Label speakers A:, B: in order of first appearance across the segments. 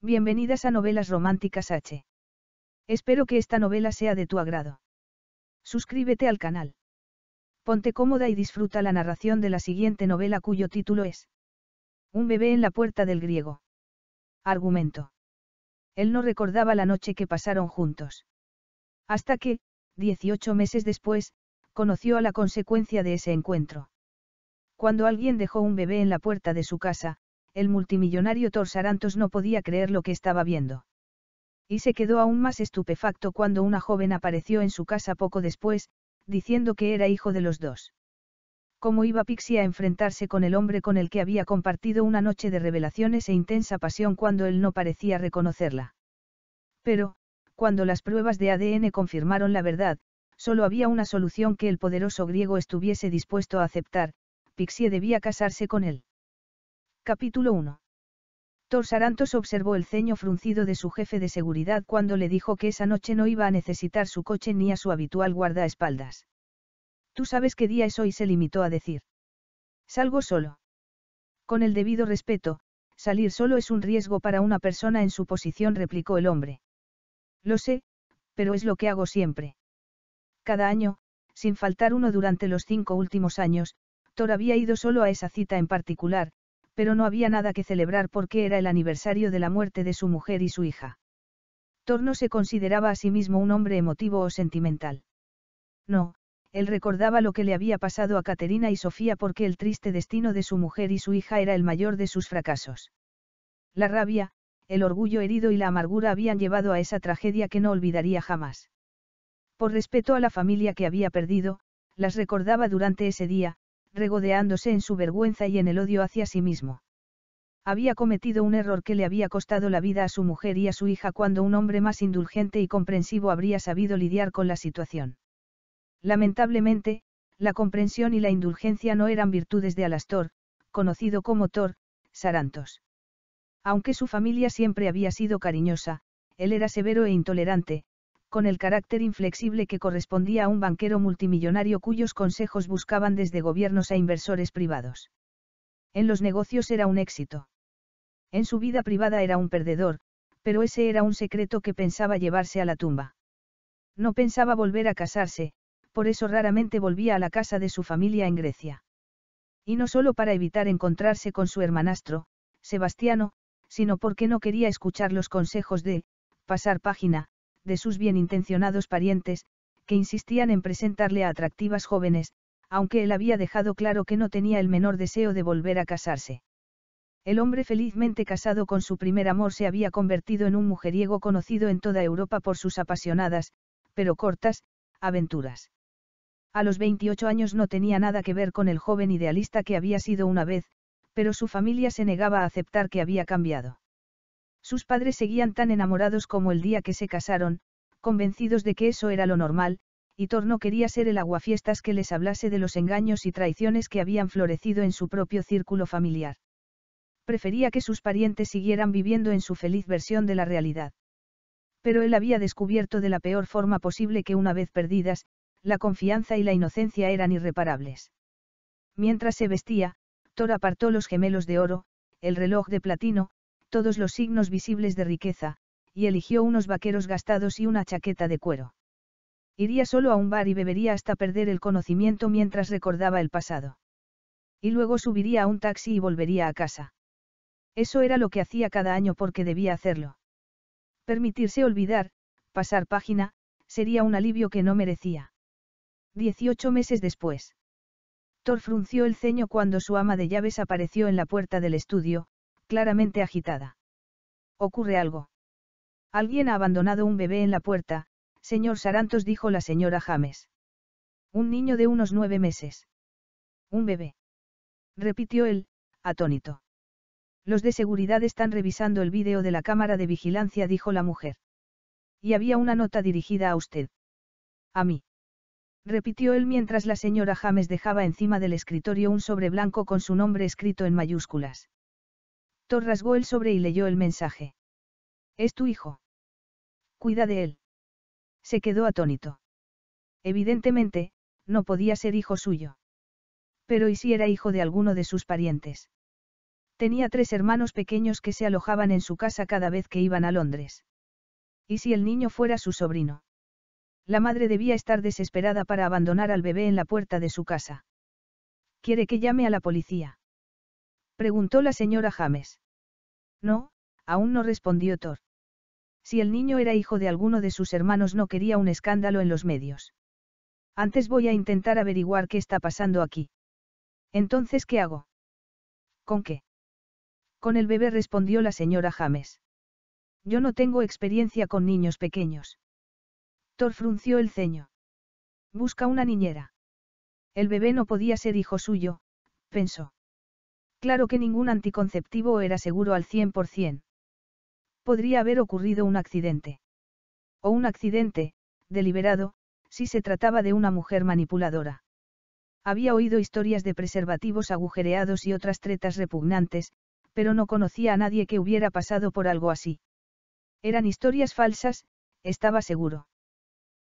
A: Bienvenidas a Novelas Románticas H. Espero que esta novela sea de tu agrado. Suscríbete al canal. Ponte cómoda y disfruta la narración de la siguiente novela cuyo título es Un bebé en la puerta del griego. Argumento. Él no recordaba la noche que pasaron juntos. Hasta que, 18 meses después, conoció a la consecuencia de ese encuentro. Cuando alguien dejó un bebé en la puerta de su casa, el multimillonario Thor no podía creer lo que estaba viendo. Y se quedó aún más estupefacto cuando una joven apareció en su casa poco después, diciendo que era hijo de los dos. ¿Cómo iba Pixie a enfrentarse con el hombre con el que había compartido una noche de revelaciones e intensa pasión cuando él no parecía reconocerla? Pero, cuando las pruebas de ADN confirmaron la verdad, solo había una solución que el poderoso griego estuviese dispuesto a aceptar, Pixie debía casarse con él. Capítulo 1. Thor Sarantos observó el ceño fruncido de su jefe de seguridad cuando le dijo que esa noche no iba a necesitar su coche ni a su habitual guardaespaldas. Tú sabes qué día es hoy, se limitó a decir. Salgo solo. Con el debido respeto, salir solo es un riesgo para una persona en su posición, replicó el hombre. Lo sé, pero es lo que hago siempre. Cada año, sin faltar uno durante los cinco últimos años, Thor había ido solo a esa cita en particular, pero no había nada que celebrar porque era el aniversario de la muerte de su mujer y su hija. Torno se consideraba a sí mismo un hombre emotivo o sentimental. No, él recordaba lo que le había pasado a Caterina y Sofía porque el triste destino de su mujer y su hija era el mayor de sus fracasos. La rabia, el orgullo herido y la amargura habían llevado a esa tragedia que no olvidaría jamás. Por respeto a la familia que había perdido, las recordaba durante ese día, regodeándose en su vergüenza y en el odio hacia sí mismo. Había cometido un error que le había costado la vida a su mujer y a su hija cuando un hombre más indulgente y comprensivo habría sabido lidiar con la situación. Lamentablemente, la comprensión y la indulgencia no eran virtudes de Alastor, conocido como Thor, Sarantos. Aunque su familia siempre había sido cariñosa, él era severo e intolerante, con el carácter inflexible que correspondía a un banquero multimillonario cuyos consejos buscaban desde gobiernos a inversores privados. En los negocios era un éxito. En su vida privada era un perdedor, pero ese era un secreto que pensaba llevarse a la tumba. No pensaba volver a casarse, por eso raramente volvía a la casa de su familia en Grecia. Y no solo para evitar encontrarse con su hermanastro, Sebastiano, sino porque no quería escuchar los consejos de, pasar página, de sus intencionados parientes, que insistían en presentarle a atractivas jóvenes, aunque él había dejado claro que no tenía el menor deseo de volver a casarse. El hombre felizmente casado con su primer amor se había convertido en un mujeriego conocido en toda Europa por sus apasionadas, pero cortas, aventuras. A los 28 años no tenía nada que ver con el joven idealista que había sido una vez, pero su familia se negaba a aceptar que había cambiado. Sus padres seguían tan enamorados como el día que se casaron, convencidos de que eso era lo normal, y Torno quería ser el aguafiestas que les hablase de los engaños y traiciones que habían florecido en su propio círculo familiar. Prefería que sus parientes siguieran viviendo en su feliz versión de la realidad. Pero él había descubierto de la peor forma posible que una vez perdidas, la confianza y la inocencia eran irreparables. Mientras se vestía, Thor apartó los gemelos de oro, el reloj de platino, todos los signos visibles de riqueza, y eligió unos vaqueros gastados y una chaqueta de cuero. Iría solo a un bar y bebería hasta perder el conocimiento mientras recordaba el pasado. Y luego subiría a un taxi y volvería a casa. Eso era lo que hacía cada año porque debía hacerlo. Permitirse olvidar, pasar página, sería un alivio que no merecía. Dieciocho meses después. Thor frunció el ceño cuando su ama de llaves apareció en la puerta del estudio, claramente agitada. ¿Ocurre algo? Alguien ha abandonado un bebé en la puerta, señor Sarantos dijo la señora James. Un niño de unos nueve meses. Un bebé. Repitió él, atónito. Los de seguridad están revisando el vídeo de la cámara de vigilancia, dijo la mujer. Y había una nota dirigida a usted. A mí. Repitió él mientras la señora James dejaba encima del escritorio un sobre blanco con su nombre escrito en mayúsculas rasgó el sobre y leyó el mensaje. Es tu hijo. Cuida de él. Se quedó atónito. Evidentemente, no podía ser hijo suyo. Pero ¿y si era hijo de alguno de sus parientes? Tenía tres hermanos pequeños que se alojaban en su casa cada vez que iban a Londres. ¿Y si el niño fuera su sobrino? La madre debía estar desesperada para abandonar al bebé en la puerta de su casa. Quiere que llame a la policía. Preguntó la señora James. No, aún no respondió Thor. Si el niño era hijo de alguno de sus hermanos no quería un escándalo en los medios. Antes voy a intentar averiguar qué está pasando aquí. Entonces, ¿qué hago? ¿Con qué? Con el bebé respondió la señora James. Yo no tengo experiencia con niños pequeños. Thor frunció el ceño. Busca una niñera. El bebé no podía ser hijo suyo, pensó. Claro que ningún anticonceptivo era seguro al 100%. Podría haber ocurrido un accidente. O un accidente, deliberado, si se trataba de una mujer manipuladora. Había oído historias de preservativos agujereados y otras tretas repugnantes, pero no conocía a nadie que hubiera pasado por algo así. Eran historias falsas, estaba seguro.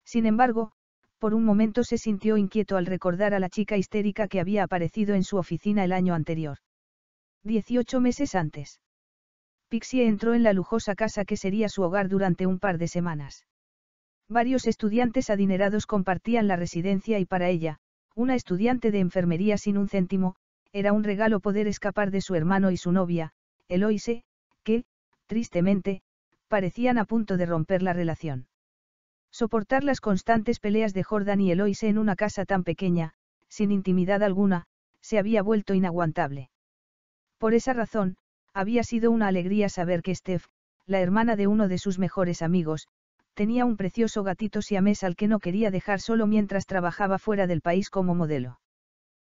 A: Sin embargo, por un momento se sintió inquieto al recordar a la chica histérica que había aparecido en su oficina el año anterior. 18 meses antes. Pixie entró en la lujosa casa que sería su hogar durante un par de semanas. Varios estudiantes adinerados compartían la residencia y para ella, una estudiante de enfermería sin un céntimo, era un regalo poder escapar de su hermano y su novia, Eloise, que, tristemente, parecían a punto de romper la relación. Soportar las constantes peleas de Jordan y Eloise en una casa tan pequeña, sin intimidad alguna, se había vuelto inaguantable. Por esa razón, había sido una alegría saber que Steph, la hermana de uno de sus mejores amigos, tenía un precioso gatito siamés al que no quería dejar solo mientras trabajaba fuera del país como modelo.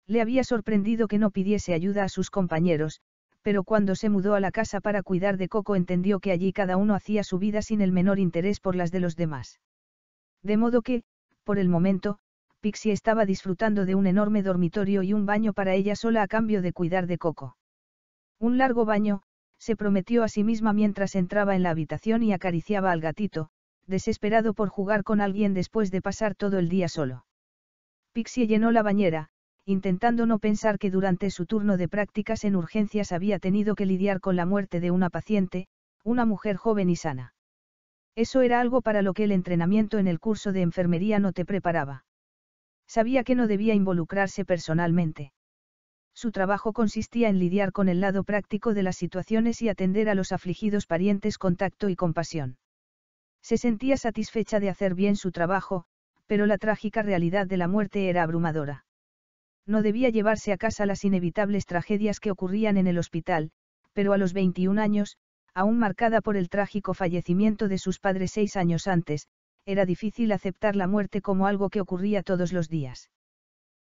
A: Le había sorprendido que no pidiese ayuda a sus compañeros, pero cuando se mudó a la casa para cuidar de Coco entendió que allí cada uno hacía su vida sin el menor interés por las de los demás. De modo que, por el momento, Pixie estaba disfrutando de un enorme dormitorio y un baño para ella sola a cambio de cuidar de Coco. Un largo baño, se prometió a sí misma mientras entraba en la habitación y acariciaba al gatito, desesperado por jugar con alguien después de pasar todo el día solo. Pixie llenó la bañera, intentando no pensar que durante su turno de prácticas en urgencias había tenido que lidiar con la muerte de una paciente, una mujer joven y sana. Eso era algo para lo que el entrenamiento en el curso de enfermería no te preparaba. Sabía que no debía involucrarse personalmente. Su trabajo consistía en lidiar con el lado práctico de las situaciones y atender a los afligidos parientes con tacto y compasión. Se sentía satisfecha de hacer bien su trabajo, pero la trágica realidad de la muerte era abrumadora. No debía llevarse a casa las inevitables tragedias que ocurrían en el hospital, pero a los 21 años, aún marcada por el trágico fallecimiento de sus padres seis años antes, era difícil aceptar la muerte como algo que ocurría todos los días.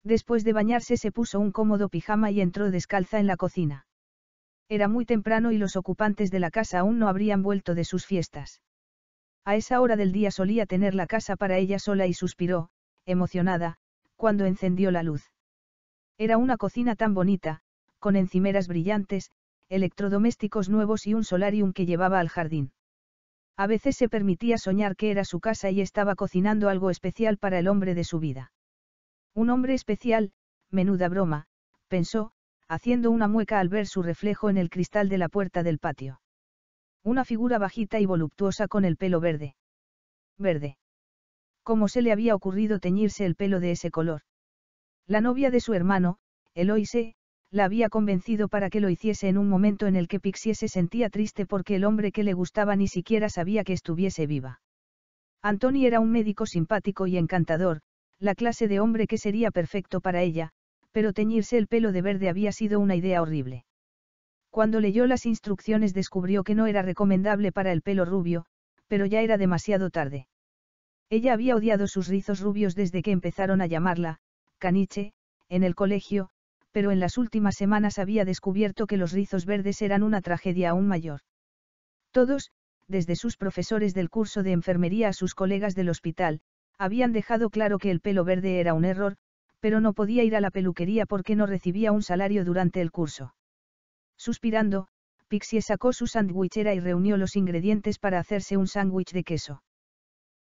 A: Después de bañarse se puso un cómodo pijama y entró descalza en la cocina. Era muy temprano y los ocupantes de la casa aún no habrían vuelto de sus fiestas. A esa hora del día solía tener la casa para ella sola y suspiró, emocionada, cuando encendió la luz. Era una cocina tan bonita, con encimeras brillantes, electrodomésticos nuevos y un solarium que llevaba al jardín. A veces se permitía soñar que era su casa y estaba cocinando algo especial para el hombre de su vida. Un hombre especial, menuda broma, pensó, haciendo una mueca al ver su reflejo en el cristal de la puerta del patio. Una figura bajita y voluptuosa con el pelo verde. Verde. ¿Cómo se le había ocurrido teñirse el pelo de ese color? La novia de su hermano, Eloise, la había convencido para que lo hiciese en un momento en el que Pixie se sentía triste porque el hombre que le gustaba ni siquiera sabía que estuviese viva. Anthony era un médico simpático y encantador, la clase de hombre que sería perfecto para ella, pero teñirse el pelo de verde había sido una idea horrible. Cuando leyó las instrucciones descubrió que no era recomendable para el pelo rubio, pero ya era demasiado tarde. Ella había odiado sus rizos rubios desde que empezaron a llamarla, caniche, en el colegio, pero en las últimas semanas había descubierto que los rizos verdes eran una tragedia aún mayor. Todos, desde sus profesores del curso de enfermería a sus colegas del hospital, habían dejado claro que el pelo verde era un error, pero no podía ir a la peluquería porque no recibía un salario durante el curso. Suspirando, Pixie sacó su sandwichera y reunió los ingredientes para hacerse un sándwich de queso.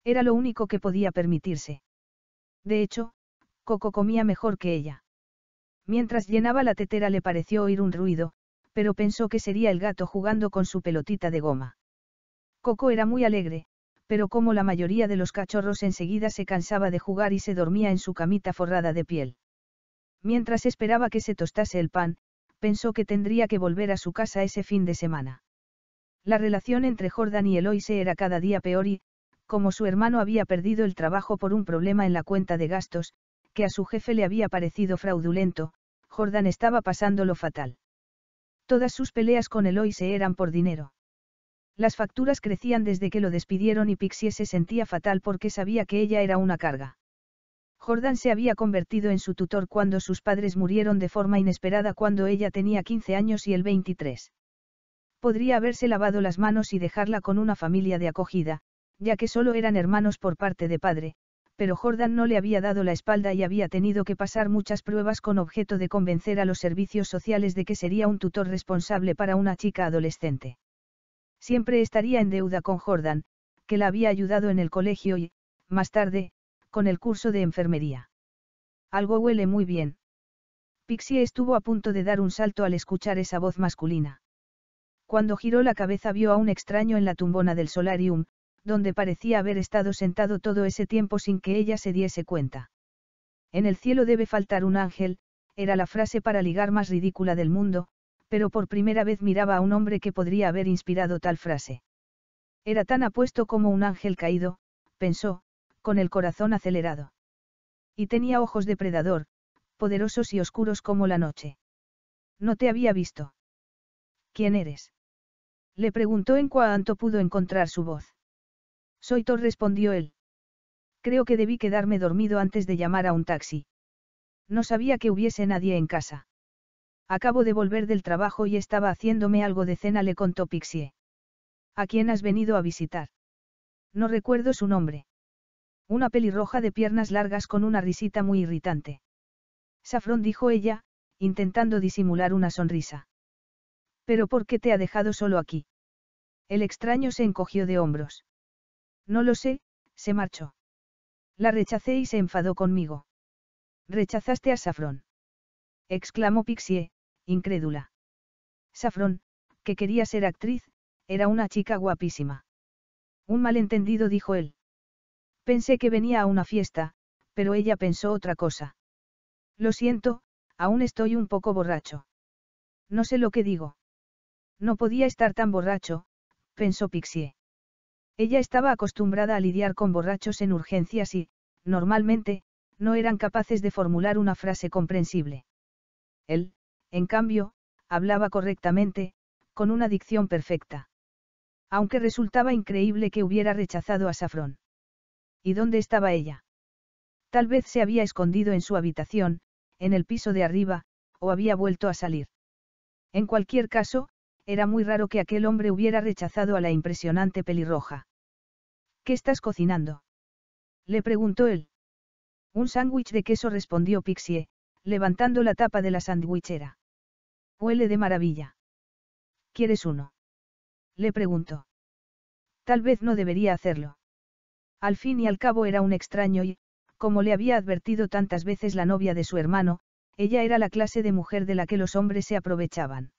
A: Era lo único que podía permitirse. De hecho, Coco comía mejor que ella. Mientras llenaba la tetera le pareció oír un ruido, pero pensó que sería el gato jugando con su pelotita de goma. Coco era muy alegre, pero como la mayoría de los cachorros enseguida se cansaba de jugar y se dormía en su camita forrada de piel. Mientras esperaba que se tostase el pan, pensó que tendría que volver a su casa ese fin de semana. La relación entre Jordan y Eloise era cada día peor y, como su hermano había perdido el trabajo por un problema en la cuenta de gastos, que a su jefe le había parecido fraudulento, Jordan estaba lo fatal. Todas sus peleas con Eloise eran por dinero. Las facturas crecían desde que lo despidieron y Pixie se sentía fatal porque sabía que ella era una carga. Jordan se había convertido en su tutor cuando sus padres murieron de forma inesperada cuando ella tenía 15 años y él 23. Podría haberse lavado las manos y dejarla con una familia de acogida, ya que solo eran hermanos por parte de padre, pero Jordan no le había dado la espalda y había tenido que pasar muchas pruebas con objeto de convencer a los servicios sociales de que sería un tutor responsable para una chica adolescente. Siempre estaría en deuda con Jordan, que la había ayudado en el colegio y, más tarde, con el curso de enfermería. Algo huele muy bien. Pixie estuvo a punto de dar un salto al escuchar esa voz masculina. Cuando giró la cabeza vio a un extraño en la tumbona del solarium, donde parecía haber estado sentado todo ese tiempo sin que ella se diese cuenta. En el cielo debe faltar un ángel, era la frase para ligar más ridícula del mundo, pero por primera vez miraba a un hombre que podría haber inspirado tal frase. Era tan apuesto como un ángel caído, pensó, con el corazón acelerado. Y tenía ojos depredador, poderosos y oscuros como la noche. No te había visto. ¿Quién eres? Le preguntó en cuanto pudo encontrar su voz. Soy Thor, respondió él. Creo que debí quedarme dormido antes de llamar a un taxi. No sabía que hubiese nadie en casa. Acabo de volver del trabajo y estaba haciéndome algo de cena, le contó Pixie. ¿A quién has venido a visitar? No recuerdo su nombre. Una pelirroja de piernas largas con una risita muy irritante. Safrón dijo ella, intentando disimular una sonrisa. ¿Pero por qué te ha dejado solo aquí? El extraño se encogió de hombros. No lo sé, se marchó. La rechacé y se enfadó conmigo. Rechazaste a Safrón exclamó Pixie, incrédula. Saffron, que quería ser actriz, era una chica guapísima. Un malentendido dijo él. Pensé que venía a una fiesta, pero ella pensó otra cosa. Lo siento, aún estoy un poco borracho. No sé lo que digo. No podía estar tan borracho, pensó Pixie. Ella estaba acostumbrada a lidiar con borrachos en urgencias y, normalmente, no eran capaces de formular una frase comprensible. Él, en cambio, hablaba correctamente, con una dicción perfecta. Aunque resultaba increíble que hubiera rechazado a Safrón. ¿Y dónde estaba ella? Tal vez se había escondido en su habitación, en el piso de arriba, o había vuelto a salir. En cualquier caso, era muy raro que aquel hombre hubiera rechazado a la impresionante pelirroja. ¿Qué estás cocinando? Le preguntó él. Un sándwich de queso respondió Pixie, levantando la tapa de la sandwichera. Huele de maravilla. ¿Quieres uno? Le preguntó. Tal vez no debería hacerlo. Al fin y al cabo era un extraño y, como le había advertido tantas veces la novia de su hermano, ella era la clase de mujer de la que los hombres se aprovechaban.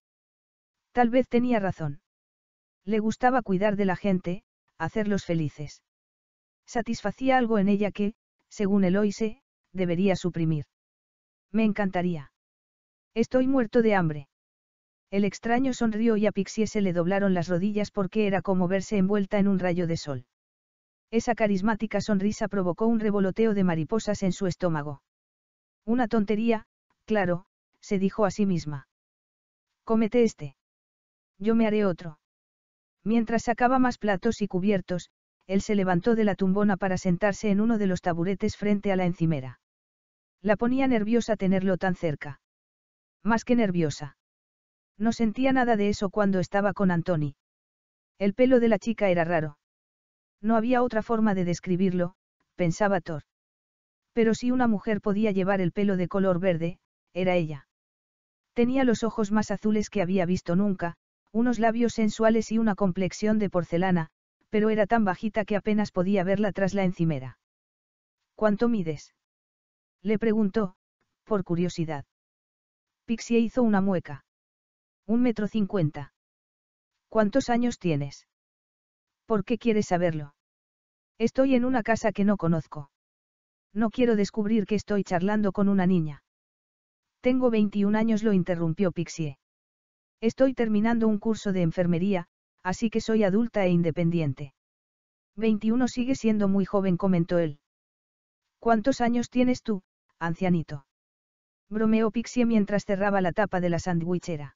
A: Tal vez tenía razón. Le gustaba cuidar de la gente, hacerlos felices. Satisfacía algo en ella que, según Eloise, debería suprimir. Me encantaría. Estoy muerto de hambre. El extraño sonrió y a Pixie se le doblaron las rodillas porque era como verse envuelta en un rayo de sol. Esa carismática sonrisa provocó un revoloteo de mariposas en su estómago. Una tontería, claro, se dijo a sí misma. Comete este. Yo me haré otro. Mientras sacaba más platos y cubiertos, él se levantó de la tumbona para sentarse en uno de los taburetes frente a la encimera. La ponía nerviosa tenerlo tan cerca. Más que nerviosa. No sentía nada de eso cuando estaba con Antoni. El pelo de la chica era raro. No había otra forma de describirlo, pensaba Thor. Pero si una mujer podía llevar el pelo de color verde, era ella. Tenía los ojos más azules que había visto nunca, unos labios sensuales y una complexión de porcelana, pero era tan bajita que apenas podía verla tras la encimera. ¿Cuánto mides? Le preguntó, por curiosidad. Pixie hizo una mueca. Un metro cincuenta. ¿Cuántos años tienes? ¿Por qué quieres saberlo? Estoy en una casa que no conozco. No quiero descubrir que estoy charlando con una niña. Tengo 21 años, lo interrumpió Pixie. Estoy terminando un curso de enfermería, así que soy adulta e independiente. 21 sigue siendo muy joven, comentó él. ¿Cuántos años tienes tú, ancianito. Bromeó Pixie mientras cerraba la tapa de la sandwichera.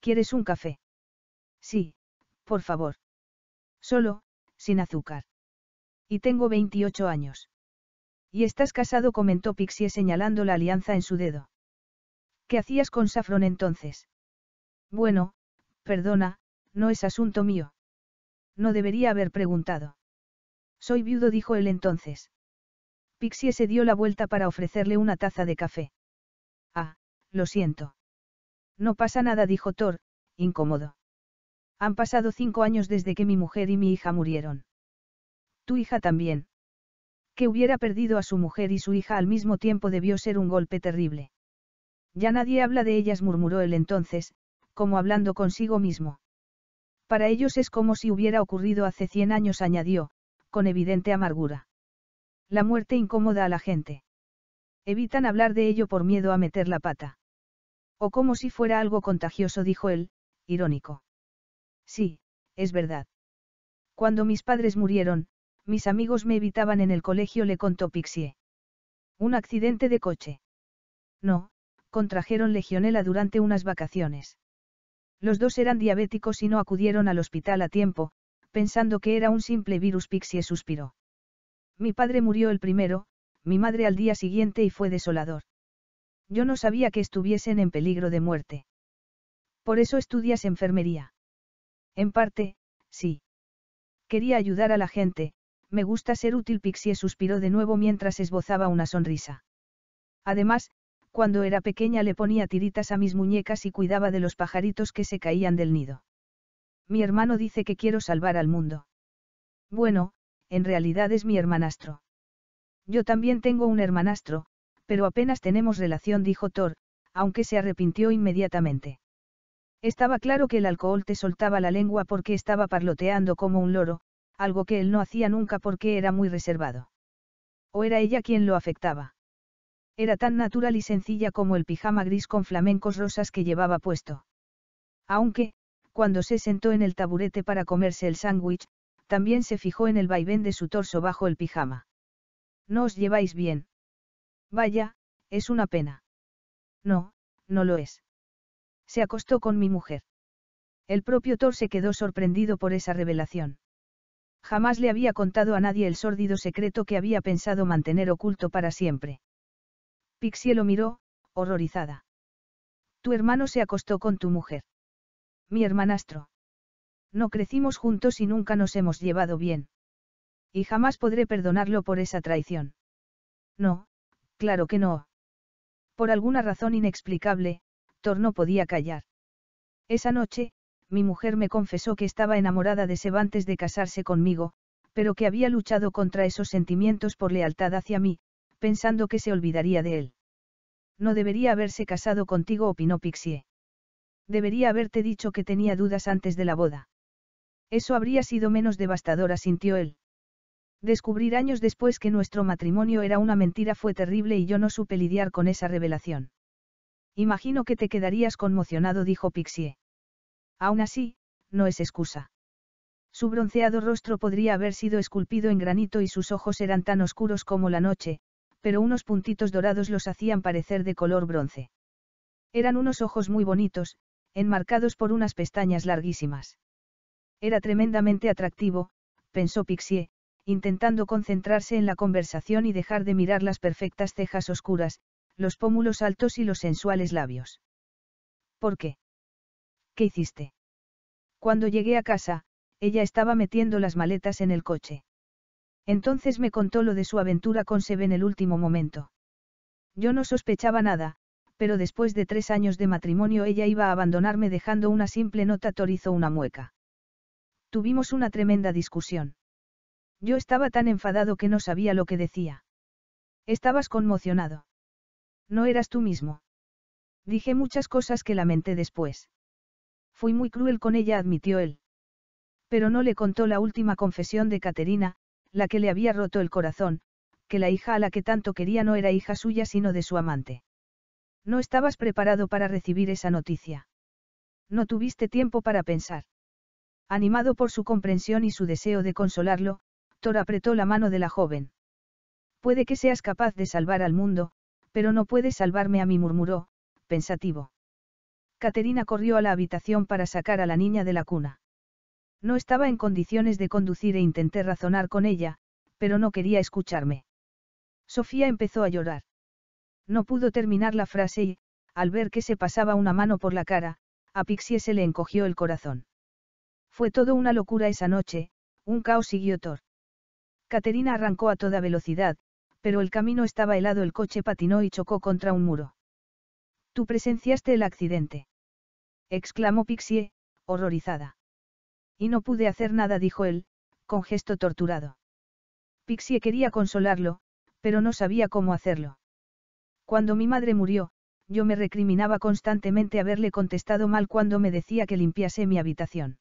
A: ¿Quieres un café? Sí, por favor. Solo, sin azúcar. Y tengo 28 años. Y estás casado, comentó Pixie señalando la alianza en su dedo. ¿Qué hacías con Safron entonces? Bueno, perdona, no es asunto mío. No debería haber preguntado. Soy viudo, dijo él entonces. Pixie se dio la vuelta para ofrecerle una taza de café. Ah, lo siento. No pasa nada, dijo Thor, incómodo. Han pasado cinco años desde que mi mujer y mi hija murieron. Tu hija también. Que hubiera perdido a su mujer y su hija al mismo tiempo debió ser un golpe terrible. Ya nadie habla de ellas, murmuró él entonces, como hablando consigo mismo. Para ellos es como si hubiera ocurrido hace cien años, añadió, con evidente amargura. La muerte incomoda a la gente. Evitan hablar de ello por miedo a meter la pata. O como si fuera algo contagioso, dijo él, irónico. Sí, es verdad. Cuando mis padres murieron, mis amigos me evitaban en el colegio, le contó Pixie. Un accidente de coche. No, contrajeron legionela durante unas vacaciones. Los dos eran diabéticos y no acudieron al hospital a tiempo, pensando que era un simple virus Pixie suspiró. Mi padre murió el primero, mi madre al día siguiente y fue desolador. Yo no sabía que estuviesen en peligro de muerte. Por eso estudias enfermería. En parte, sí. Quería ayudar a la gente, me gusta ser útil. Pixie suspiró de nuevo mientras esbozaba una sonrisa. Además, cuando era pequeña le ponía tiritas a mis muñecas y cuidaba de los pajaritos que se caían del nido. Mi hermano dice que quiero salvar al mundo. Bueno, en realidad es mi hermanastro. Yo también tengo un hermanastro, pero apenas tenemos relación, dijo Thor, aunque se arrepintió inmediatamente. Estaba claro que el alcohol te soltaba la lengua porque estaba parloteando como un loro, algo que él no hacía nunca porque era muy reservado. O era ella quien lo afectaba. Era tan natural y sencilla como el pijama gris con flamencos rosas que llevaba puesto. Aunque, cuando se sentó en el taburete para comerse el sándwich, también se fijó en el vaivén de su torso bajo el pijama. No os lleváis bien. Vaya, es una pena. No, no lo es. Se acostó con mi mujer. El propio Thor se quedó sorprendido por esa revelación. Jamás le había contado a nadie el sórdido secreto que había pensado mantener oculto para siempre. Pixie lo miró, horrorizada. Tu hermano se acostó con tu mujer. Mi hermanastro. No crecimos juntos y nunca nos hemos llevado bien. Y jamás podré perdonarlo por esa traición. No, claro que no. Por alguna razón inexplicable, Thor no podía callar. Esa noche, mi mujer me confesó que estaba enamorada de Seb antes de casarse conmigo, pero que había luchado contra esos sentimientos por lealtad hacia mí, pensando que se olvidaría de él. No debería haberse casado contigo, opinó Pixie. Debería haberte dicho que tenía dudas antes de la boda. Eso habría sido menos devastador, asintió él. Descubrir años después que nuestro matrimonio era una mentira fue terrible y yo no supe lidiar con esa revelación. Imagino que te quedarías conmocionado, dijo Pixie. Aún así, no es excusa. Su bronceado rostro podría haber sido esculpido en granito y sus ojos eran tan oscuros como la noche, pero unos puntitos dorados los hacían parecer de color bronce. Eran unos ojos muy bonitos, enmarcados por unas pestañas larguísimas. Era tremendamente atractivo, pensó Pixie, intentando concentrarse en la conversación y dejar de mirar las perfectas cejas oscuras, los pómulos altos y los sensuales labios. ¿Por qué? ¿Qué hiciste? Cuando llegué a casa, ella estaba metiendo las maletas en el coche. Entonces me contó lo de su aventura con Seb en el último momento. Yo no sospechaba nada, pero después de tres años de matrimonio ella iba a abandonarme dejando una simple nota torizo una mueca. Tuvimos una tremenda discusión. Yo estaba tan enfadado que no sabía lo que decía. Estabas conmocionado. No eras tú mismo. Dije muchas cosas que lamenté después. Fui muy cruel con ella, admitió él. Pero no le contó la última confesión de Caterina, la que le había roto el corazón, que la hija a la que tanto quería no era hija suya sino de su amante. No estabas preparado para recibir esa noticia. No tuviste tiempo para pensar. Animado por su comprensión y su deseo de consolarlo, Thor apretó la mano de la joven. Puede que seas capaz de salvar al mundo, pero no puedes salvarme a mí, murmuró, pensativo. Caterina corrió a la habitación para sacar a la niña de la cuna. No estaba en condiciones de conducir e intenté razonar con ella, pero no quería escucharme. Sofía empezó a llorar. No pudo terminar la frase y, al ver que se pasaba una mano por la cara, a Pixie se le encogió el corazón. Fue todo una locura esa noche, un caos siguió Thor. Caterina arrancó a toda velocidad, pero el camino estaba helado, el coche patinó y chocó contra un muro. Tú presenciaste el accidente. Exclamó Pixie, horrorizada. Y no pude hacer nada, dijo él, con gesto torturado. Pixie quería consolarlo, pero no sabía cómo hacerlo. Cuando mi madre murió, yo me recriminaba constantemente haberle contestado mal cuando me decía que limpiase mi habitación.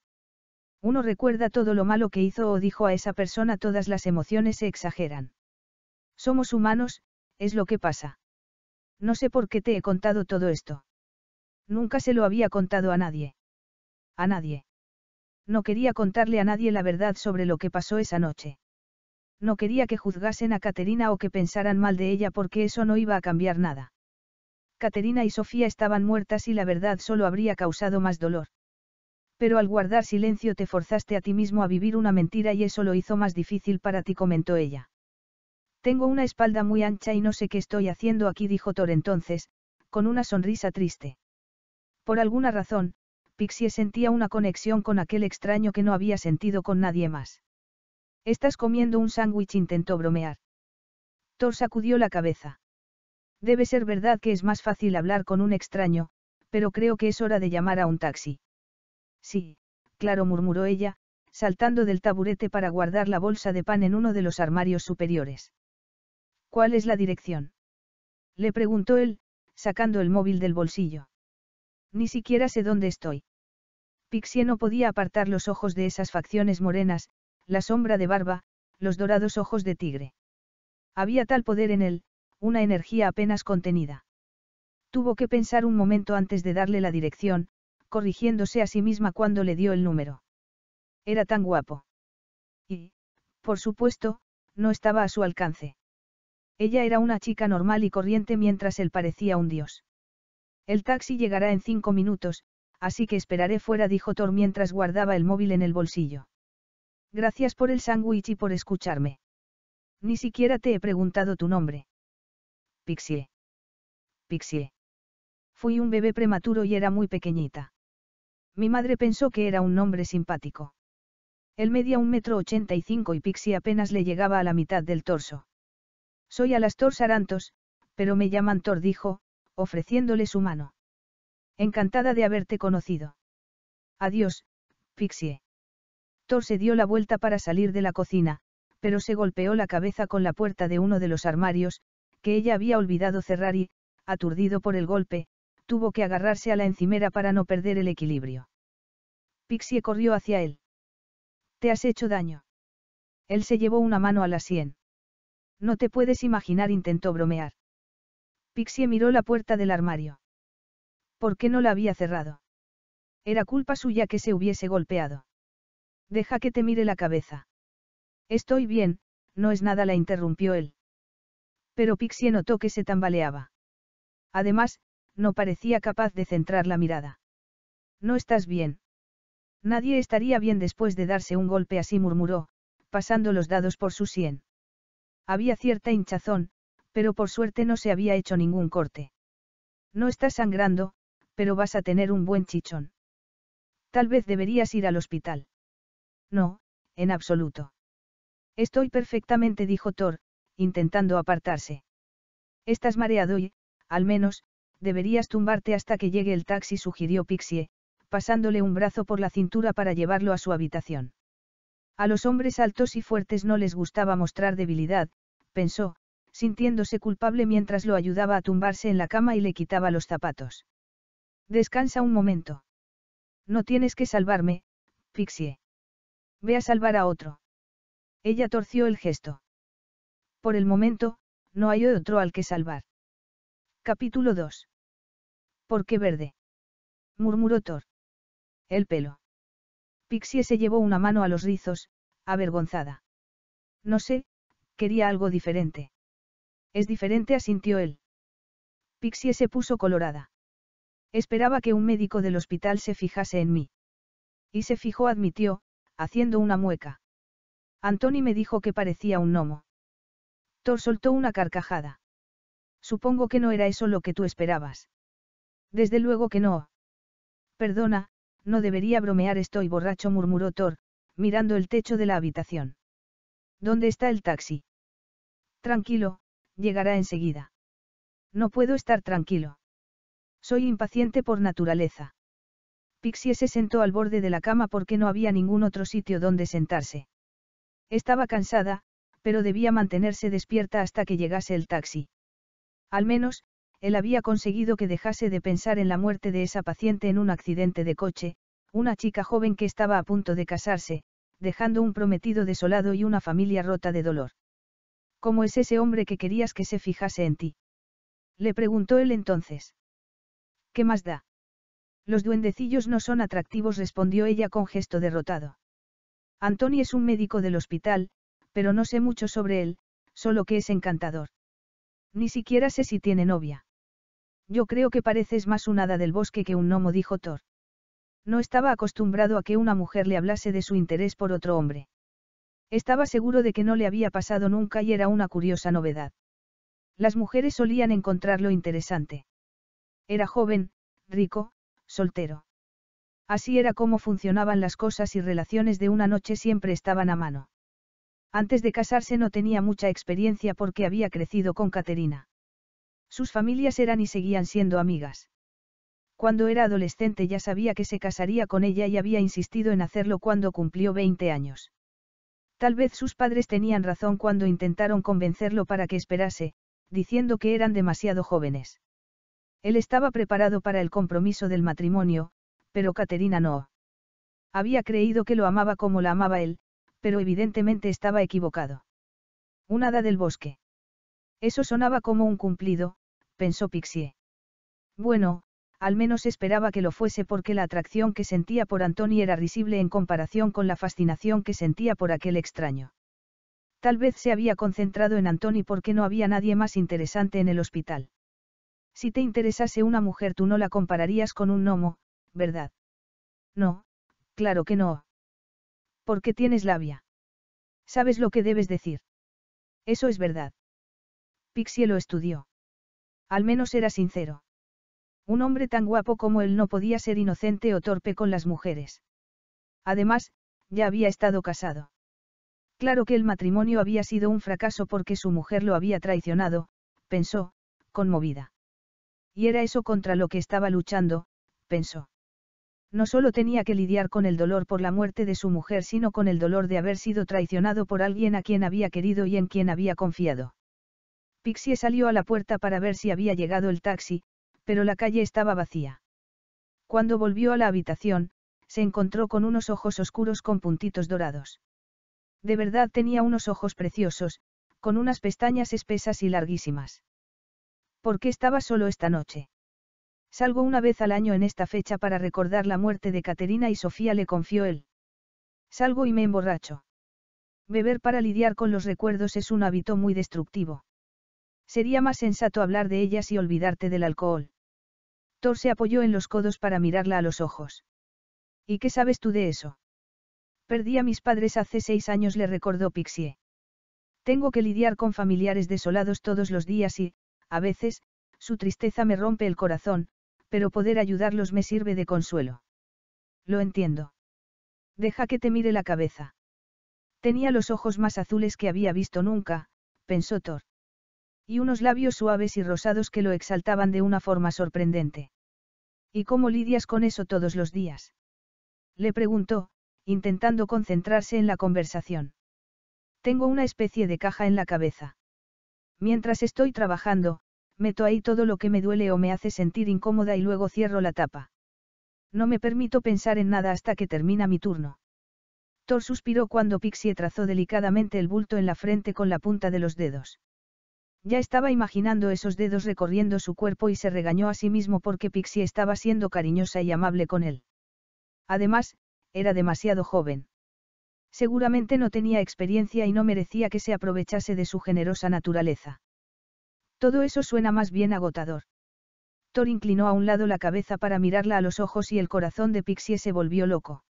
A: Uno recuerda todo lo malo que hizo o dijo a esa persona, todas las emociones se exageran. Somos humanos, es lo que pasa. No sé por qué te he contado todo esto. Nunca se lo había contado a nadie. A nadie. No quería contarle a nadie la verdad sobre lo que pasó esa noche. No quería que juzgasen a Caterina o que pensaran mal de ella porque eso no iba a cambiar nada. Caterina y Sofía estaban muertas y la verdad solo habría causado más dolor. Pero al guardar silencio te forzaste a ti mismo a vivir una mentira y eso lo hizo más difícil para ti, comentó ella. Tengo una espalda muy ancha y no sé qué estoy haciendo aquí, dijo Thor entonces, con una sonrisa triste. Por alguna razón, Pixie sentía una conexión con aquel extraño que no había sentido con nadie más. Estás comiendo un sándwich, intentó bromear. Thor sacudió la cabeza. Debe ser verdad que es más fácil hablar con un extraño, pero creo que es hora de llamar a un taxi. Sí, claro, murmuró ella, saltando del taburete para guardar la bolsa de pan en uno de los armarios superiores. ¿Cuál es la dirección? Le preguntó él, sacando el móvil del bolsillo. Ni siquiera sé dónde estoy. Pixie no podía apartar los ojos de esas facciones morenas, la sombra de barba, los dorados ojos de tigre. Había tal poder en él, una energía apenas contenida. Tuvo que pensar un momento antes de darle la dirección, corrigiéndose a sí misma cuando le dio el número. Era tan guapo. Y, por supuesto, no estaba a su alcance. Ella era una chica normal y corriente mientras él parecía un dios. El taxi llegará en cinco minutos, así que esperaré fuera, dijo Thor mientras guardaba el móvil en el bolsillo. Gracias por el sándwich y por escucharme. Ni siquiera te he preguntado tu nombre. Pixie. Pixie. Fui un bebé prematuro y era muy pequeñita. Mi madre pensó que era un nombre simpático. Él medía un metro ochenta y cinco y Pixie apenas le llegaba a la mitad del torso. Soy Alastor Sarantos, pero me llaman Thor dijo, ofreciéndole su mano. Encantada de haberte conocido. Adiós, Pixie. Thor se dio la vuelta para salir de la cocina, pero se golpeó la cabeza con la puerta de uno de los armarios, que ella había olvidado cerrar y, aturdido por el golpe, tuvo que agarrarse a la encimera para no perder el equilibrio. Pixie corrió hacia él. Te has hecho daño. Él se llevó una mano a la sien. No te puedes imaginar, intentó bromear. Pixie miró la puerta del armario. ¿Por qué no la había cerrado? Era culpa suya que se hubiese golpeado. Deja que te mire la cabeza. Estoy bien, no es nada, la interrumpió él. Pero Pixie notó que se tambaleaba. Además, no parecía capaz de centrar la mirada. No estás bien. Nadie estaría bien después de darse un golpe así murmuró, pasando los dados por su sien. Había cierta hinchazón, pero por suerte no se había hecho ningún corte. No estás sangrando, pero vas a tener un buen chichón. Tal vez deberías ir al hospital. No, en absoluto. Estoy perfectamente, dijo Thor, intentando apartarse. Estás mareado y, al menos, deberías tumbarte hasta que llegue el taxi, sugirió Pixie, pasándole un brazo por la cintura para llevarlo a su habitación. A los hombres altos y fuertes no les gustaba mostrar debilidad, pensó, sintiéndose culpable mientras lo ayudaba a tumbarse en la cama y le quitaba los zapatos. Descansa un momento. No tienes que salvarme, Pixie. Ve a salvar a otro. Ella torció el gesto. Por el momento, no hay otro al que salvar. Capítulo 2. ¿Por qué verde? murmuró Thor. El pelo. Pixie se llevó una mano a los rizos, avergonzada. No sé, quería algo diferente. Es diferente, asintió él. Pixie se puso colorada. Esperaba que un médico del hospital se fijase en mí. Y se fijó, admitió, haciendo una mueca. Antoni me dijo que parecía un gnomo. Thor soltó una carcajada. Supongo que no era eso lo que tú esperabas. Desde luego que no. Perdona, no debería bromear, estoy borracho, murmuró Thor, mirando el techo de la habitación. ¿Dónde está el taxi? Tranquilo, llegará enseguida. No puedo estar tranquilo. Soy impaciente por naturaleza. Pixie se sentó al borde de la cama porque no había ningún otro sitio donde sentarse. Estaba cansada, pero debía mantenerse despierta hasta que llegase el taxi. Al menos, él había conseguido que dejase de pensar en la muerte de esa paciente en un accidente de coche, una chica joven que estaba a punto de casarse, dejando un prometido desolado y una familia rota de dolor. ¿Cómo es ese hombre que querías que se fijase en ti? Le preguntó él entonces. ¿Qué más da? Los duendecillos no son atractivos, respondió ella con gesto derrotado. Antonio es un médico del hospital, pero no sé mucho sobre él, solo que es encantador. Ni siquiera sé si tiene novia. Yo creo que pareces más un hada del bosque que un gnomo, dijo Thor. No estaba acostumbrado a que una mujer le hablase de su interés por otro hombre. Estaba seguro de que no le había pasado nunca y era una curiosa novedad. Las mujeres solían encontrarlo interesante. Era joven, rico, soltero. Así era como funcionaban las cosas y relaciones de una noche siempre estaban a mano. Antes de casarse no tenía mucha experiencia porque había crecido con Caterina. Sus familias eran y seguían siendo amigas. Cuando era adolescente ya sabía que se casaría con ella y había insistido en hacerlo cuando cumplió 20 años. Tal vez sus padres tenían razón cuando intentaron convencerlo para que esperase, diciendo que eran demasiado jóvenes. Él estaba preparado para el compromiso del matrimonio, pero Caterina no. Había creído que lo amaba como la amaba él, pero evidentemente estaba equivocado. Un hada del bosque. Eso sonaba como un cumplido, pensó Pixie. Bueno, al menos esperaba que lo fuese porque la atracción que sentía por Antoni era risible en comparación con la fascinación que sentía por aquel extraño. Tal vez se había concentrado en Antoni porque no había nadie más interesante en el hospital. Si te interesase una mujer tú no la compararías con un gnomo, ¿verdad? No, claro que no. Porque tienes labia? ¿Sabes lo que debes decir? Eso es verdad. Pixie lo estudió. Al menos era sincero. Un hombre tan guapo como él no podía ser inocente o torpe con las mujeres. Además, ya había estado casado. Claro que el matrimonio había sido un fracaso porque su mujer lo había traicionado, pensó, conmovida. Y era eso contra lo que estaba luchando, pensó. No solo tenía que lidiar con el dolor por la muerte de su mujer, sino con el dolor de haber sido traicionado por alguien a quien había querido y en quien había confiado. Pixie salió a la puerta para ver si había llegado el taxi, pero la calle estaba vacía. Cuando volvió a la habitación, se encontró con unos ojos oscuros con puntitos dorados. De verdad tenía unos ojos preciosos, con unas pestañas espesas y larguísimas. ¿Por qué estaba solo esta noche? Salgo una vez al año en esta fecha para recordar la muerte de Caterina y Sofía le confió él. Salgo y me emborracho. Beber para lidiar con los recuerdos es un hábito muy destructivo. Sería más sensato hablar de ellas y olvidarte del alcohol. Thor se apoyó en los codos para mirarla a los ojos. ¿Y qué sabes tú de eso? Perdí a mis padres hace seis años, le recordó Pixie. Tengo que lidiar con familiares desolados todos los días y, a veces, su tristeza me rompe el corazón, pero poder ayudarlos me sirve de consuelo. Lo entiendo. Deja que te mire la cabeza. Tenía los ojos más azules que había visto nunca, pensó Thor y unos labios suaves y rosados que lo exaltaban de una forma sorprendente. ¿Y cómo lidias con eso todos los días? Le preguntó, intentando concentrarse en la conversación. Tengo una especie de caja en la cabeza. Mientras estoy trabajando, meto ahí todo lo que me duele o me hace sentir incómoda y luego cierro la tapa. No me permito pensar en nada hasta que termina mi turno. Thor suspiró cuando Pixie trazó delicadamente el bulto en la frente con la punta de los dedos. Ya estaba imaginando esos dedos recorriendo su cuerpo y se regañó a sí mismo porque Pixie estaba siendo cariñosa y amable con él. Además, era demasiado joven. Seguramente no tenía experiencia y no merecía que se aprovechase de su generosa naturaleza. Todo eso suena más bien agotador. Thor inclinó a un lado la cabeza para mirarla a los ojos y el corazón de Pixie se volvió loco.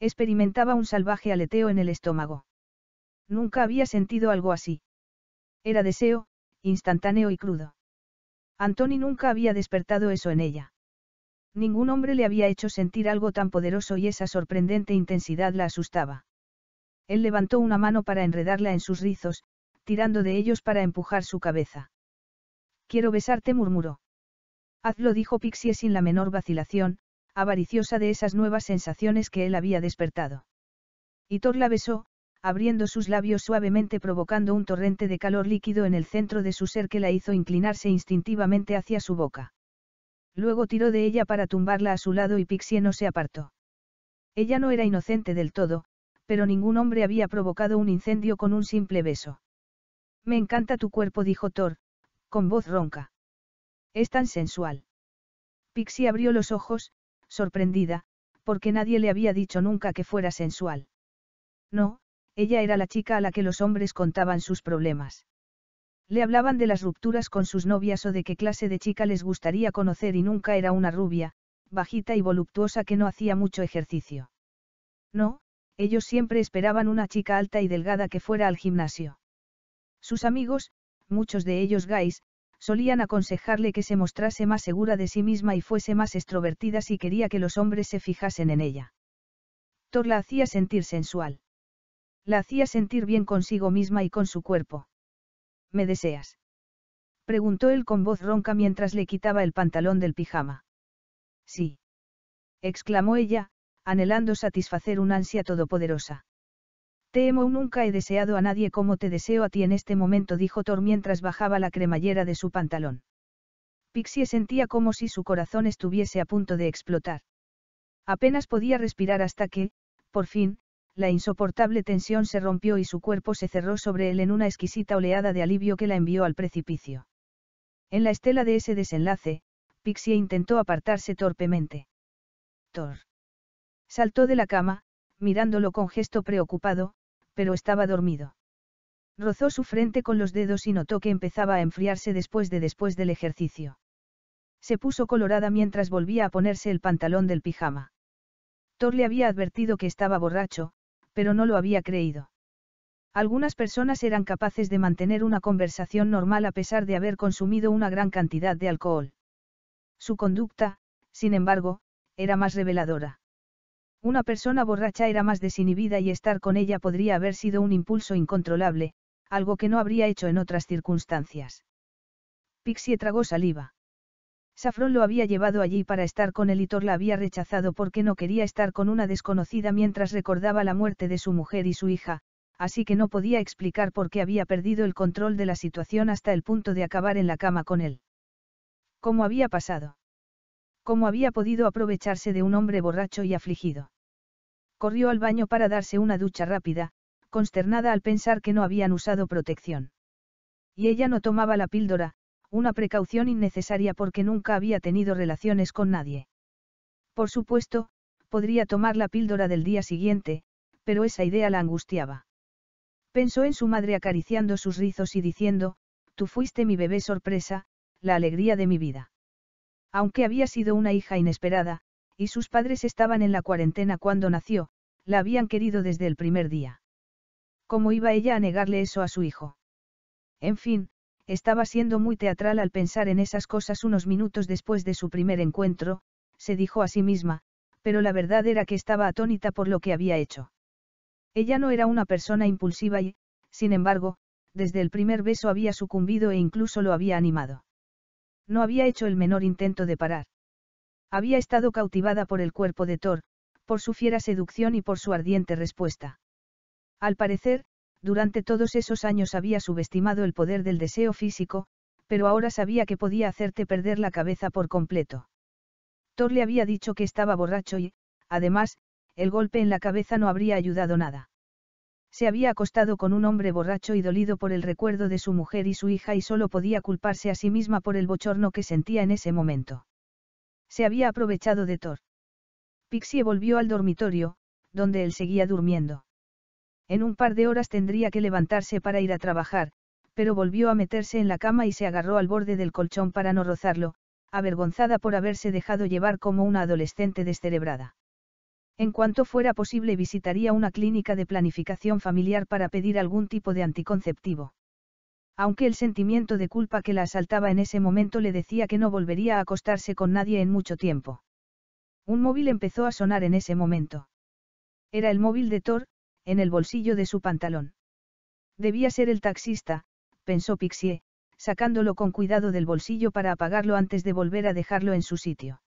A: Experimentaba un salvaje aleteo en el estómago. Nunca había sentido algo así. Era deseo, instantáneo y crudo. Antoni nunca había despertado eso en ella. Ningún hombre le había hecho sentir algo tan poderoso y esa sorprendente intensidad la asustaba. Él levantó una mano para enredarla en sus rizos, tirando de ellos para empujar su cabeza. Quiero besarte, murmuró. Hazlo, dijo Pixie sin la menor vacilación, avariciosa de esas nuevas sensaciones que él había despertado. Y Thor la besó, abriendo sus labios suavemente provocando un torrente de calor líquido en el centro de su ser que la hizo inclinarse instintivamente hacia su boca. Luego tiró de ella para tumbarla a su lado y Pixie no se apartó. Ella no era inocente del todo, pero ningún hombre había provocado un incendio con un simple beso. Me encanta tu cuerpo, dijo Thor, con voz ronca. Es tan sensual. Pixie abrió los ojos, sorprendida, porque nadie le había dicho nunca que fuera sensual. No, ella era la chica a la que los hombres contaban sus problemas. Le hablaban de las rupturas con sus novias o de qué clase de chica les gustaría conocer y nunca era una rubia, bajita y voluptuosa que no hacía mucho ejercicio. No, ellos siempre esperaban una chica alta y delgada que fuera al gimnasio. Sus amigos, muchos de ellos gays, solían aconsejarle que se mostrase más segura de sí misma y fuese más extrovertida si quería que los hombres se fijasen en ella. Thor la hacía sentir sensual. La hacía sentir bien consigo misma y con su cuerpo. ¿Me deseas? Preguntó él con voz ronca mientras le quitaba el pantalón del pijama. Sí. Exclamó ella, anhelando satisfacer una ansia todopoderosa. Temo nunca he deseado a nadie como te deseo a ti en este momento, dijo Thor mientras bajaba la cremallera de su pantalón. Pixie sentía como si su corazón estuviese a punto de explotar. Apenas podía respirar hasta que, por fin, la insoportable tensión se rompió y su cuerpo se cerró sobre él en una exquisita oleada de alivio que la envió al precipicio. En la estela de ese desenlace, Pixie intentó apartarse torpemente. Thor. Saltó de la cama, mirándolo con gesto preocupado, pero estaba dormido. Rozó su frente con los dedos y notó que empezaba a enfriarse después de después del ejercicio. Se puso colorada mientras volvía a ponerse el pantalón del pijama. Thor le había advertido que estaba borracho, pero no lo había creído. Algunas personas eran capaces de mantener una conversación normal a pesar de haber consumido una gran cantidad de alcohol. Su conducta, sin embargo, era más reveladora. Una persona borracha era más desinhibida y estar con ella podría haber sido un impulso incontrolable, algo que no habría hecho en otras circunstancias. Pixie tragó saliva. Safrón lo había llevado allí para estar con él y Thor la había rechazado porque no quería estar con una desconocida mientras recordaba la muerte de su mujer y su hija, así que no podía explicar por qué había perdido el control de la situación hasta el punto de acabar en la cama con él. ¿Cómo había pasado? ¿Cómo había podido aprovecharse de un hombre borracho y afligido? Corrió al baño para darse una ducha rápida, consternada al pensar que no habían usado protección. Y ella no tomaba la píldora, una precaución innecesaria porque nunca había tenido relaciones con nadie. Por supuesto, podría tomar la píldora del día siguiente, pero esa idea la angustiaba. Pensó en su madre acariciando sus rizos y diciendo, tú fuiste mi bebé sorpresa, la alegría de mi vida. Aunque había sido una hija inesperada, y sus padres estaban en la cuarentena cuando nació, la habían querido desde el primer día. ¿Cómo iba ella a negarle eso a su hijo? En fin, estaba siendo muy teatral al pensar en esas cosas unos minutos después de su primer encuentro, se dijo a sí misma, pero la verdad era que estaba atónita por lo que había hecho. Ella no era una persona impulsiva y, sin embargo, desde el primer beso había sucumbido e incluso lo había animado. No había hecho el menor intento de parar. Había estado cautivada por el cuerpo de Thor, por su fiera seducción y por su ardiente respuesta. Al parecer, durante todos esos años había subestimado el poder del deseo físico, pero ahora sabía que podía hacerte perder la cabeza por completo. Thor le había dicho que estaba borracho y, además, el golpe en la cabeza no habría ayudado nada. Se había acostado con un hombre borracho y dolido por el recuerdo de su mujer y su hija y solo podía culparse a sí misma por el bochorno que sentía en ese momento. Se había aprovechado de Thor. Pixie volvió al dormitorio, donde él seguía durmiendo. En un par de horas tendría que levantarse para ir a trabajar, pero volvió a meterse en la cama y se agarró al borde del colchón para no rozarlo, avergonzada por haberse dejado llevar como una adolescente descerebrada. En cuanto fuera posible visitaría una clínica de planificación familiar para pedir algún tipo de anticonceptivo. Aunque el sentimiento de culpa que la asaltaba en ese momento le decía que no volvería a acostarse con nadie en mucho tiempo. Un móvil empezó a sonar en ese momento. Era el móvil de Thor, en el bolsillo de su pantalón. Debía ser el taxista, pensó Pixie, sacándolo con cuidado del bolsillo para apagarlo antes de volver a dejarlo en su sitio.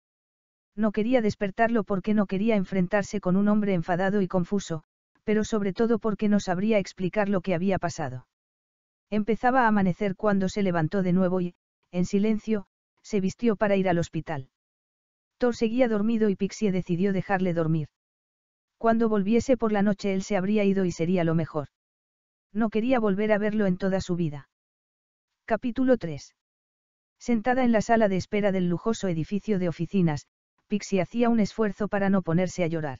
A: No quería despertarlo porque no quería enfrentarse con un hombre enfadado y confuso, pero sobre todo porque no sabría explicar lo que había pasado. Empezaba a amanecer cuando se levantó de nuevo y, en silencio, se vistió para ir al hospital. Thor seguía dormido y Pixie decidió dejarle dormir. Cuando volviese por la noche él se habría ido y sería lo mejor. No quería volver a verlo en toda su vida. Capítulo 3. Sentada en la sala de espera del lujoso edificio de oficinas, Pixie hacía un esfuerzo para no ponerse a llorar.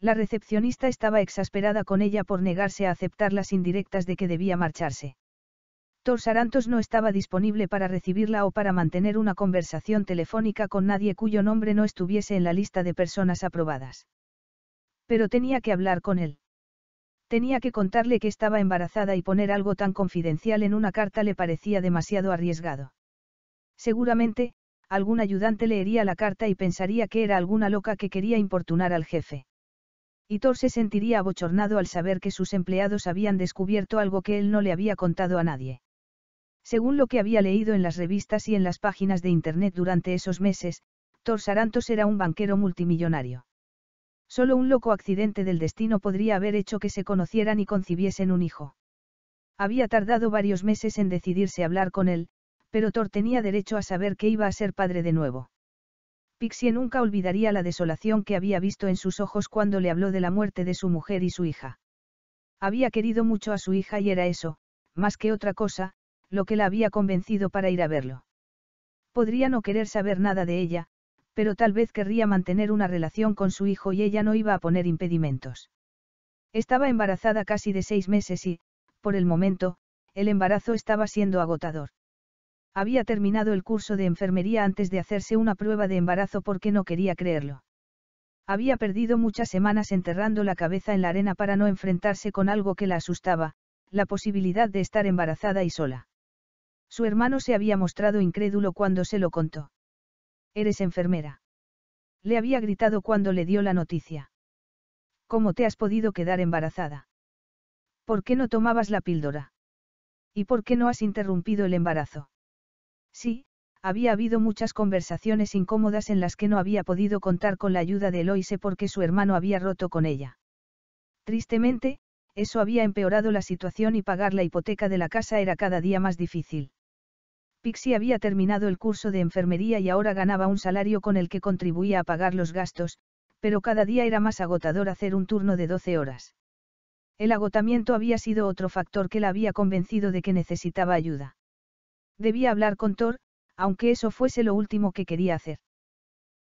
A: La recepcionista estaba exasperada con ella por negarse a aceptar las indirectas de que debía marcharse. Sarantos no estaba disponible para recibirla o para mantener una conversación telefónica con nadie cuyo nombre no estuviese en la lista de personas aprobadas. Pero tenía que hablar con él. Tenía que contarle que estaba embarazada y poner algo tan confidencial en una carta le parecía demasiado arriesgado. Seguramente, algún ayudante leería la carta y pensaría que era alguna loca que quería importunar al jefe. Y Thor se sentiría abochornado al saber que sus empleados habían descubierto algo que él no le había contado a nadie. Según lo que había leído en las revistas y en las páginas de Internet durante esos meses, Thor Sarantos era un banquero multimillonario. Solo un loco accidente del destino podría haber hecho que se conocieran y concibiesen un hijo. Había tardado varios meses en decidirse hablar con él, pero Thor tenía derecho a saber que iba a ser padre de nuevo. Pixie nunca olvidaría la desolación que había visto en sus ojos cuando le habló de la muerte de su mujer y su hija. Había querido mucho a su hija y era eso, más que otra cosa, lo que la había convencido para ir a verlo. Podría no querer saber nada de ella, pero tal vez querría mantener una relación con su hijo y ella no iba a poner impedimentos. Estaba embarazada casi de seis meses y, por el momento, el embarazo estaba siendo agotador. Había terminado el curso de enfermería antes de hacerse una prueba de embarazo porque no quería creerlo. Había perdido muchas semanas enterrando la cabeza en la arena para no enfrentarse con algo que la asustaba, la posibilidad de estar embarazada y sola. Su hermano se había mostrado incrédulo cuando se lo contó. Eres enfermera. Le había gritado cuando le dio la noticia. ¿Cómo te has podido quedar embarazada? ¿Por qué no tomabas la píldora? ¿Y por qué no has interrumpido el embarazo? Sí, había habido muchas conversaciones incómodas en las que no había podido contar con la ayuda de Eloise porque su hermano había roto con ella. Tristemente, eso había empeorado la situación y pagar la hipoteca de la casa era cada día más difícil. Pixie había terminado el curso de enfermería y ahora ganaba un salario con el que contribuía a pagar los gastos, pero cada día era más agotador hacer un turno de 12 horas. El agotamiento había sido otro factor que la había convencido de que necesitaba ayuda. Debía hablar con Thor, aunque eso fuese lo último que quería hacer.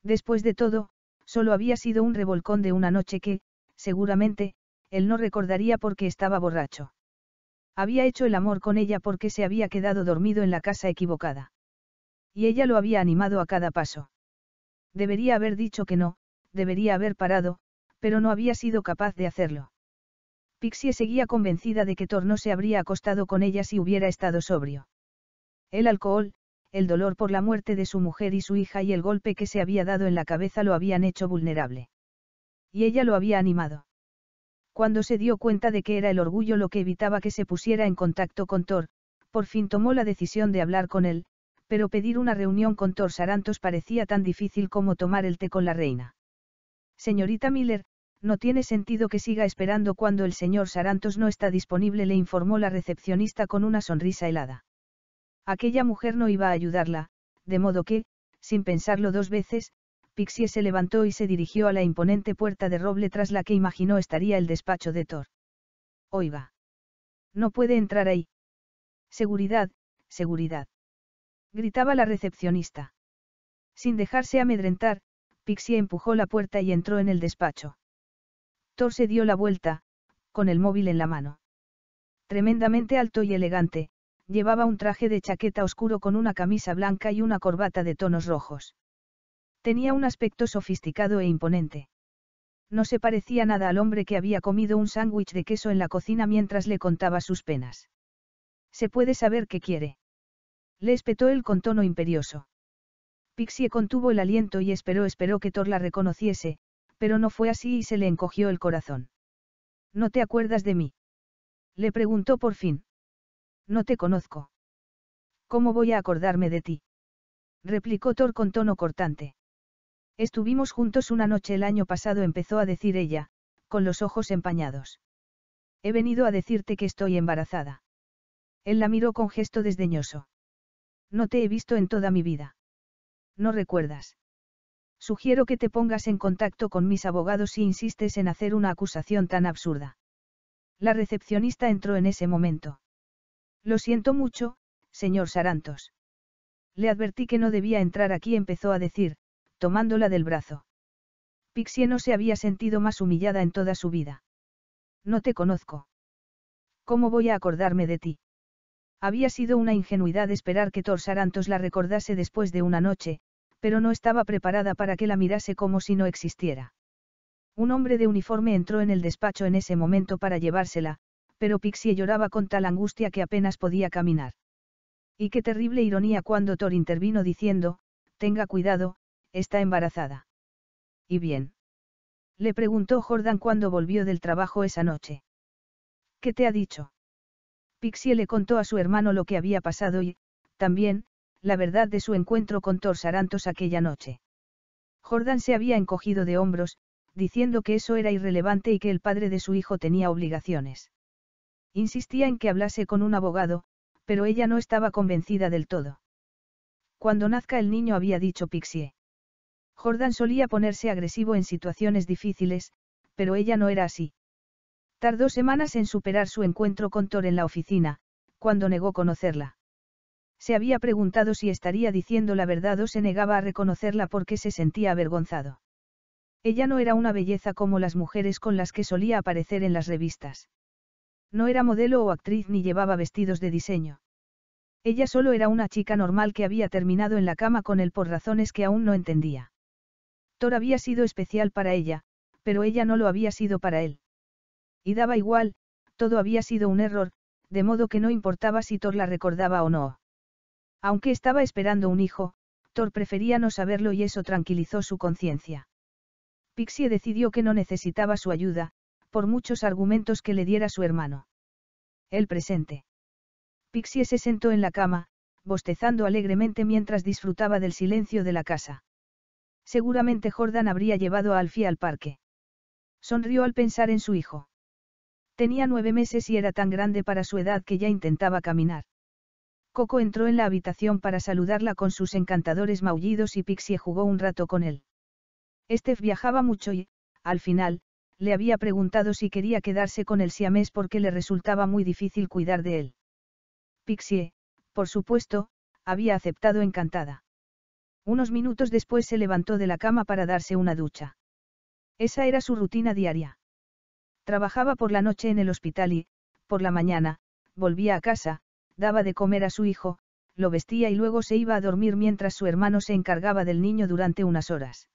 A: Después de todo, solo había sido un revolcón de una noche que, seguramente, él no recordaría porque estaba borracho. Había hecho el amor con ella porque se había quedado dormido en la casa equivocada. Y ella lo había animado a cada paso. Debería haber dicho que no, debería haber parado, pero no había sido capaz de hacerlo. Pixie seguía convencida de que Thor no se habría acostado con ella si hubiera estado sobrio. El alcohol, el dolor por la muerte de su mujer y su hija y el golpe que se había dado en la cabeza lo habían hecho vulnerable. Y ella lo había animado cuando se dio cuenta de que era el orgullo lo que evitaba que se pusiera en contacto con Thor, por fin tomó la decisión de hablar con él, pero pedir una reunión con Thor Sarantos parecía tan difícil como tomar el té con la reina. Señorita Miller, no tiene sentido que siga esperando cuando el señor Sarantos no está disponible, le informó la recepcionista con una sonrisa helada. Aquella mujer no iba a ayudarla, de modo que, sin pensarlo dos veces, Pixie se levantó y se dirigió a la imponente puerta de roble tras la que imaginó estaría el despacho de Thor. Oiga. No puede entrar ahí. Seguridad, seguridad. Gritaba la recepcionista. Sin dejarse amedrentar, Pixie empujó la puerta y entró en el despacho. Thor se dio la vuelta, con el móvil en la mano. Tremendamente alto y elegante, llevaba un traje de chaqueta oscuro con una camisa blanca y una corbata de tonos rojos. Tenía un aspecto sofisticado e imponente. No se parecía nada al hombre que había comido un sándwich de queso en la cocina mientras le contaba sus penas. Se puede saber qué quiere. Le espetó él con tono imperioso. Pixie contuvo el aliento y esperó, esperó que Thor la reconociese, pero no fue así y se le encogió el corazón. ¿No te acuerdas de mí? Le preguntó por fin. No te conozco. ¿Cómo voy a acordarme de ti? replicó Thor con tono cortante. Estuvimos juntos una noche el año pasado, empezó a decir ella, con los ojos empañados. He venido a decirte que estoy embarazada. Él la miró con gesto desdeñoso. No te he visto en toda mi vida. No recuerdas. Sugiero que te pongas en contacto con mis abogados si insistes en hacer una acusación tan absurda. La recepcionista entró en ese momento. Lo siento mucho, señor Sarantos. Le advertí que no debía entrar aquí, empezó a decir, tomándola del brazo. Pixie no se había sentido más humillada en toda su vida. No te conozco. ¿Cómo voy a acordarme de ti? Había sido una ingenuidad esperar que Thor Sarantos la recordase después de una noche, pero no estaba preparada para que la mirase como si no existiera. Un hombre de uniforme entró en el despacho en ese momento para llevársela, pero Pixie lloraba con tal angustia que apenas podía caminar. Y qué terrible ironía cuando Thor intervino diciendo, tenga cuidado, está embarazada. ¿Y bien? Le preguntó Jordan cuando volvió del trabajo esa noche. ¿Qué te ha dicho? Pixie le contó a su hermano lo que había pasado y, también, la verdad de su encuentro con Sarantos aquella noche. Jordan se había encogido de hombros, diciendo que eso era irrelevante y que el padre de su hijo tenía obligaciones. Insistía en que hablase con un abogado, pero ella no estaba convencida del todo. Cuando nazca el niño había dicho Pixie. Jordan solía ponerse agresivo en situaciones difíciles, pero ella no era así. Tardó semanas en superar su encuentro con Thor en la oficina, cuando negó conocerla. Se había preguntado si estaría diciendo la verdad o se negaba a reconocerla porque se sentía avergonzado. Ella no era una belleza como las mujeres con las que solía aparecer en las revistas. No era modelo o actriz ni llevaba vestidos de diseño. Ella solo era una chica normal que había terminado en la cama con él por razones que aún no entendía. Thor había sido especial para ella, pero ella no lo había sido para él. Y daba igual, todo había sido un error, de modo que no importaba si Thor la recordaba o no. Aunque estaba esperando un hijo, Thor prefería no saberlo y eso tranquilizó su conciencia. Pixie decidió que no necesitaba su ayuda, por muchos argumentos que le diera su hermano. El presente. Pixie se sentó en la cama, bostezando alegremente mientras disfrutaba del silencio de la casa. Seguramente Jordan habría llevado a Alfie al parque. Sonrió al pensar en su hijo. Tenía nueve meses y era tan grande para su edad que ya intentaba caminar. Coco entró en la habitación para saludarla con sus encantadores maullidos y Pixie jugó un rato con él. Este viajaba mucho y, al final, le había preguntado si quería quedarse con el siamés porque le resultaba muy difícil cuidar de él. Pixie, por supuesto, había aceptado encantada. Unos minutos después se levantó de la cama para darse una ducha. Esa era su rutina diaria. Trabajaba por la noche en el hospital y, por la mañana, volvía a casa, daba de comer a su hijo, lo vestía y luego se iba a dormir mientras su hermano se encargaba del niño durante unas horas.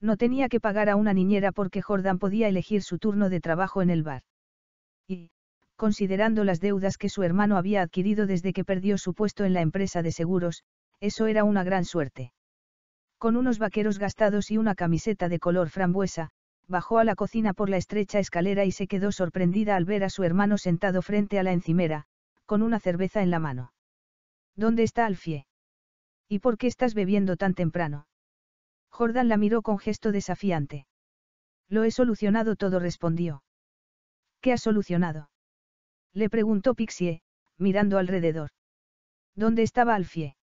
A: No tenía que pagar a una niñera porque Jordan podía elegir su turno de trabajo en el bar. Y, considerando las deudas que su hermano había adquirido desde que perdió su puesto en la empresa de seguros, eso era una gran suerte. Con unos vaqueros gastados y una camiseta de color frambuesa, bajó a la cocina por la estrecha escalera y se quedó sorprendida al ver a su hermano sentado frente a la encimera, con una cerveza en la mano. ¿Dónde está Alfie? ¿Y por qué estás bebiendo tan temprano? Jordan la miró con gesto desafiante. Lo he solucionado todo, respondió. ¿Qué has solucionado? Le preguntó Pixie, mirando alrededor. ¿Dónde estaba Alfie?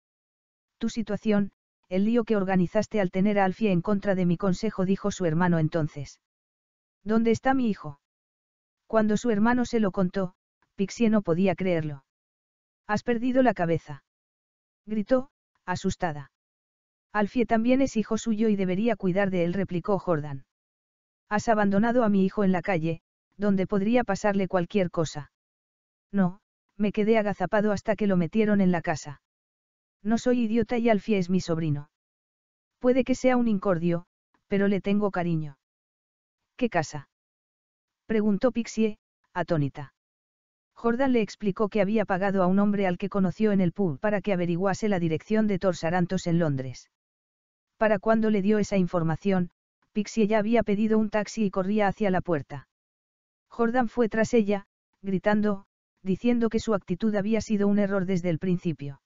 A: Tu situación, el lío que organizaste al tener a Alfie en contra de mi consejo, dijo su hermano entonces. ¿Dónde está mi hijo? Cuando su hermano se lo contó, Pixie no podía creerlo. Has perdido la cabeza. Gritó, asustada. Alfie también es hijo suyo y debería cuidar de él, replicó Jordan. Has abandonado a mi hijo en la calle, donde podría pasarle cualquier cosa. No, me quedé agazapado hasta que lo metieron en la casa. No soy idiota y Alfie es mi sobrino. Puede que sea un incordio, pero le tengo cariño. ¿Qué casa? Preguntó Pixie, atónita. Jordan le explicó que había pagado a un hombre al que conoció en el pub para que averiguase la dirección de Torsarantos en Londres. Para cuando le dio esa información, Pixie ya había pedido un taxi y corría hacia la puerta. Jordan fue tras ella, gritando, diciendo que su actitud había sido un error desde el principio.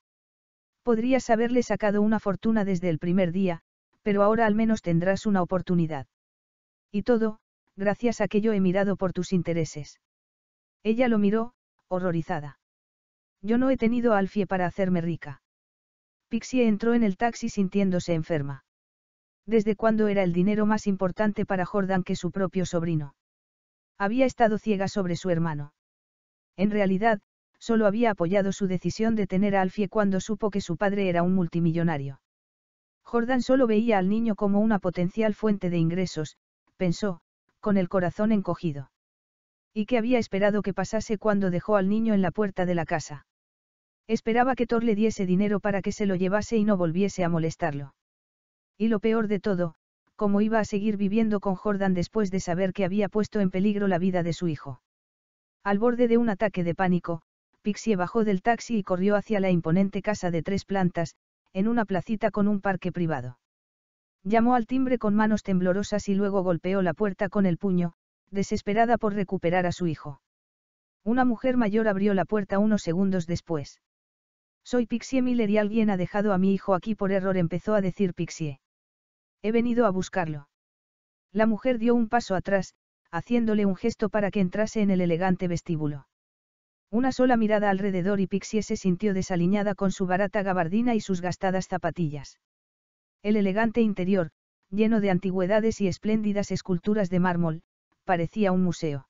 A: Podrías haberle sacado una fortuna desde el primer día, pero ahora al menos tendrás una oportunidad. Y todo, gracias a que yo he mirado por tus intereses. Ella lo miró, horrorizada. Yo no he tenido alfie para hacerme rica. Pixie entró en el taxi sintiéndose enferma. Desde cuándo era el dinero más importante para Jordan que su propio sobrino. Había estado ciega sobre su hermano. En realidad, solo había apoyado su decisión de tener a Alfie cuando supo que su padre era un multimillonario. Jordan solo veía al niño como una potencial fuente de ingresos, pensó, con el corazón encogido. ¿Y qué había esperado que pasase cuando dejó al niño en la puerta de la casa? Esperaba que Thor le diese dinero para que se lo llevase y no volviese a molestarlo. Y lo peor de todo, cómo iba a seguir viviendo con Jordan después de saber que había puesto en peligro la vida de su hijo. Al borde de un ataque de pánico, Pixie bajó del taxi y corrió hacia la imponente casa de tres plantas, en una placita con un parque privado. Llamó al timbre con manos temblorosas y luego golpeó la puerta con el puño, desesperada por recuperar a su hijo. Una mujer mayor abrió la puerta unos segundos después. Soy Pixie Miller y alguien ha dejado a mi hijo aquí por error, empezó a decir Pixie. He venido a buscarlo. La mujer dio un paso atrás, haciéndole un gesto para que entrase en el elegante vestíbulo. Una sola mirada alrededor y Pixie se sintió desaliñada con su barata gabardina y sus gastadas zapatillas. El elegante interior, lleno de antigüedades y espléndidas esculturas de mármol, parecía un museo.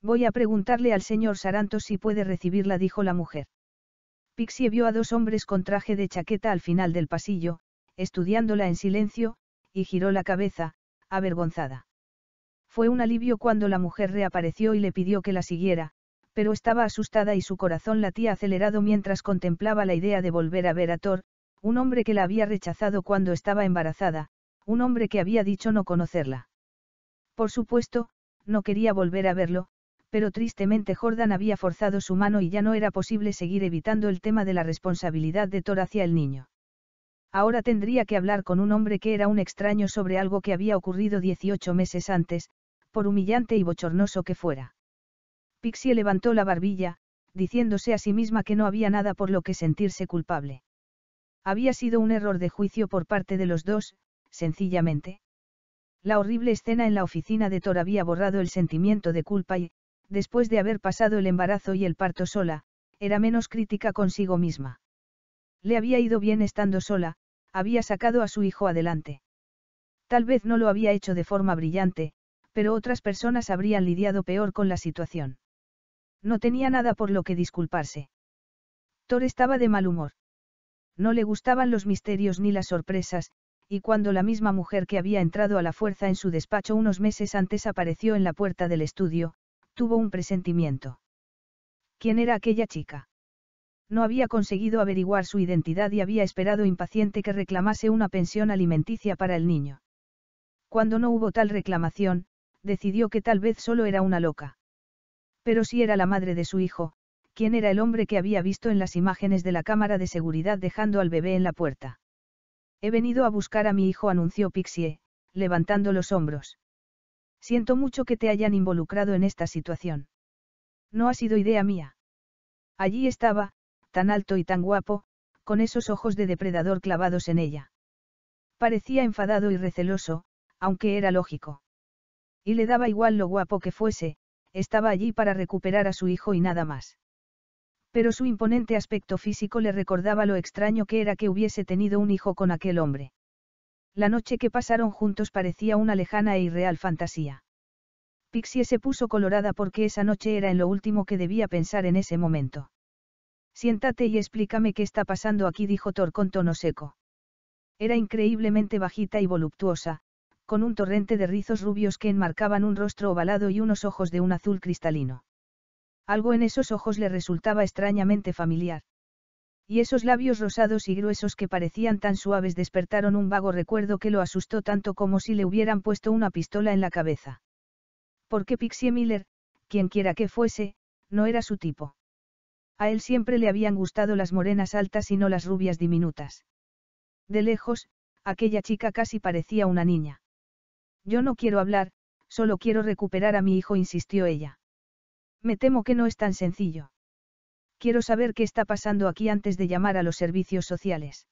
A: Voy a preguntarle al señor Sarantos si puede recibirla, dijo la mujer. Pixie vio a dos hombres con traje de chaqueta al final del pasillo, estudiándola en silencio, y giró la cabeza, avergonzada. Fue un alivio cuando la mujer reapareció y le pidió que la siguiera, pero estaba asustada y su corazón latía acelerado mientras contemplaba la idea de volver a ver a Thor, un hombre que la había rechazado cuando estaba embarazada, un hombre que había dicho no conocerla. Por supuesto, no quería volver a verlo, pero tristemente Jordan había forzado su mano y ya no era posible seguir evitando el tema de la responsabilidad de Thor hacia el niño. Ahora tendría que hablar con un hombre que era un extraño sobre algo que había ocurrido 18 meses antes, por humillante y bochornoso que fuera. Pixie levantó la barbilla, diciéndose a sí misma que no había nada por lo que sentirse culpable. Había sido un error de juicio por parte de los dos, sencillamente. La horrible escena en la oficina de Thor había borrado el sentimiento de culpa y, después de haber pasado el embarazo y el parto sola, era menos crítica consigo misma. Le había ido bien estando sola, había sacado a su hijo adelante. Tal vez no lo había hecho de forma brillante, pero otras personas habrían lidiado peor con la situación. No tenía nada por lo que disculparse. Thor estaba de mal humor. No le gustaban los misterios ni las sorpresas, y cuando la misma mujer que había entrado a la fuerza en su despacho unos meses antes apareció en la puerta del estudio, tuvo un presentimiento. ¿Quién era aquella chica? No había conseguido averiguar su identidad y había esperado impaciente que reclamase una pensión alimenticia para el niño. Cuando no hubo tal reclamación, decidió que tal vez solo era una loca. Pero si era la madre de su hijo, ¿quién era el hombre que había visto en las imágenes de la cámara de seguridad dejando al bebé en la puerta? He venido a buscar a mi hijo, anunció Pixie, levantando los hombros. Siento mucho que te hayan involucrado en esta situación. No ha sido idea mía. Allí estaba, tan alto y tan guapo, con esos ojos de depredador clavados en ella. Parecía enfadado y receloso, aunque era lógico. Y le daba igual lo guapo que fuese, estaba allí para recuperar a su hijo y nada más. Pero su imponente aspecto físico le recordaba lo extraño que era que hubiese tenido un hijo con aquel hombre. La noche que pasaron juntos parecía una lejana e irreal fantasía. Pixie se puso colorada porque esa noche era en lo último que debía pensar en ese momento. Siéntate y explícame qué está pasando aquí, dijo Thor con tono seco. Era increíblemente bajita y voluptuosa, con un torrente de rizos rubios que enmarcaban un rostro ovalado y unos ojos de un azul cristalino. Algo en esos ojos le resultaba extrañamente familiar. Y esos labios rosados y gruesos que parecían tan suaves despertaron un vago recuerdo que lo asustó tanto como si le hubieran puesto una pistola en la cabeza. Porque Pixie Miller, quien quiera que fuese, no era su tipo. A él siempre le habían gustado las morenas altas y no las rubias diminutas. De lejos, aquella chica casi parecía una niña. Yo no quiero hablar, solo quiero recuperar a mi hijo, insistió ella. Me temo que no es tan sencillo. Quiero saber qué está pasando aquí antes de llamar a los servicios sociales.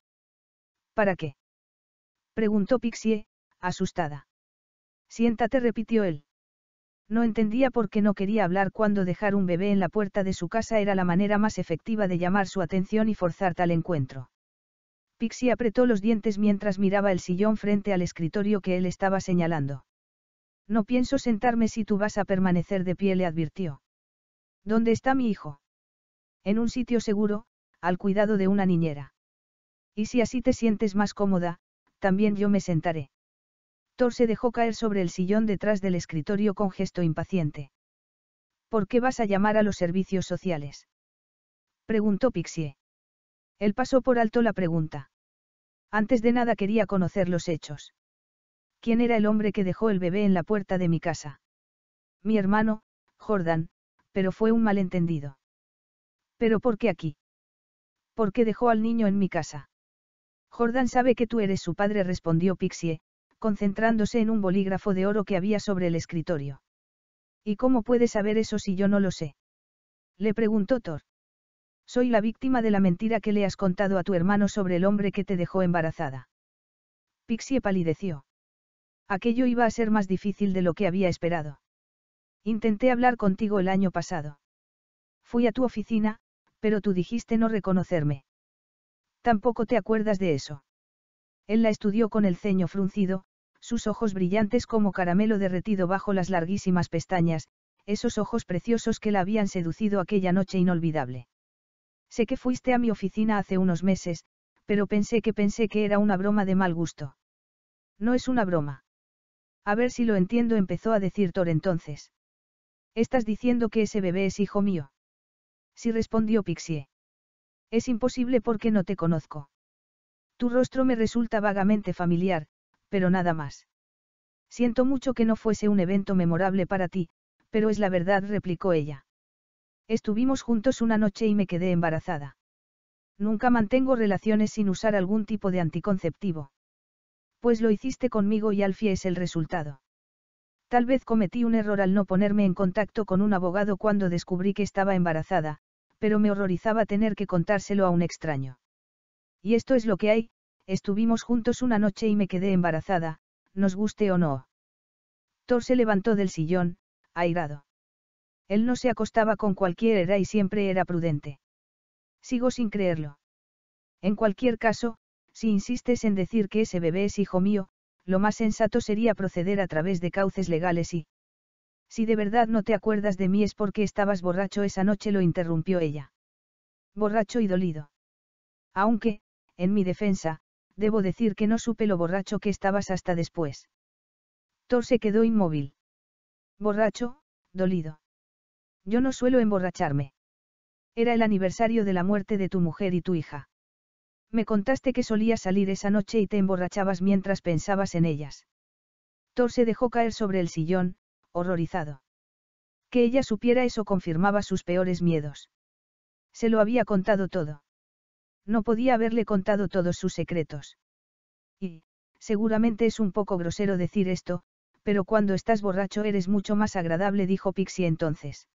A: ¿Para qué? preguntó Pixie, asustada. Siéntate, repitió él. No entendía por qué no quería hablar cuando dejar un bebé en la puerta de su casa era la manera más efectiva de llamar su atención y forzar tal encuentro. Pixie apretó los dientes mientras miraba el sillón frente al escritorio que él estaba señalando. No pienso sentarme si tú vas a permanecer de pie, le advirtió. ¿Dónde está mi hijo? En un sitio seguro, al cuidado de una niñera. Y si así te sientes más cómoda, también yo me sentaré. Thor se dejó caer sobre el sillón detrás del escritorio con gesto impaciente. ¿Por qué vas a llamar a los servicios sociales? Preguntó Pixie. Él pasó por alto la pregunta. Antes de nada quería conocer los hechos. ¿Quién era el hombre que dejó el bebé en la puerta de mi casa? Mi hermano, Jordan, pero fue un malentendido. ¿Pero por qué aquí? ¿Por qué dejó al niño en mi casa? Jordan sabe que tú eres su padre, respondió Pixie, concentrándose en un bolígrafo de oro que había sobre el escritorio. ¿Y cómo puede saber eso si yo no lo sé? Le preguntó Thor. Soy la víctima de la mentira que le has contado a tu hermano sobre el hombre que te dejó embarazada. Pixie palideció. Aquello iba a ser más difícil de lo que había esperado. Intenté hablar contigo el año pasado. Fui a tu oficina, pero tú dijiste no reconocerme. Tampoco te acuerdas de eso. Él la estudió con el ceño fruncido, sus ojos brillantes como caramelo derretido bajo las larguísimas pestañas, esos ojos preciosos que la habían seducido aquella noche inolvidable. Sé que fuiste a mi oficina hace unos meses, pero pensé que pensé que era una broma de mal gusto. No es una broma. A ver si lo entiendo, empezó a decir Thor entonces. Estás diciendo que ese bebé es hijo mío. Sí respondió Pixie. Es imposible porque no te conozco. Tu rostro me resulta vagamente familiar, pero nada más. Siento mucho que no fuese un evento memorable para ti, pero es la verdad, replicó ella. Estuvimos juntos una noche y me quedé embarazada. Nunca mantengo relaciones sin usar algún tipo de anticonceptivo. Pues lo hiciste conmigo y Alfie es el resultado. Tal vez cometí un error al no ponerme en contacto con un abogado cuando descubrí que estaba embarazada, pero me horrorizaba tener que contárselo a un extraño. Y esto es lo que hay, estuvimos juntos una noche y me quedé embarazada, nos guste o no. Thor se levantó del sillón, airado. Él no se acostaba con cualquier era y siempre era prudente. Sigo sin creerlo. En cualquier caso, si insistes en decir que ese bebé es hijo mío, lo más sensato sería proceder a través de cauces legales y... Si de verdad no te acuerdas de mí es porque estabas borracho esa noche, lo interrumpió ella. Borracho y dolido. Aunque, en mi defensa, debo decir que no supe lo borracho que estabas hasta después. Thor se quedó inmóvil. Borracho, dolido. Yo no suelo emborracharme. Era el aniversario de la muerte de tu mujer y tu hija. Me contaste que solías salir esa noche y te emborrachabas mientras pensabas en ellas. Thor se dejó caer sobre el sillón, horrorizado. Que ella supiera eso confirmaba sus peores miedos. Se lo había contado todo. No podía haberle contado todos sus secretos. Y, seguramente es un poco grosero decir esto, pero cuando estás borracho eres mucho más agradable, dijo Pixie entonces.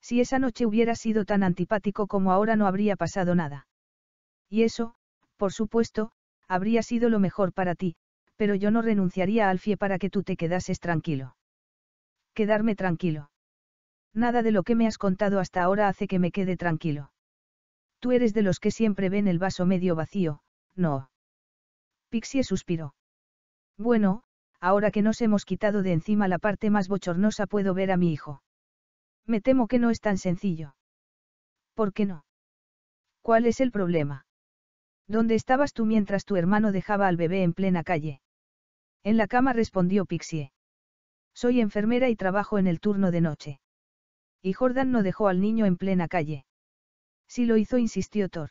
A: Si esa noche hubiera sido tan antipático como ahora no habría pasado nada. Y eso, por supuesto, habría sido lo mejor para ti, pero yo no renunciaría al Alfie para que tú te quedases tranquilo. Quedarme tranquilo. Nada de lo que me has contado hasta ahora hace que me quede tranquilo. Tú eres de los que siempre ven el vaso medio vacío, no. Pixie suspiró. Bueno, ahora que nos hemos quitado de encima la parte más bochornosa puedo ver a mi hijo. Me temo que no es tan sencillo. ¿Por qué no? ¿Cuál es el problema? ¿Dónde estabas tú mientras tu hermano dejaba al bebé en plena calle? En la cama respondió Pixie. Soy enfermera y trabajo en el turno de noche. Y Jordan no dejó al niño en plena calle. Sí lo hizo, insistió Thor.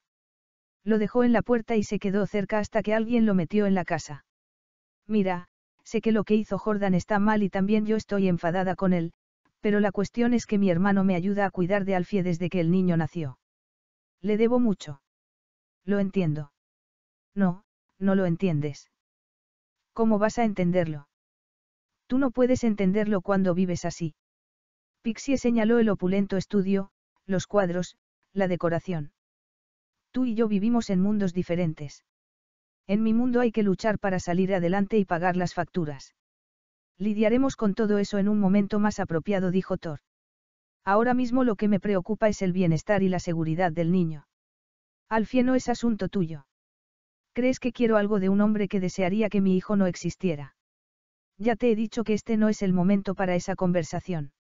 A: Lo dejó en la puerta y se quedó cerca hasta que alguien lo metió en la casa. Mira, sé que lo que hizo Jordan está mal y también yo estoy enfadada con él, pero la cuestión es que mi hermano me ayuda a cuidar de Alfie desde que el niño nació. Le debo mucho. Lo entiendo. No, no lo entiendes. ¿Cómo vas a entenderlo? Tú no puedes entenderlo cuando vives así. Pixie señaló el opulento estudio, los cuadros, la decoración. Tú y yo vivimos en mundos diferentes. En mi mundo hay que luchar para salir adelante y pagar las facturas. Lidiaremos con todo eso en un momento más apropiado, dijo Thor. Ahora mismo lo que me preocupa es el bienestar y la seguridad del niño. Alfie no es asunto tuyo. ¿Crees que quiero algo de un hombre que desearía que mi hijo no existiera? Ya te he dicho que este no es el momento para esa conversación.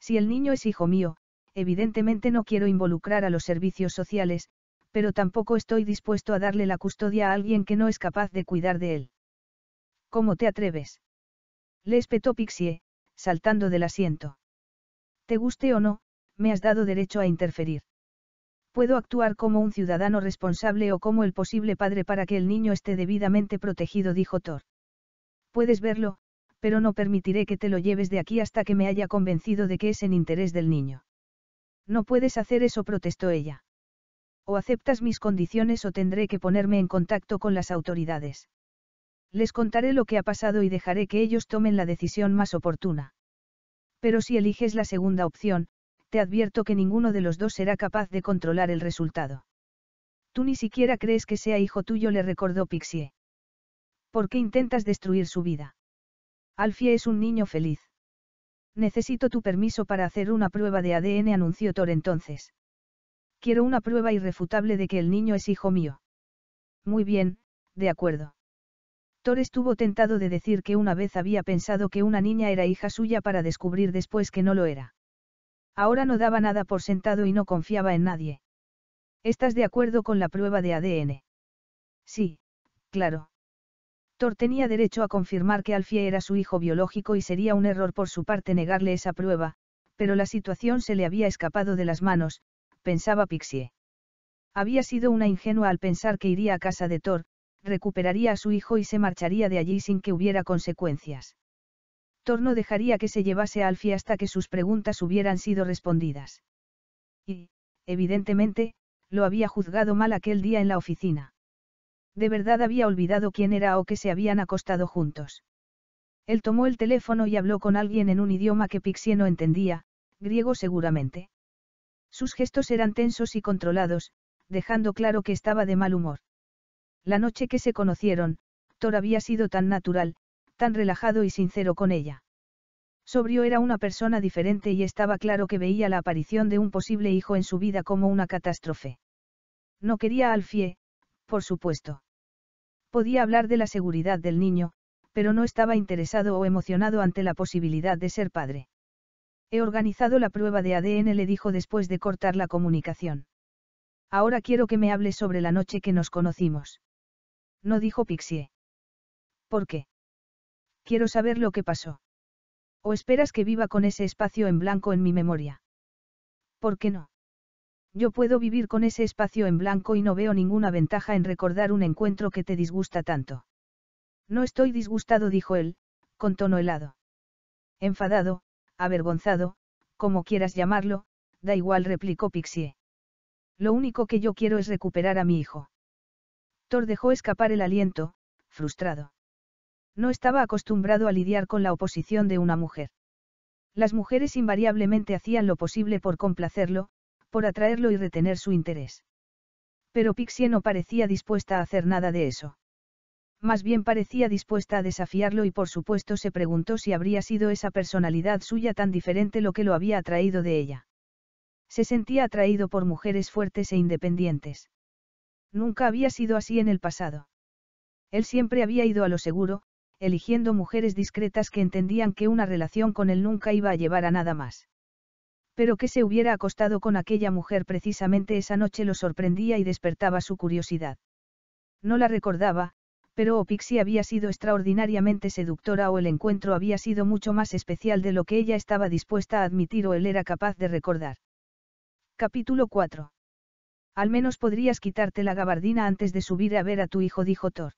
A: Si el niño es hijo mío, evidentemente no quiero involucrar a los servicios sociales, pero tampoco estoy dispuesto a darle la custodia a alguien que no es capaz de cuidar de él. ¿Cómo te atreves? Le espetó Pixie, saltando del asiento. Te guste o no, me has dado derecho a interferir. Puedo actuar como un ciudadano responsable o como el posible padre para que el niño esté debidamente protegido, dijo Thor. Puedes verlo, pero no permitiré que te lo lleves de aquí hasta que me haya convencido de que es en interés del niño. No puedes hacer eso, protestó ella. O aceptas mis condiciones o tendré que ponerme en contacto con las autoridades. Les contaré lo que ha pasado y dejaré que ellos tomen la decisión más oportuna. Pero si eliges la segunda opción, te advierto que ninguno de los dos será capaz de controlar el resultado. Tú ni siquiera crees que sea hijo tuyo, le recordó Pixie. ¿Por qué intentas destruir su vida? Alfie es un niño feliz. Necesito tu permiso para hacer una prueba de ADN, anunció Thor entonces. Quiero una prueba irrefutable de que el niño es hijo mío. Muy bien, de acuerdo. Thor estuvo tentado de decir que una vez había pensado que una niña era hija suya para descubrir después que no lo era. Ahora no daba nada por sentado y no confiaba en nadie. ¿Estás de acuerdo con la prueba de ADN? Sí, claro. Thor tenía derecho a confirmar que Alfie era su hijo biológico y sería un error por su parte negarle esa prueba, pero la situación se le había escapado de las manos, pensaba Pixie. Había sido una ingenua al pensar que iría a casa de Thor, recuperaría a su hijo y se marcharía de allí sin que hubiera consecuencias. Torno dejaría que se llevase a Alfie hasta que sus preguntas hubieran sido respondidas. Y, evidentemente, lo había juzgado mal aquel día en la oficina. De verdad había olvidado quién era o que se habían acostado juntos. Él tomó el teléfono y habló con alguien en un idioma que Pixie no entendía, griego seguramente. Sus gestos eran tensos y controlados, dejando claro que estaba de mal humor. La noche que se conocieron, Thor había sido tan natural, tan relajado y sincero con ella. Sobrio era una persona diferente y estaba claro que veía la aparición de un posible hijo en su vida como una catástrofe. No quería al Alfie, por supuesto. Podía hablar de la seguridad del niño, pero no estaba interesado o emocionado ante la posibilidad de ser padre. He organizado la prueba de ADN, le dijo después de cortar la comunicación. Ahora quiero que me hables sobre la noche que nos conocimos no dijo Pixie. ¿Por qué? Quiero saber lo que pasó. ¿O esperas que viva con ese espacio en blanco en mi memoria? ¿Por qué no? Yo puedo vivir con ese espacio en blanco y no veo ninguna ventaja en recordar un encuentro que te disgusta tanto. No estoy disgustado, dijo él, con tono helado. Enfadado, avergonzado, como quieras llamarlo, da igual, replicó Pixie. Lo único que yo quiero es recuperar a mi hijo dejó escapar el aliento, frustrado. No estaba acostumbrado a lidiar con la oposición de una mujer. Las mujeres invariablemente hacían lo posible por complacerlo, por atraerlo y retener su interés. Pero Pixie no parecía dispuesta a hacer nada de eso. Más bien parecía dispuesta a desafiarlo y por supuesto se preguntó si habría sido esa personalidad suya tan diferente lo que lo había atraído de ella. Se sentía atraído por mujeres fuertes e independientes. Nunca había sido así en el pasado. Él siempre había ido a lo seguro, eligiendo mujeres discretas que entendían que una relación con él nunca iba a llevar a nada más. Pero que se hubiera acostado con aquella mujer precisamente esa noche lo sorprendía y despertaba su curiosidad. No la recordaba, pero Opixi oh, había sido extraordinariamente seductora o el encuentro había sido mucho más especial de lo que ella estaba dispuesta a admitir o él era capaz de recordar. Capítulo 4. Al menos podrías quitarte la gabardina antes de subir a ver a tu hijo, dijo Thor.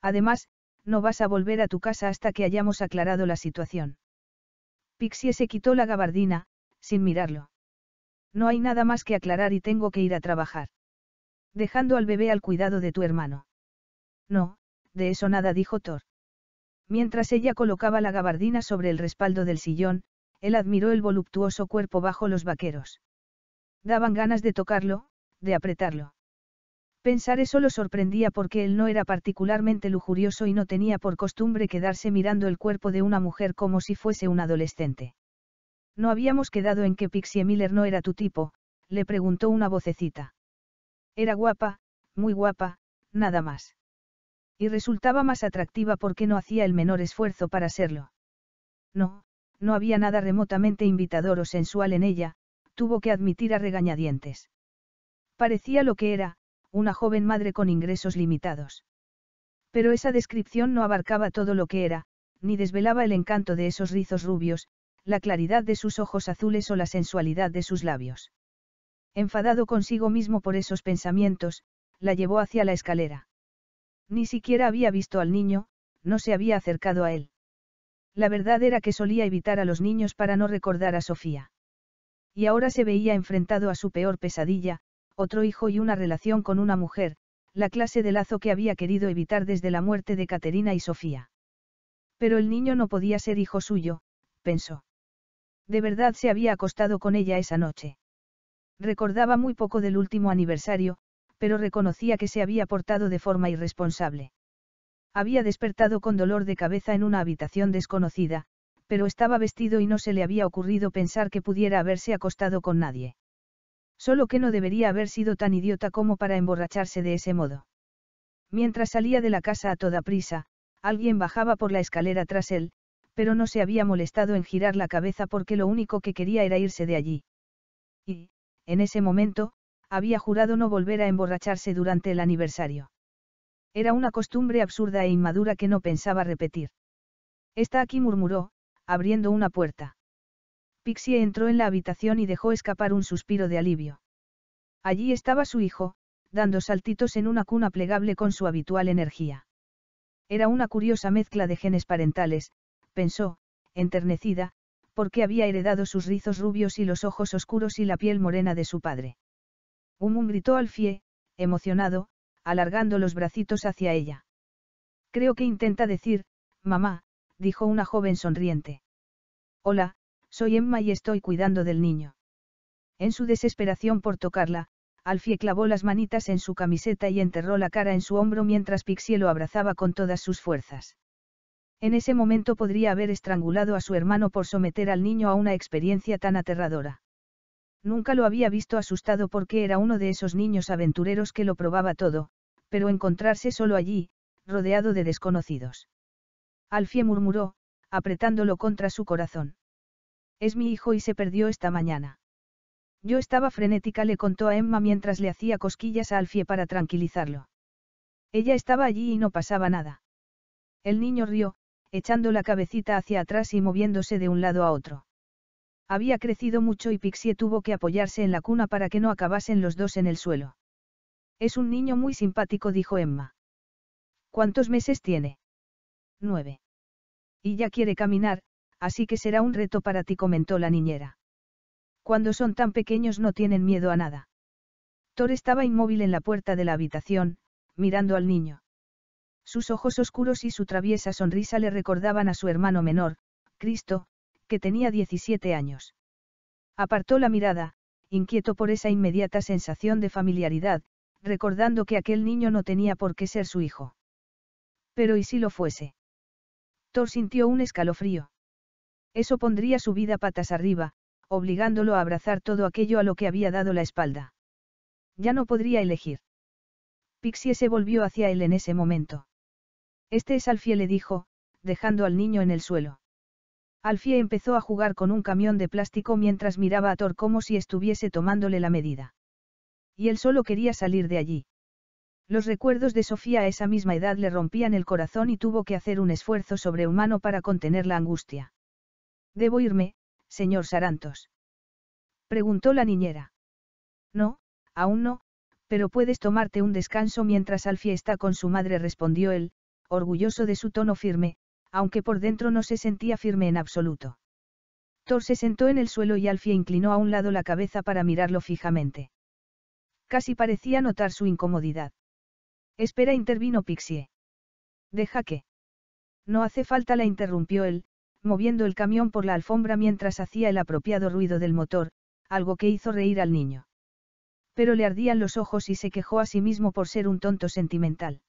A: Además, no vas a volver a tu casa hasta que hayamos aclarado la situación. Pixie se quitó la gabardina, sin mirarlo. No hay nada más que aclarar y tengo que ir a trabajar. Dejando al bebé al cuidado de tu hermano. No, de eso nada, dijo Thor. Mientras ella colocaba la gabardina sobre el respaldo del sillón, él admiró el voluptuoso cuerpo bajo los vaqueros. Daban ganas de tocarlo, de apretarlo. Pensar eso lo sorprendía porque él no era particularmente lujurioso y no tenía por costumbre quedarse mirando el cuerpo de una mujer como si fuese un adolescente. No habíamos quedado en que Pixie Miller no era tu tipo, le preguntó una vocecita. Era guapa, muy guapa, nada más. Y resultaba más atractiva porque no hacía el menor esfuerzo para serlo. No, no había nada remotamente invitador o sensual en ella, tuvo que admitir a regañadientes. Parecía lo que era, una joven madre con ingresos limitados. Pero esa descripción no abarcaba todo lo que era, ni desvelaba el encanto de esos rizos rubios, la claridad de sus ojos azules o la sensualidad de sus labios. Enfadado consigo mismo por esos pensamientos, la llevó hacia la escalera. Ni siquiera había visto al niño, no se había acercado a él. La verdad era que solía evitar a los niños para no recordar a Sofía. Y ahora se veía enfrentado a su peor pesadilla, otro hijo y una relación con una mujer, la clase de lazo que había querido evitar desde la muerte de Caterina y Sofía. Pero el niño no podía ser hijo suyo, pensó. De verdad se había acostado con ella esa noche. Recordaba muy poco del último aniversario, pero reconocía que se había portado de forma irresponsable. Había despertado con dolor de cabeza en una habitación desconocida, pero estaba vestido y no se le había ocurrido pensar que pudiera haberse acostado con nadie. Solo que no debería haber sido tan idiota como para emborracharse de ese modo. Mientras salía de la casa a toda prisa, alguien bajaba por la escalera tras él, pero no se había molestado en girar la cabeza porque lo único que quería era irse de allí. Y, en ese momento, había jurado no volver a emborracharse durante el aniversario. Era una costumbre absurda e inmadura que no pensaba repetir. Está aquí murmuró, abriendo una puerta. Pixie entró en la habitación y dejó escapar un suspiro de alivio. Allí estaba su hijo, dando saltitos en una cuna plegable con su habitual energía. Era una curiosa mezcla de genes parentales, pensó, enternecida, porque había heredado sus rizos rubios y los ojos oscuros y la piel morena de su padre. Humum gritó al fie, emocionado, alargando los bracitos hacia ella. Creo que intenta decir, mamá, dijo una joven sonriente. Hola, soy Emma y estoy cuidando del niño. En su desesperación por tocarla, Alfie clavó las manitas en su camiseta y enterró la cara en su hombro mientras Pixie lo abrazaba con todas sus fuerzas. En ese momento podría haber estrangulado a su hermano por someter al niño a una experiencia tan aterradora. Nunca lo había visto asustado porque era uno de esos niños aventureros que lo probaba todo, pero encontrarse solo allí, rodeado de desconocidos. Alfie murmuró, apretándolo contra su corazón. Es mi hijo y se perdió esta mañana. Yo estaba frenética, le contó a Emma mientras le hacía cosquillas a Alfie para tranquilizarlo. Ella estaba allí y no pasaba nada. El niño rió, echando la cabecita hacia atrás y moviéndose de un lado a otro. Había crecido mucho y Pixie tuvo que apoyarse en la cuna para que no acabasen los dos en el suelo. Es un niño muy simpático, dijo Emma. ¿Cuántos meses tiene? Nueve. Y ya quiere caminar, así que será un reto para ti, comentó la niñera. Cuando son tan pequeños no tienen miedo a nada. Thor estaba inmóvil en la puerta de la habitación, mirando al niño. Sus ojos oscuros y su traviesa sonrisa le recordaban a su hermano menor, Cristo, que tenía 17 años. Apartó la mirada, inquieto por esa inmediata sensación de familiaridad, recordando que aquel niño no tenía por qué ser su hijo. Pero ¿y si lo fuese? Thor sintió un escalofrío. Eso pondría su vida patas arriba, obligándolo a abrazar todo aquello a lo que había dado la espalda. Ya no podría elegir. Pixie se volvió hacia él en ese momento. Este es Alfie, le dijo, dejando al niño en el suelo. Alfie empezó a jugar con un camión de plástico mientras miraba a Thor como si estuviese tomándole la medida. Y él solo quería salir de allí. Los recuerdos de Sofía a esa misma edad le rompían el corazón y tuvo que hacer un esfuerzo sobrehumano para contener la angustia. ¿Debo irme, señor Sarantos? Preguntó la niñera. No, aún no, pero puedes tomarte un descanso mientras Alfie está con su madre, respondió él, orgulloso de su tono firme, aunque por dentro no se sentía firme en absoluto. Thor se sentó en el suelo y Alfie inclinó a un lado la cabeza para mirarlo fijamente. Casi parecía notar su incomodidad. Espera, intervino Pixie. Deja que. No hace falta, la interrumpió él, moviendo el camión por la alfombra mientras hacía el apropiado ruido del motor, algo que hizo reír al niño. Pero le ardían los ojos y se quejó a sí mismo por ser un tonto sentimental.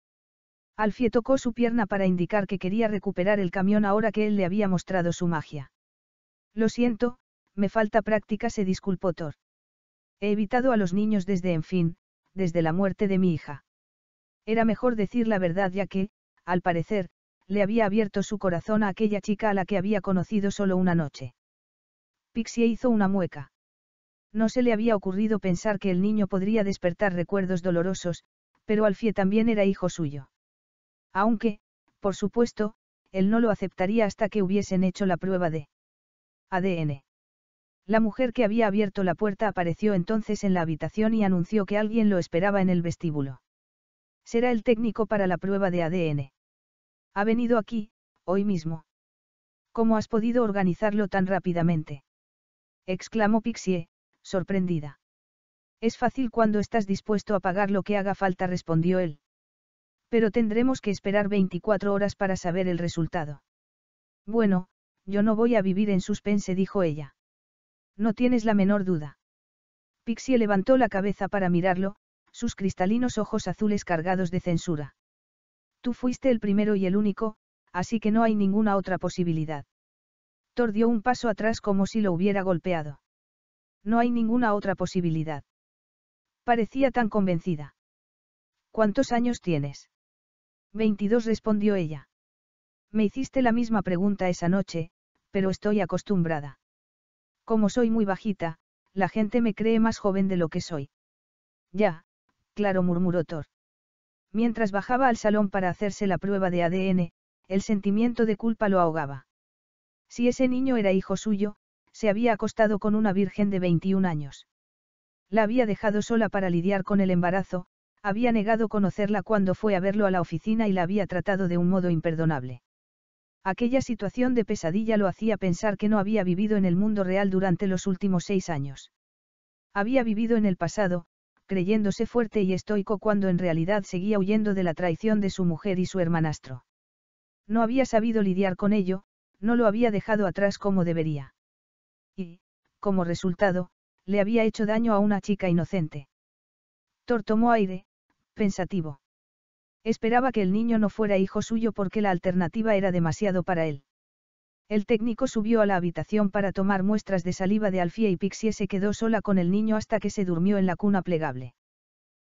A: Alfie tocó su pierna para indicar que quería recuperar el camión ahora que él le había mostrado su magia. Lo siento, me falta práctica, se disculpó Thor. He evitado a los niños desde, en fin, desde la muerte de mi hija. Era mejor decir la verdad ya que, al parecer, le había abierto su corazón a aquella chica a la que había conocido solo una noche. Pixie hizo una mueca. No se le había ocurrido pensar que el niño podría despertar recuerdos dolorosos, pero Alfie también era hijo suyo. Aunque, por supuesto, él no lo aceptaría hasta que hubiesen hecho la prueba de ADN. La mujer que había abierto la puerta apareció entonces en la habitación y anunció que alguien lo esperaba en el vestíbulo. Será el técnico para la prueba de ADN. Ha venido aquí, hoy mismo. ¿Cómo has podido organizarlo tan rápidamente? exclamó Pixie, sorprendida. Es fácil cuando estás dispuesto a pagar lo que haga falta, respondió él. Pero tendremos que esperar 24 horas para saber el resultado. Bueno, yo no voy a vivir en suspense, dijo ella. No tienes la menor duda. Pixie levantó la cabeza para mirarlo, sus cristalinos ojos azules cargados de censura. Tú fuiste el primero y el único, así que no hay ninguna otra posibilidad. Thor dio un paso atrás como si lo hubiera golpeado. No hay ninguna otra posibilidad. Parecía tan convencida. ¿Cuántos años tienes? 22 respondió ella. Me hiciste la misma pregunta esa noche, pero estoy acostumbrada. Como soy muy bajita, la gente me cree más joven de lo que soy. Ya, claro murmuró Thor. Mientras bajaba al salón para hacerse la prueba de ADN, el sentimiento de culpa lo ahogaba. Si ese niño era hijo suyo, se había acostado con una virgen de 21 años. La había dejado sola para lidiar con el embarazo, había negado conocerla cuando fue a verlo a la oficina y la había tratado de un modo imperdonable. Aquella situación de pesadilla lo hacía pensar que no había vivido en el mundo real durante los últimos seis años. Había vivido en el pasado, creyéndose fuerte y estoico cuando en realidad seguía huyendo de la traición de su mujer y su hermanastro. No había sabido lidiar con ello, no lo había dejado atrás como debería. Y, como resultado, le había hecho daño a una chica inocente. Thor tomó aire, pensativo. Esperaba que el niño no fuera hijo suyo porque la alternativa era demasiado para él. El técnico subió a la habitación para tomar muestras de saliva de Alfie y Pixie se quedó sola con el niño hasta que se durmió en la cuna plegable.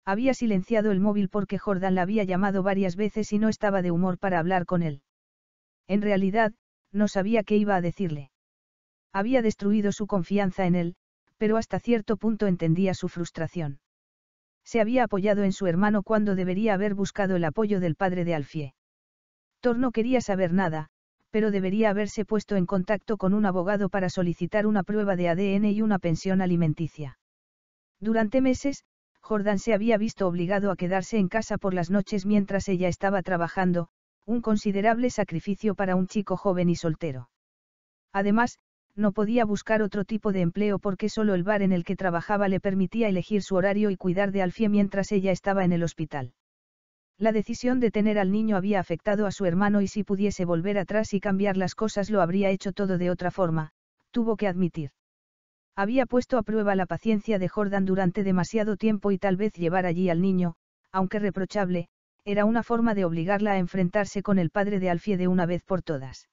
A: Había silenciado el móvil porque Jordan la había llamado varias veces y no estaba de humor para hablar con él. En realidad, no sabía qué iba a decirle. Había destruido su confianza en él, pero hasta cierto punto entendía su frustración. Se había apoyado en su hermano cuando debería haber buscado el apoyo del padre de Alfie. Thor no quería saber nada, pero debería haberse puesto en contacto con un abogado para solicitar una prueba de ADN y una pensión alimenticia. Durante meses, Jordan se había visto obligado a quedarse en casa por las noches mientras ella estaba trabajando, un considerable sacrificio para un chico joven y soltero. Además, no podía buscar otro tipo de empleo porque solo el bar en el que trabajaba le permitía elegir su horario y cuidar de Alfie mientras ella estaba en el hospital. La decisión de tener al niño había afectado a su hermano y si pudiese volver atrás y cambiar las cosas lo habría hecho todo de otra forma, tuvo que admitir. Había puesto a prueba la paciencia de Jordan durante demasiado tiempo y tal vez llevar allí al niño, aunque reprochable, era una forma de obligarla a enfrentarse con el padre de Alfie de una vez por todas.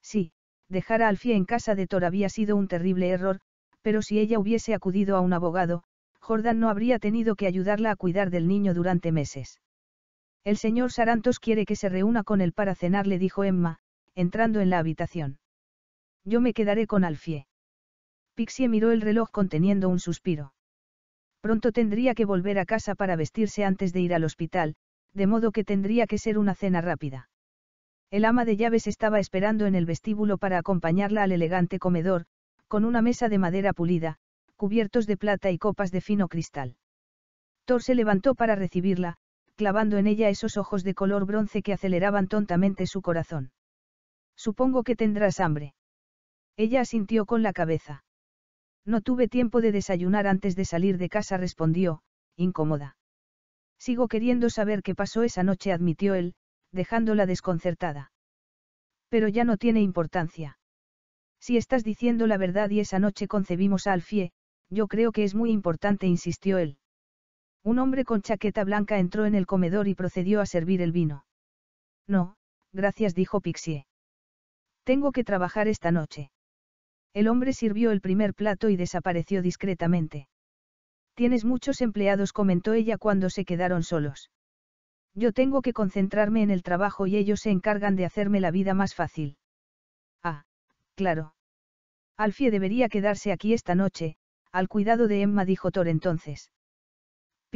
A: Sí, dejar a Alfie en casa de Thor había sido un terrible error, pero si ella hubiese acudido a un abogado, Jordan no habría tenido que ayudarla a cuidar del niño durante meses. El señor Sarantos quiere que se reúna con él para cenar, le dijo Emma, entrando en la habitación. Yo me quedaré con Alfie. Pixie miró el reloj conteniendo un suspiro. Pronto tendría que volver a casa para vestirse antes de ir al hospital, de modo que tendría que ser una cena rápida. El ama de llaves estaba esperando en el vestíbulo para acompañarla al elegante comedor, con una mesa de madera pulida, cubiertos de plata y copas de fino cristal. Thor se levantó para recibirla, clavando en ella esos ojos de color bronce que aceleraban tontamente su corazón. Supongo que tendrás hambre. Ella asintió con la cabeza. No tuve tiempo de desayunar antes de salir de casa, respondió, incómoda. Sigo queriendo saber qué pasó esa noche, admitió él, dejándola desconcertada. Pero ya no tiene importancia. Si estás diciendo la verdad y esa noche concebimos a Alfie, yo creo que es muy importante, insistió él. Un hombre con chaqueta blanca entró en el comedor y procedió a servir el vino. No, gracias, dijo Pixie. Tengo que trabajar esta noche. El hombre sirvió el primer plato y desapareció discretamente. Tienes muchos empleados, comentó ella cuando se quedaron solos. Yo tengo que concentrarme en el trabajo y ellos se encargan de hacerme la vida más fácil. Ah, claro. Alfie debería quedarse aquí esta noche, al cuidado de Emma, dijo Thor entonces.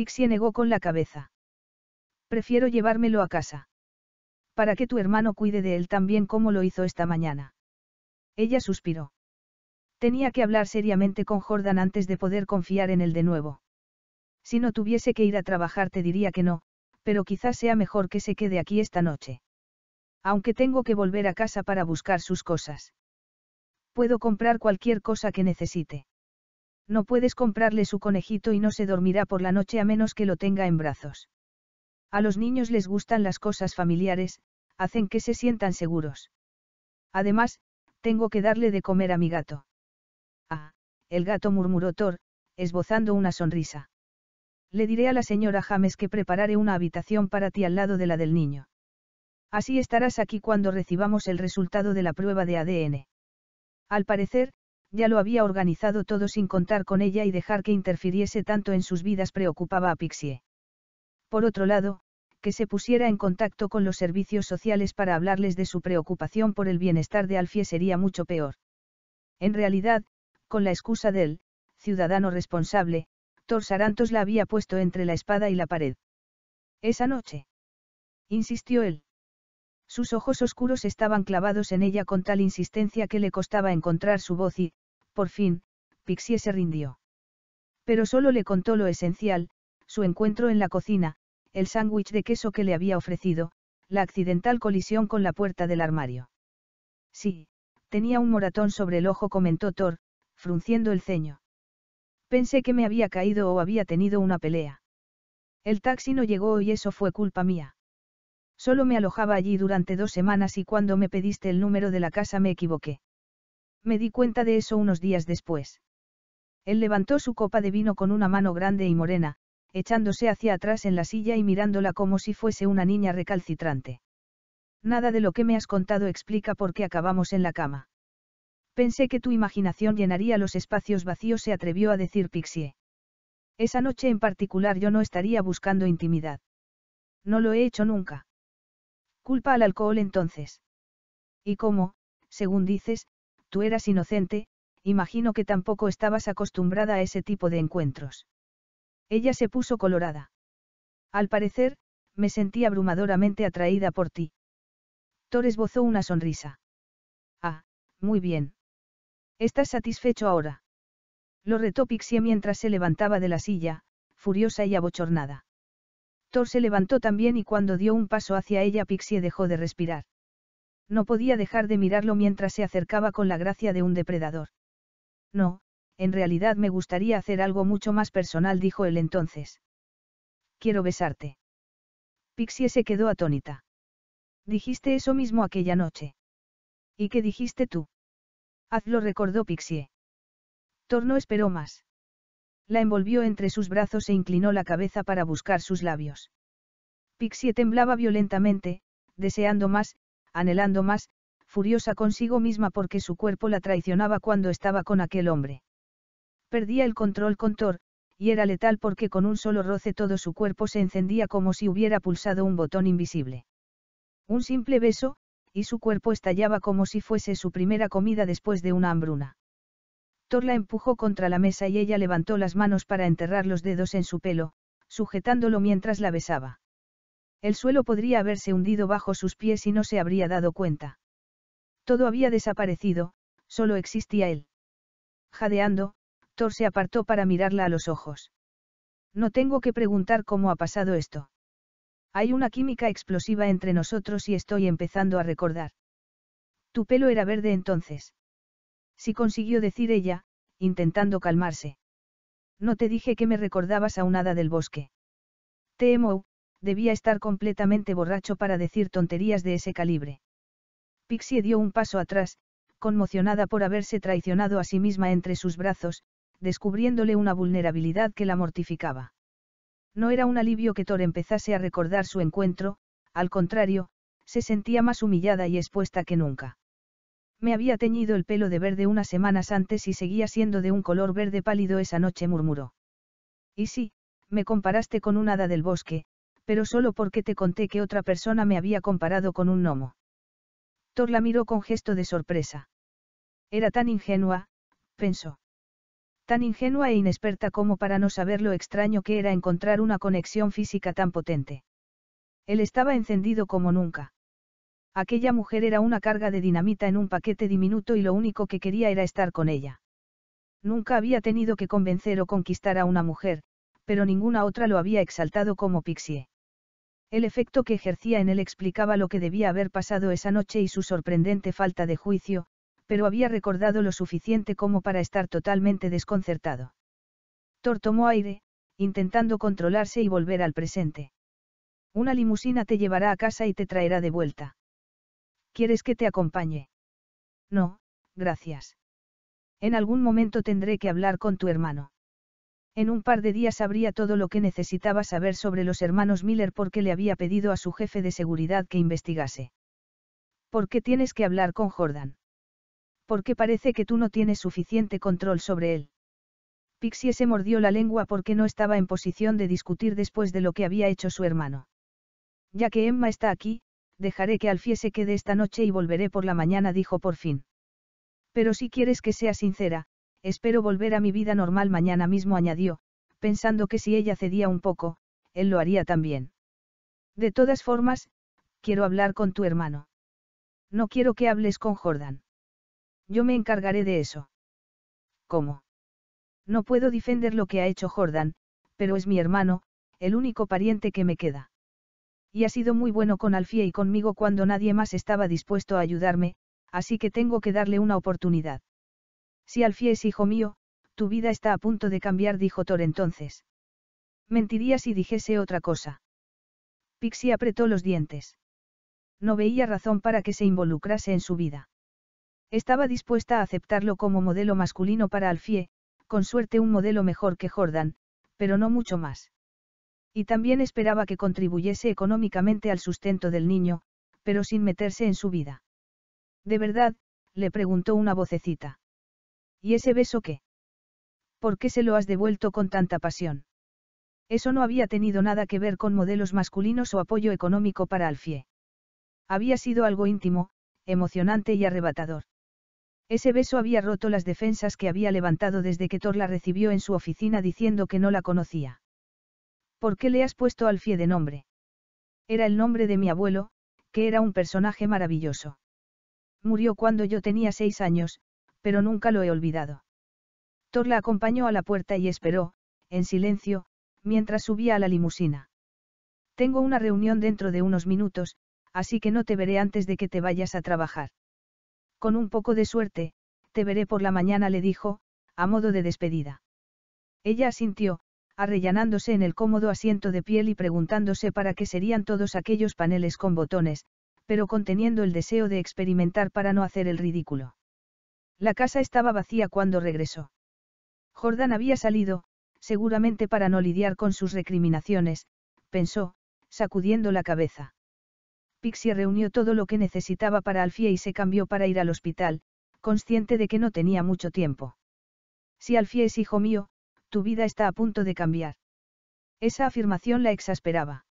A: Pixie negó con la cabeza. Prefiero llevármelo a casa. Para que tu hermano cuide de él tan bien como lo hizo esta mañana. Ella suspiró. Tenía que hablar seriamente con Jordan antes de poder confiar en él de nuevo. Si no tuviese que ir a trabajar te diría que no, pero quizás sea mejor que se quede aquí esta noche. Aunque tengo que volver a casa para buscar sus cosas. Puedo comprar cualquier cosa que necesite. No puedes comprarle su conejito y no se dormirá por la noche a menos que lo tenga en brazos. A los niños les gustan las cosas familiares, hacen que se sientan seguros. Además, tengo que darle de comer a mi gato. Ah, el gato murmuró Thor, esbozando una sonrisa. Le diré a la señora James que prepararé una habitación para ti al lado de la del niño. Así estarás aquí cuando recibamos el resultado de la prueba de ADN. Al parecer, ya lo había organizado todo sin contar con ella y dejar que interfiriese tanto en sus vidas preocupaba a Pixie. Por otro lado, que se pusiera en contacto con los servicios sociales para hablarles de su preocupación por el bienestar de Alfie sería mucho peor. En realidad, con la excusa del ciudadano responsable, Tor Sarantos la había puesto entre la espada y la pared. Esa noche. Insistió él. Sus ojos oscuros estaban clavados en ella con tal insistencia que le costaba encontrar su voz y, por fin, Pixie se rindió. Pero solo le contó lo esencial, su encuentro en la cocina, el sándwich de queso que le había ofrecido, la accidental colisión con la puerta del armario. Sí, tenía un moratón sobre el ojo, comentó Thor, frunciendo el ceño. Pensé que me había caído o había tenido una pelea. El taxi no llegó y eso fue culpa mía. Solo me alojaba allí durante dos semanas y cuando me pediste el número de la casa me equivoqué me di cuenta de eso unos días después. Él levantó su copa de vino con una mano grande y morena, echándose hacia atrás en la silla y mirándola como si fuese una niña recalcitrante. Nada de lo que me has contado explica por qué acabamos en la cama. Pensé que tu imaginación llenaría los espacios vacíos, se atrevió a decir Pixie. Esa noche en particular yo no estaría buscando intimidad. No lo he hecho nunca. Culpa al alcohol entonces. Y cómo, según dices, tú eras inocente, imagino que tampoco estabas acostumbrada a ese tipo de encuentros. Ella se puso colorada. Al parecer, me sentí abrumadoramente atraída por ti. Thor esbozó una sonrisa. Ah, muy bien. ¿Estás satisfecho ahora? Lo retó Pixie mientras se levantaba de la silla, furiosa y abochornada. Thor se levantó también y cuando dio un paso hacia ella Pixie dejó de respirar. No podía dejar de mirarlo mientras se acercaba con la gracia de un depredador. No, en realidad me gustaría hacer algo mucho más personal, dijo él entonces. Quiero besarte. Pixie se quedó atónita. Dijiste eso mismo aquella noche. ¿Y qué dijiste tú? Hazlo recordó Pixie. no esperó más. La envolvió entre sus brazos e inclinó la cabeza para buscar sus labios. Pixie temblaba violentamente, deseando más, anhelando más, furiosa consigo misma porque su cuerpo la traicionaba cuando estaba con aquel hombre. Perdía el control con Thor, y era letal porque con un solo roce todo su cuerpo se encendía como si hubiera pulsado un botón invisible. Un simple beso, y su cuerpo estallaba como si fuese su primera comida después de una hambruna. Thor la empujó contra la mesa y ella levantó las manos para enterrar los dedos en su pelo, sujetándolo mientras la besaba. El suelo podría haberse hundido bajo sus pies y no se habría dado cuenta. Todo había desaparecido, solo existía él. Jadeando, Thor se apartó para mirarla a los ojos. No tengo que preguntar cómo ha pasado esto. Hay una química explosiva entre nosotros y estoy empezando a recordar. Tu pelo era verde entonces. Si consiguió decir ella, intentando calmarse. No te dije que me recordabas a un hada del bosque. Te debía estar completamente borracho para decir tonterías de ese calibre. Pixie dio un paso atrás, conmocionada por haberse traicionado a sí misma entre sus brazos, descubriéndole una vulnerabilidad que la mortificaba. No era un alivio que Thor empezase a recordar su encuentro, al contrario, se sentía más humillada y expuesta que nunca. Me había teñido el pelo de verde unas semanas antes y seguía siendo de un color verde pálido esa noche, murmuró. Y sí, me comparaste con un hada del bosque, pero solo porque te conté que otra persona me había comparado con un gnomo. Thor la miró con gesto de sorpresa. Era tan ingenua, pensó. Tan ingenua e inexperta como para no saber lo extraño que era encontrar una conexión física tan potente. Él estaba encendido como nunca. Aquella mujer era una carga de dinamita en un paquete diminuto y lo único que quería era estar con ella. Nunca había tenido que convencer o conquistar a una mujer, pero ninguna otra lo había exaltado como Pixie. El efecto que ejercía en él explicaba lo que debía haber pasado esa noche y su sorprendente falta de juicio, pero había recordado lo suficiente como para estar totalmente desconcertado. Thor tomó aire, intentando controlarse y volver al presente. Una limusina te llevará a casa y te traerá de vuelta. ¿Quieres que te acompañe? No, gracias. En algún momento tendré que hablar con tu hermano. En un par de días habría todo lo que necesitaba saber sobre los hermanos Miller porque le había pedido a su jefe de seguridad que investigase. ¿Por qué tienes que hablar con Jordan? Porque parece que tú no tienes suficiente control sobre él. Pixie se mordió la lengua porque no estaba en posición de discutir después de lo que había hecho su hermano. Ya que Emma está aquí, dejaré que Alfie se quede esta noche y volveré por la mañana, dijo por fin. Pero si quieres que sea sincera, Espero volver a mi vida normal mañana mismo, añadió, pensando que si ella cedía un poco, él lo haría también. De todas formas, quiero hablar con tu hermano. No quiero que hables con Jordan. Yo me encargaré de eso. ¿Cómo? No puedo defender lo que ha hecho Jordan, pero es mi hermano, el único pariente que me queda. Y ha sido muy bueno con Alfie y conmigo cuando nadie más estaba dispuesto a ayudarme, así que tengo que darle una oportunidad. Si Alfie es hijo mío, tu vida está a punto de cambiar, dijo Thor entonces. Mentiría si dijese otra cosa. Pixie apretó los dientes. No veía razón para que se involucrase en su vida. Estaba dispuesta a aceptarlo como modelo masculino para Alfie, con suerte un modelo mejor que Jordan, pero no mucho más. Y también esperaba que contribuyese económicamente al sustento del niño, pero sin meterse en su vida. ¿De verdad? le preguntó una vocecita. ¿Y ese beso qué? ¿Por qué se lo has devuelto con tanta pasión? Eso no había tenido nada que ver con modelos masculinos o apoyo económico para Alfie. Había sido algo íntimo, emocionante y arrebatador. Ese beso había roto las defensas que había levantado desde que Thor la recibió en su oficina diciendo que no la conocía. ¿Por qué le has puesto Alfie de nombre? Era el nombre de mi abuelo, que era un personaje maravilloso. Murió cuando yo tenía seis años, pero nunca lo he olvidado. Thor la acompañó a la puerta y esperó, en silencio, mientras subía a la limusina. Tengo una reunión dentro de unos minutos, así que no te veré antes de que te vayas a trabajar. Con un poco de suerte, te veré por la mañana, le dijo, a modo de despedida. Ella asintió, arrellanándose en el cómodo asiento de piel y preguntándose para qué serían todos aquellos paneles con botones, pero conteniendo el deseo de experimentar para no hacer el ridículo. La casa estaba vacía cuando regresó. Jordan había salido, seguramente para no lidiar con sus recriminaciones, pensó, sacudiendo la cabeza. Pixie reunió todo lo que necesitaba para Alfie y se cambió para ir al hospital, consciente de que no tenía mucho tiempo. Si Alfie es hijo mío, tu vida está a punto de cambiar. Esa afirmación la exasperaba.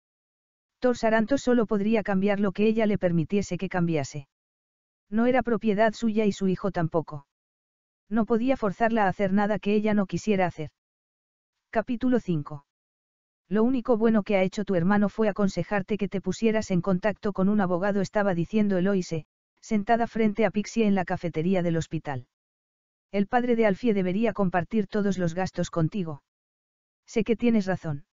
A: Thor Saranto solo podría cambiar lo que ella le permitiese que cambiase. No era propiedad suya y su hijo tampoco. No podía forzarla a hacer nada que ella no quisiera hacer. Capítulo 5. Lo único bueno que ha hecho tu hermano fue aconsejarte que te pusieras en contacto con un abogado, estaba diciendo Eloise, sentada frente a Pixie en la cafetería del hospital. El padre de Alfie debería compartir todos los gastos contigo. Sé que tienes razón.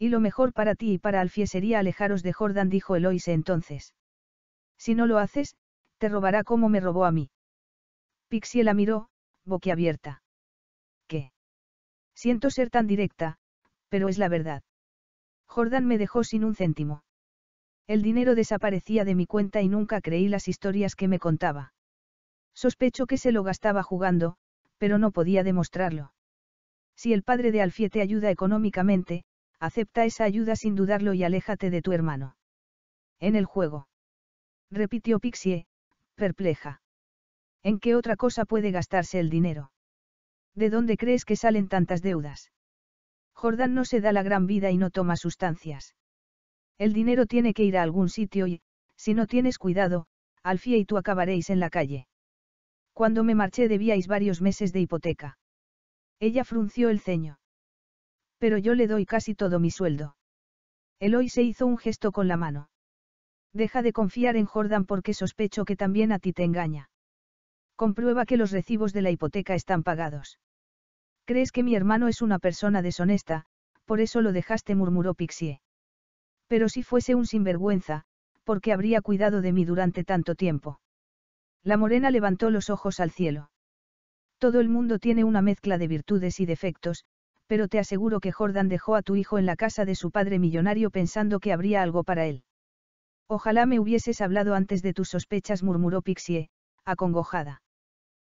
A: Y lo mejor para ti y para Alfie sería alejaros de Jordan, dijo Eloise entonces. Si no lo haces, te robará como me robó a mí. Pixie la miró, boquiabierta. ¿Qué? Siento ser tan directa, pero es la verdad. Jordan me dejó sin un céntimo. El dinero desaparecía de mi cuenta y nunca creí las historias que me contaba. Sospecho que se lo gastaba jugando, pero no podía demostrarlo. Si el padre de Alfie te ayuda económicamente, acepta esa ayuda sin dudarlo y aléjate de tu hermano. En el juego. Repitió Pixie, perpleja. ¿En qué otra cosa puede gastarse el dinero? ¿De dónde crees que salen tantas deudas? Jordán no se da la gran vida y no toma sustancias. El dinero tiene que ir a algún sitio y, si no tienes cuidado, Alfie y tú acabaréis en la calle. Cuando me marché debíais varios meses de hipoteca. Ella frunció el ceño. Pero yo le doy casi todo mi sueldo. Eloy se hizo un gesto con la mano. Deja de confiar en Jordan porque sospecho que también a ti te engaña. Comprueba que los recibos de la hipoteca están pagados. Crees que mi hermano es una persona deshonesta, por eso lo dejaste, murmuró Pixie. Pero si fuese un sinvergüenza, ¿por qué habría cuidado de mí durante tanto tiempo? La morena levantó los ojos al cielo. Todo el mundo tiene una mezcla de virtudes y defectos, pero te aseguro que Jordan dejó a tu hijo en la casa de su padre millonario pensando que habría algo para él. Ojalá me hubieses hablado antes de tus sospechas, murmuró Pixie, acongojada.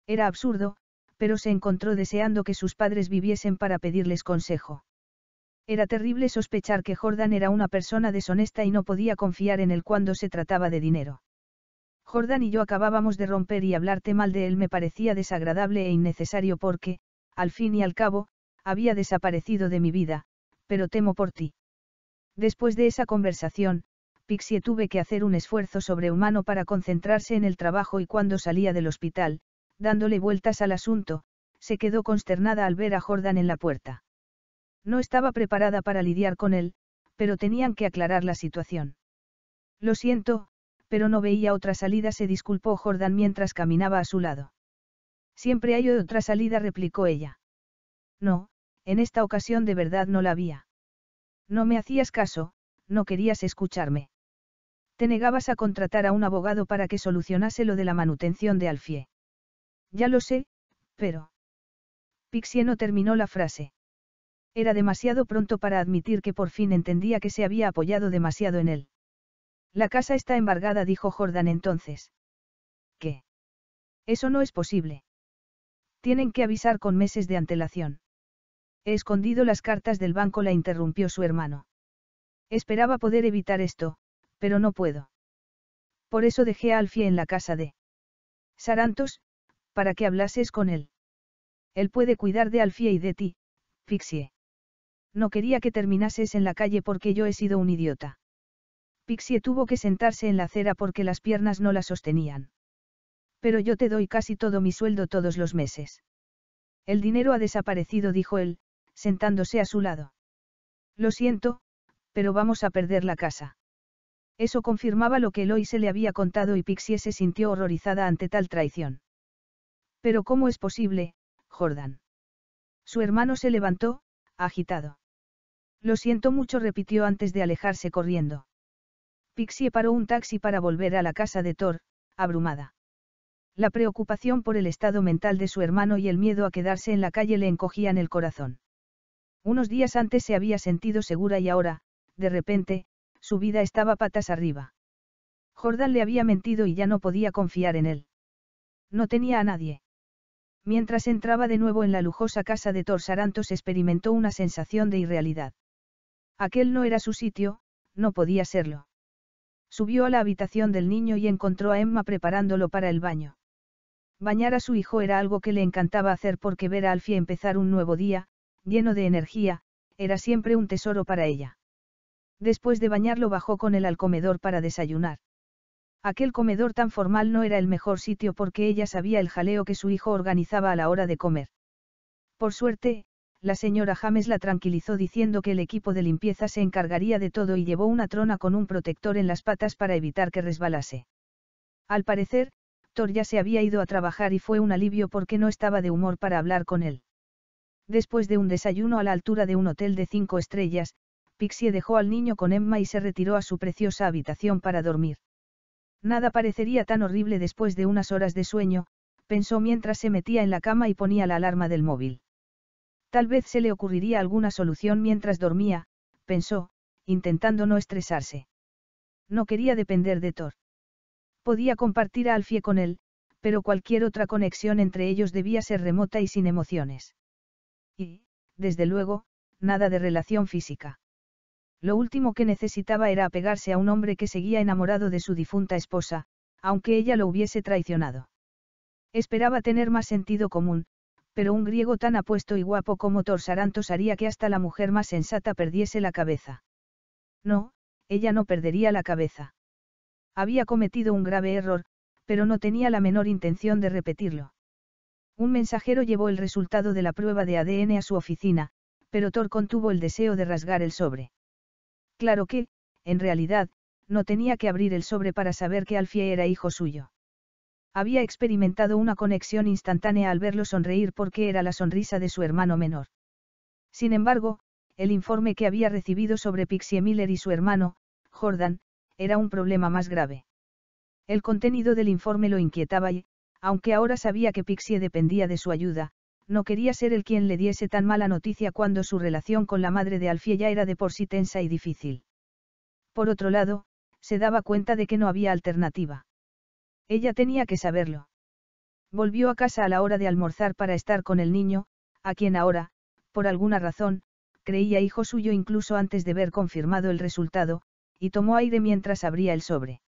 A: Era absurdo, pero se encontró deseando que sus padres viviesen para pedirles consejo. Era terrible sospechar que Jordan era una persona deshonesta y no podía confiar en él cuando se trataba de dinero. Jordan y yo acabábamos de romper y hablarte mal de él me parecía desagradable e innecesario porque, al fin y al cabo, había desaparecido de mi vida, pero temo por ti. Después de esa conversación, Pixie tuve que hacer un esfuerzo sobrehumano para concentrarse en el trabajo y cuando salía del hospital, dándole vueltas al asunto, se quedó consternada al ver a Jordan en la puerta. No estaba preparada para lidiar con él, pero tenían que aclarar la situación. Lo siento, pero no veía otra salida, se disculpó Jordan mientras caminaba a su lado. Siempre hay otra salida, replicó ella. No, en esta ocasión de verdad no la había. No me hacías caso, no querías escucharme. Te negabas a contratar a un abogado para que solucionase lo de la manutención de Alfie. Ya lo sé, pero... Pixie no terminó la frase. Era demasiado pronto para admitir que por fin entendía que se había apoyado demasiado en él. La casa está embargada, dijo Jordan entonces. ¿Qué? Eso no es posible. Tienen que avisar con meses de antelación. He escondido las cartas del banco, la interrumpió su hermano. Esperaba poder evitar esto, pero no puedo. Por eso dejé a Alfie en la casa de Sarantos, para que hablases con él. Él puede cuidar de Alfie y de ti, Pixie. No quería que terminases en la calle porque yo he sido un idiota. Pixie tuvo que sentarse en la acera porque las piernas no la sostenían. Pero yo te doy casi todo mi sueldo todos los meses. El dinero ha desaparecido, dijo él, sentándose a su lado. Lo siento, pero vamos a perder la casa. Eso confirmaba lo que se le había contado y Pixie se sintió horrorizada ante tal traición. Pero ¿cómo es posible, Jordan? Su hermano se levantó, agitado. Lo siento mucho, repitió antes de alejarse corriendo. Pixie paró un taxi para volver a la casa de Thor, abrumada. La preocupación por el estado mental de su hermano y el miedo a quedarse en la calle le encogían el corazón. Unos días antes se había sentido segura y ahora, de repente, su vida estaba patas arriba. Jordan le había mentido y ya no podía confiar en él. No tenía a nadie. Mientras entraba de nuevo en la lujosa casa de Torsarantos experimentó una sensación de irrealidad. Aquel no era su sitio, no podía serlo. Subió a la habitación del niño y encontró a Emma preparándolo para el baño. Bañar a su hijo era algo que le encantaba hacer porque ver a Alfie empezar un nuevo día, lleno de energía, era siempre un tesoro para ella. Después de bañarlo bajó con él al comedor para desayunar. Aquel comedor tan formal no era el mejor sitio porque ella sabía el jaleo que su hijo organizaba a la hora de comer. Por suerte, la señora James la tranquilizó diciendo que el equipo de limpieza se encargaría de todo y llevó una trona con un protector en las patas para evitar que resbalase. Al parecer, Thor ya se había ido a trabajar y fue un alivio porque no estaba de humor para hablar con él. Después de un desayuno a la altura de un hotel de cinco estrellas, Pixie dejó al niño con Emma y se retiró a su preciosa habitación para dormir. Nada parecería tan horrible después de unas horas de sueño, pensó mientras se metía en la cama y ponía la alarma del móvil. Tal vez se le ocurriría alguna solución mientras dormía, pensó, intentando no estresarse. No quería depender de Thor. Podía compartir a Alfie con él, pero cualquier otra conexión entre ellos debía ser remota y sin emociones. Y, desde luego, nada de relación física. Lo último que necesitaba era apegarse a un hombre que seguía enamorado de su difunta esposa, aunque ella lo hubiese traicionado. Esperaba tener más sentido común, pero un griego tan apuesto y guapo como Thor Sarantos haría que hasta la mujer más sensata perdiese la cabeza. No, ella no perdería la cabeza. Había cometido un grave error, pero no tenía la menor intención de repetirlo. Un mensajero llevó el resultado de la prueba de ADN a su oficina, pero Thor contuvo el deseo de rasgar el sobre. Claro que, en realidad, no tenía que abrir el sobre para saber que Alfie era hijo suyo. Había experimentado una conexión instantánea al verlo sonreír porque era la sonrisa de su hermano menor. Sin embargo, el informe que había recibido sobre Pixie Miller y su hermano, Jordan, era un problema más grave. El contenido del informe lo inquietaba y, aunque ahora sabía que Pixie dependía de su ayuda, no quería ser el quien le diese tan mala noticia cuando su relación con la madre de Alfie ya era de por sí tensa y difícil. Por otro lado, se daba cuenta de que no había alternativa. Ella tenía que saberlo. Volvió a casa a la hora de almorzar para estar con el niño, a quien ahora, por alguna razón, creía hijo suyo incluso antes de ver confirmado el resultado, y tomó aire mientras abría el sobre.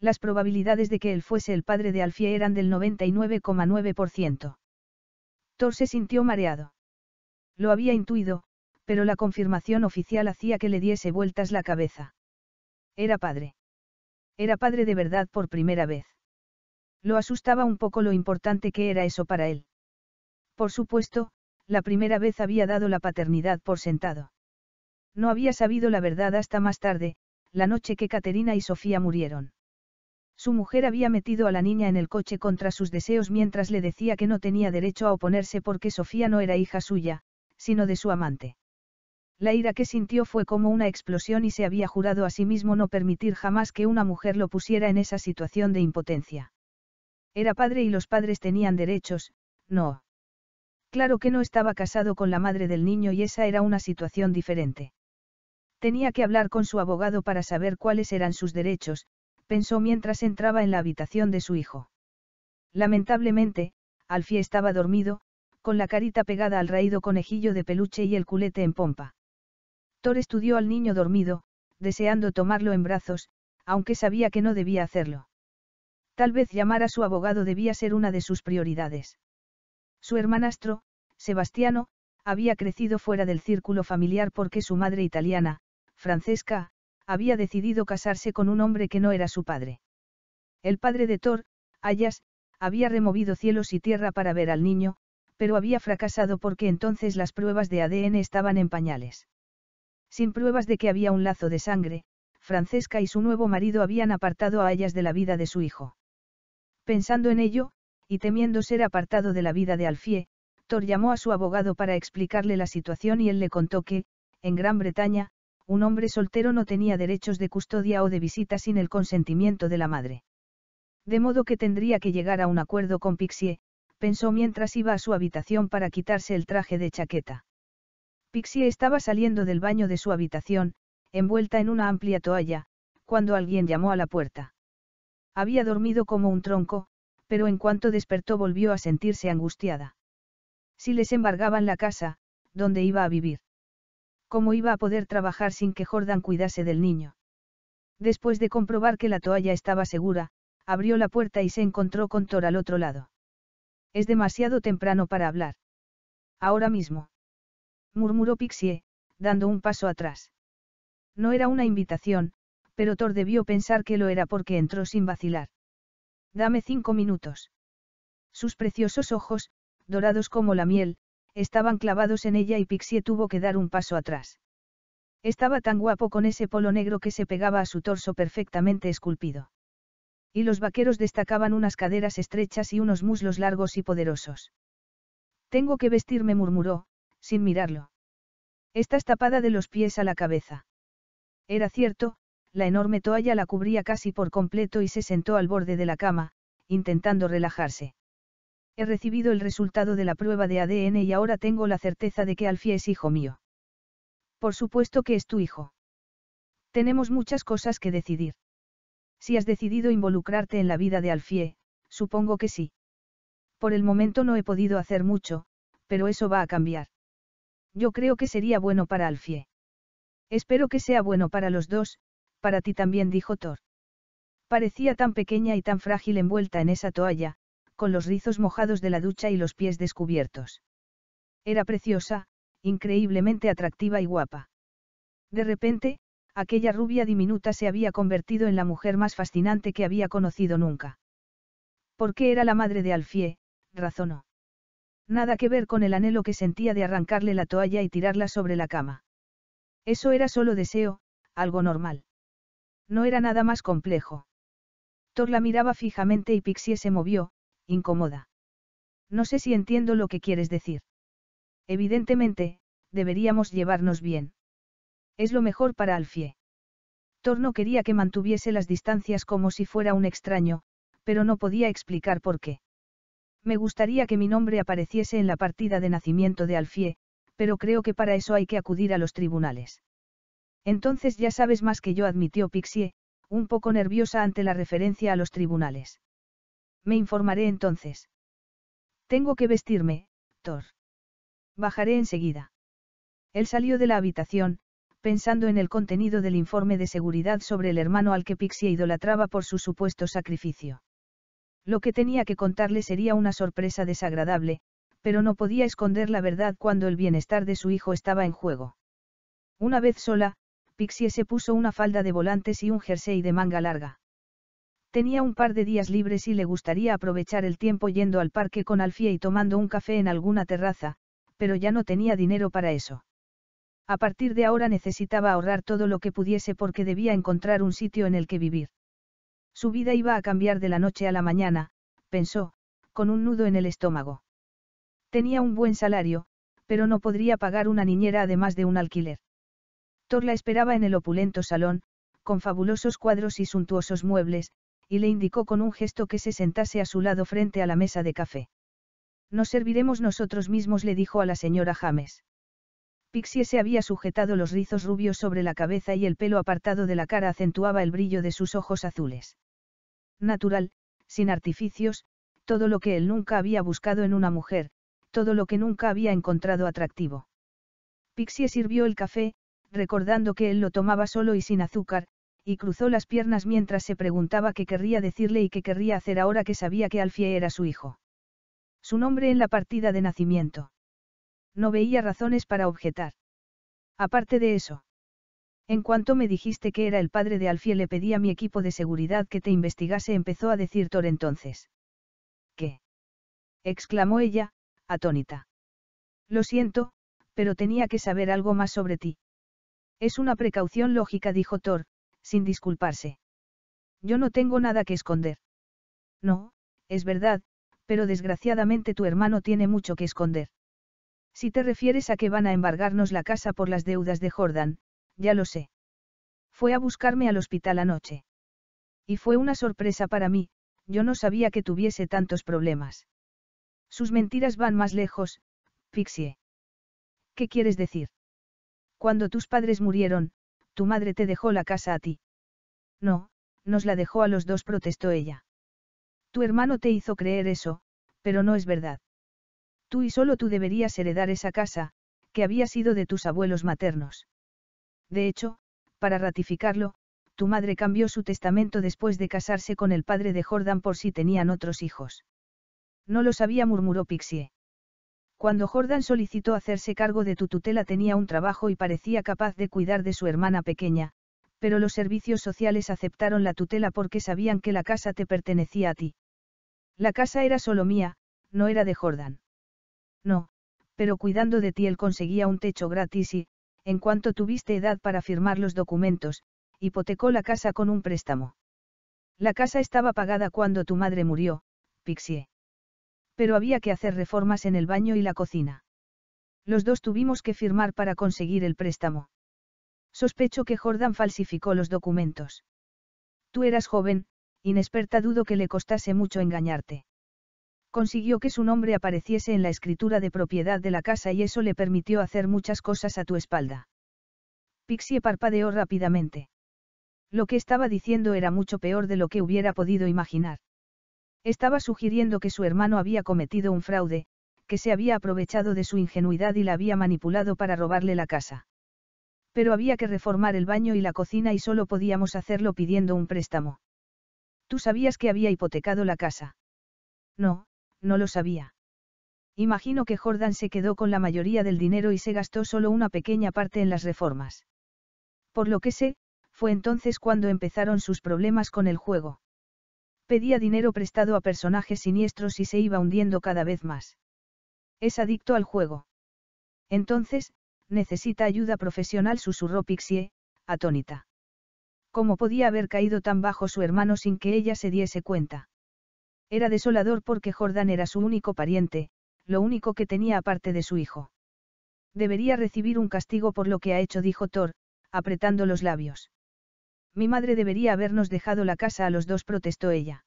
A: Las probabilidades de que él fuese el padre de Alfie eran del 99,9% se sintió mareado. Lo había intuido, pero la confirmación oficial hacía que le diese vueltas la cabeza. Era padre. Era padre de verdad por primera vez. Lo asustaba un poco lo importante que era eso para él. Por supuesto, la primera vez había dado la paternidad por sentado. No había sabido la verdad hasta más tarde, la noche que Caterina y Sofía murieron. Su mujer había metido a la niña en el coche contra sus deseos mientras le decía que no tenía derecho a oponerse porque Sofía no era hija suya, sino de su amante. La ira que sintió fue como una explosión y se había jurado a sí mismo no permitir jamás que una mujer lo pusiera en esa situación de impotencia. Era padre y los padres tenían derechos, no. Claro que no estaba casado con la madre del niño y esa era una situación diferente. Tenía que hablar con su abogado para saber cuáles eran sus derechos, pensó mientras entraba en la habitación de su hijo. Lamentablemente, Alfie estaba dormido, con la carita pegada al raído conejillo de peluche y el culete en pompa. Thor estudió al niño dormido, deseando tomarlo en brazos, aunque sabía que no debía hacerlo. Tal vez llamar a su abogado debía ser una de sus prioridades. Su hermanastro, Sebastiano, había crecido fuera del círculo familiar porque su madre italiana, Francesca, había decidido casarse con un hombre que no era su padre. El padre de Thor, Ayas, había removido cielos y tierra para ver al niño, pero había fracasado porque entonces las pruebas de ADN estaban en pañales. Sin pruebas de que había un lazo de sangre, Francesca y su nuevo marido habían apartado a Ayas de la vida de su hijo. Pensando en ello, y temiendo ser apartado de la vida de Alfie, Thor llamó a su abogado para explicarle la situación y él le contó que, en Gran Bretaña, un hombre soltero no tenía derechos de custodia o de visita sin el consentimiento de la madre. De modo que tendría que llegar a un acuerdo con Pixie, pensó mientras iba a su habitación para quitarse el traje de chaqueta. Pixie estaba saliendo del baño de su habitación, envuelta en una amplia toalla, cuando alguien llamó a la puerta. Había dormido como un tronco, pero en cuanto despertó volvió a sentirse angustiada. Si les embargaban la casa, ¿dónde iba a vivir? ¿Cómo iba a poder trabajar sin que Jordan cuidase del niño? Después de comprobar que la toalla estaba segura, abrió la puerta y se encontró con Thor al otro lado. Es demasiado temprano para hablar. Ahora mismo. Murmuró Pixie, dando un paso atrás. No era una invitación, pero Thor debió pensar que lo era porque entró sin vacilar. Dame cinco minutos. Sus preciosos ojos, dorados como la miel, estaban clavados en ella y Pixie tuvo que dar un paso atrás. Estaba tan guapo con ese polo negro que se pegaba a su torso perfectamente esculpido. Y los vaqueros destacaban unas caderas estrechas y unos muslos largos y poderosos. Tengo que vestirme, murmuró, sin mirarlo. Estás tapada de los pies a la cabeza. Era cierto, la enorme toalla la cubría casi por completo y se sentó al borde de la cama, intentando relajarse. He recibido el resultado de la prueba de ADN y ahora tengo la certeza de que Alfie es hijo mío. Por supuesto que es tu hijo. Tenemos muchas cosas que decidir. Si has decidido involucrarte en la vida de Alfie, supongo que sí. Por el momento no he podido hacer mucho, pero eso va a cambiar. Yo creo que sería bueno para Alfie. Espero que sea bueno para los dos, para ti también dijo Thor. Parecía tan pequeña y tan frágil envuelta en esa toalla, con los rizos mojados de la ducha y los pies descubiertos. Era preciosa, increíblemente atractiva y guapa. De repente, aquella rubia diminuta se había convertido en la mujer más fascinante que había conocido nunca. ¿Por qué era la madre de Alfie? razonó. Nada que ver con el anhelo que sentía de arrancarle la toalla y tirarla sobre la cama. Eso era solo deseo, algo normal. No era nada más complejo. Thor la miraba fijamente y Pixie se movió, incómoda. No sé si entiendo lo que quieres decir. Evidentemente, deberíamos llevarnos bien. Es lo mejor para Alfie. Torno quería que mantuviese las distancias como si fuera un extraño, pero no podía explicar por qué. Me gustaría que mi nombre apareciese en la partida de nacimiento de Alfie, pero creo que para eso hay que acudir a los tribunales. Entonces ya sabes más que yo, admitió Pixie, un poco nerviosa ante la referencia a los tribunales. Me informaré entonces. Tengo que vestirme, Thor. Bajaré enseguida. Él salió de la habitación, pensando en el contenido del informe de seguridad sobre el hermano al que Pixie idolatraba por su supuesto sacrificio. Lo que tenía que contarle sería una sorpresa desagradable, pero no podía esconder la verdad cuando el bienestar de su hijo estaba en juego. Una vez sola, Pixie se puso una falda de volantes y un jersey de manga larga. Tenía un par de días libres y le gustaría aprovechar el tiempo yendo al parque con Alfie y tomando un café en alguna terraza, pero ya no tenía dinero para eso. A partir de ahora necesitaba ahorrar todo lo que pudiese porque debía encontrar un sitio en el que vivir. Su vida iba a cambiar de la noche a la mañana, pensó, con un nudo en el estómago. Tenía un buen salario, pero no podría pagar una niñera además de un alquiler. Torla esperaba en el opulento salón, con fabulosos cuadros y suntuosos muebles, y le indicó con un gesto que se sentase a su lado frente a la mesa de café. Nos serviremos nosotros mismos, le dijo a la señora James. Pixie se había sujetado los rizos rubios sobre la cabeza y el pelo apartado de la cara acentuaba el brillo de sus ojos azules. Natural, sin artificios, todo lo que él nunca había buscado en una mujer, todo lo que nunca había encontrado atractivo. Pixie sirvió el café, recordando que él lo tomaba solo y sin azúcar, y cruzó las piernas mientras se preguntaba qué querría decirle y qué querría hacer ahora que sabía que Alfie era su hijo. Su nombre en la partida de nacimiento. No veía razones para objetar. Aparte de eso. En cuanto me dijiste que era el padre de Alfie le pedí a mi equipo de seguridad que te investigase, empezó a decir Thor entonces. ¿Qué? exclamó ella, atónita. Lo siento, pero tenía que saber algo más sobre ti. Es una precaución lógica, dijo Thor, sin disculparse. Yo no tengo nada que esconder. No, es verdad, pero desgraciadamente tu hermano tiene mucho que esconder. Si te refieres a que van a embargarnos la casa por las deudas de Jordan, ya lo sé. Fue a buscarme al hospital anoche. Y fue una sorpresa para mí, yo no sabía que tuviese tantos problemas. Sus mentiras van más lejos, Pixie. ¿Qué quieres decir? Cuando tus padres murieron, tu madre te dejó la casa a ti. No, nos la dejó a los dos, protestó ella. Tu hermano te hizo creer eso, pero no es verdad. Tú y solo tú deberías heredar esa casa, que había sido de tus abuelos maternos. De hecho, para ratificarlo, tu madre cambió su testamento después de casarse con el padre de Jordan por si tenían otros hijos. No lo sabía, murmuró Pixie. Cuando Jordan solicitó hacerse cargo de tu tutela tenía un trabajo y parecía capaz de cuidar de su hermana pequeña, pero los servicios sociales aceptaron la tutela porque sabían que la casa te pertenecía a ti. La casa era solo mía, no era de Jordan. No, pero cuidando de ti él conseguía un techo gratis y, en cuanto tuviste edad para firmar los documentos, hipotecó la casa con un préstamo. La casa estaba pagada cuando tu madre murió, Pixie pero había que hacer reformas en el baño y la cocina. Los dos tuvimos que firmar para conseguir el préstamo. Sospecho que Jordan falsificó los documentos. Tú eras joven, inexperta dudo que le costase mucho engañarte. Consiguió que su nombre apareciese en la escritura de propiedad de la casa y eso le permitió hacer muchas cosas a tu espalda. Pixie parpadeó rápidamente. Lo que estaba diciendo era mucho peor de lo que hubiera podido imaginar. Estaba sugiriendo que su hermano había cometido un fraude, que se había aprovechado de su ingenuidad y la había manipulado para robarle la casa. Pero había que reformar el baño y la cocina y solo podíamos hacerlo pidiendo un préstamo. ¿Tú sabías que había hipotecado la casa? No, no lo sabía. Imagino que Jordan se quedó con la mayoría del dinero y se gastó solo una pequeña parte en las reformas. Por lo que sé, fue entonces cuando empezaron sus problemas con el juego. Pedía dinero prestado a personajes siniestros y se iba hundiendo cada vez más. Es adicto al juego. Entonces, necesita ayuda profesional, susurró Pixie, atónita. ¿Cómo podía haber caído tan bajo su hermano sin que ella se diese cuenta? Era desolador porque Jordan era su único pariente, lo único que tenía aparte de su hijo. Debería recibir un castigo por lo que ha hecho, dijo Thor, apretando los labios. Mi madre debería habernos dejado la casa a los dos, protestó ella.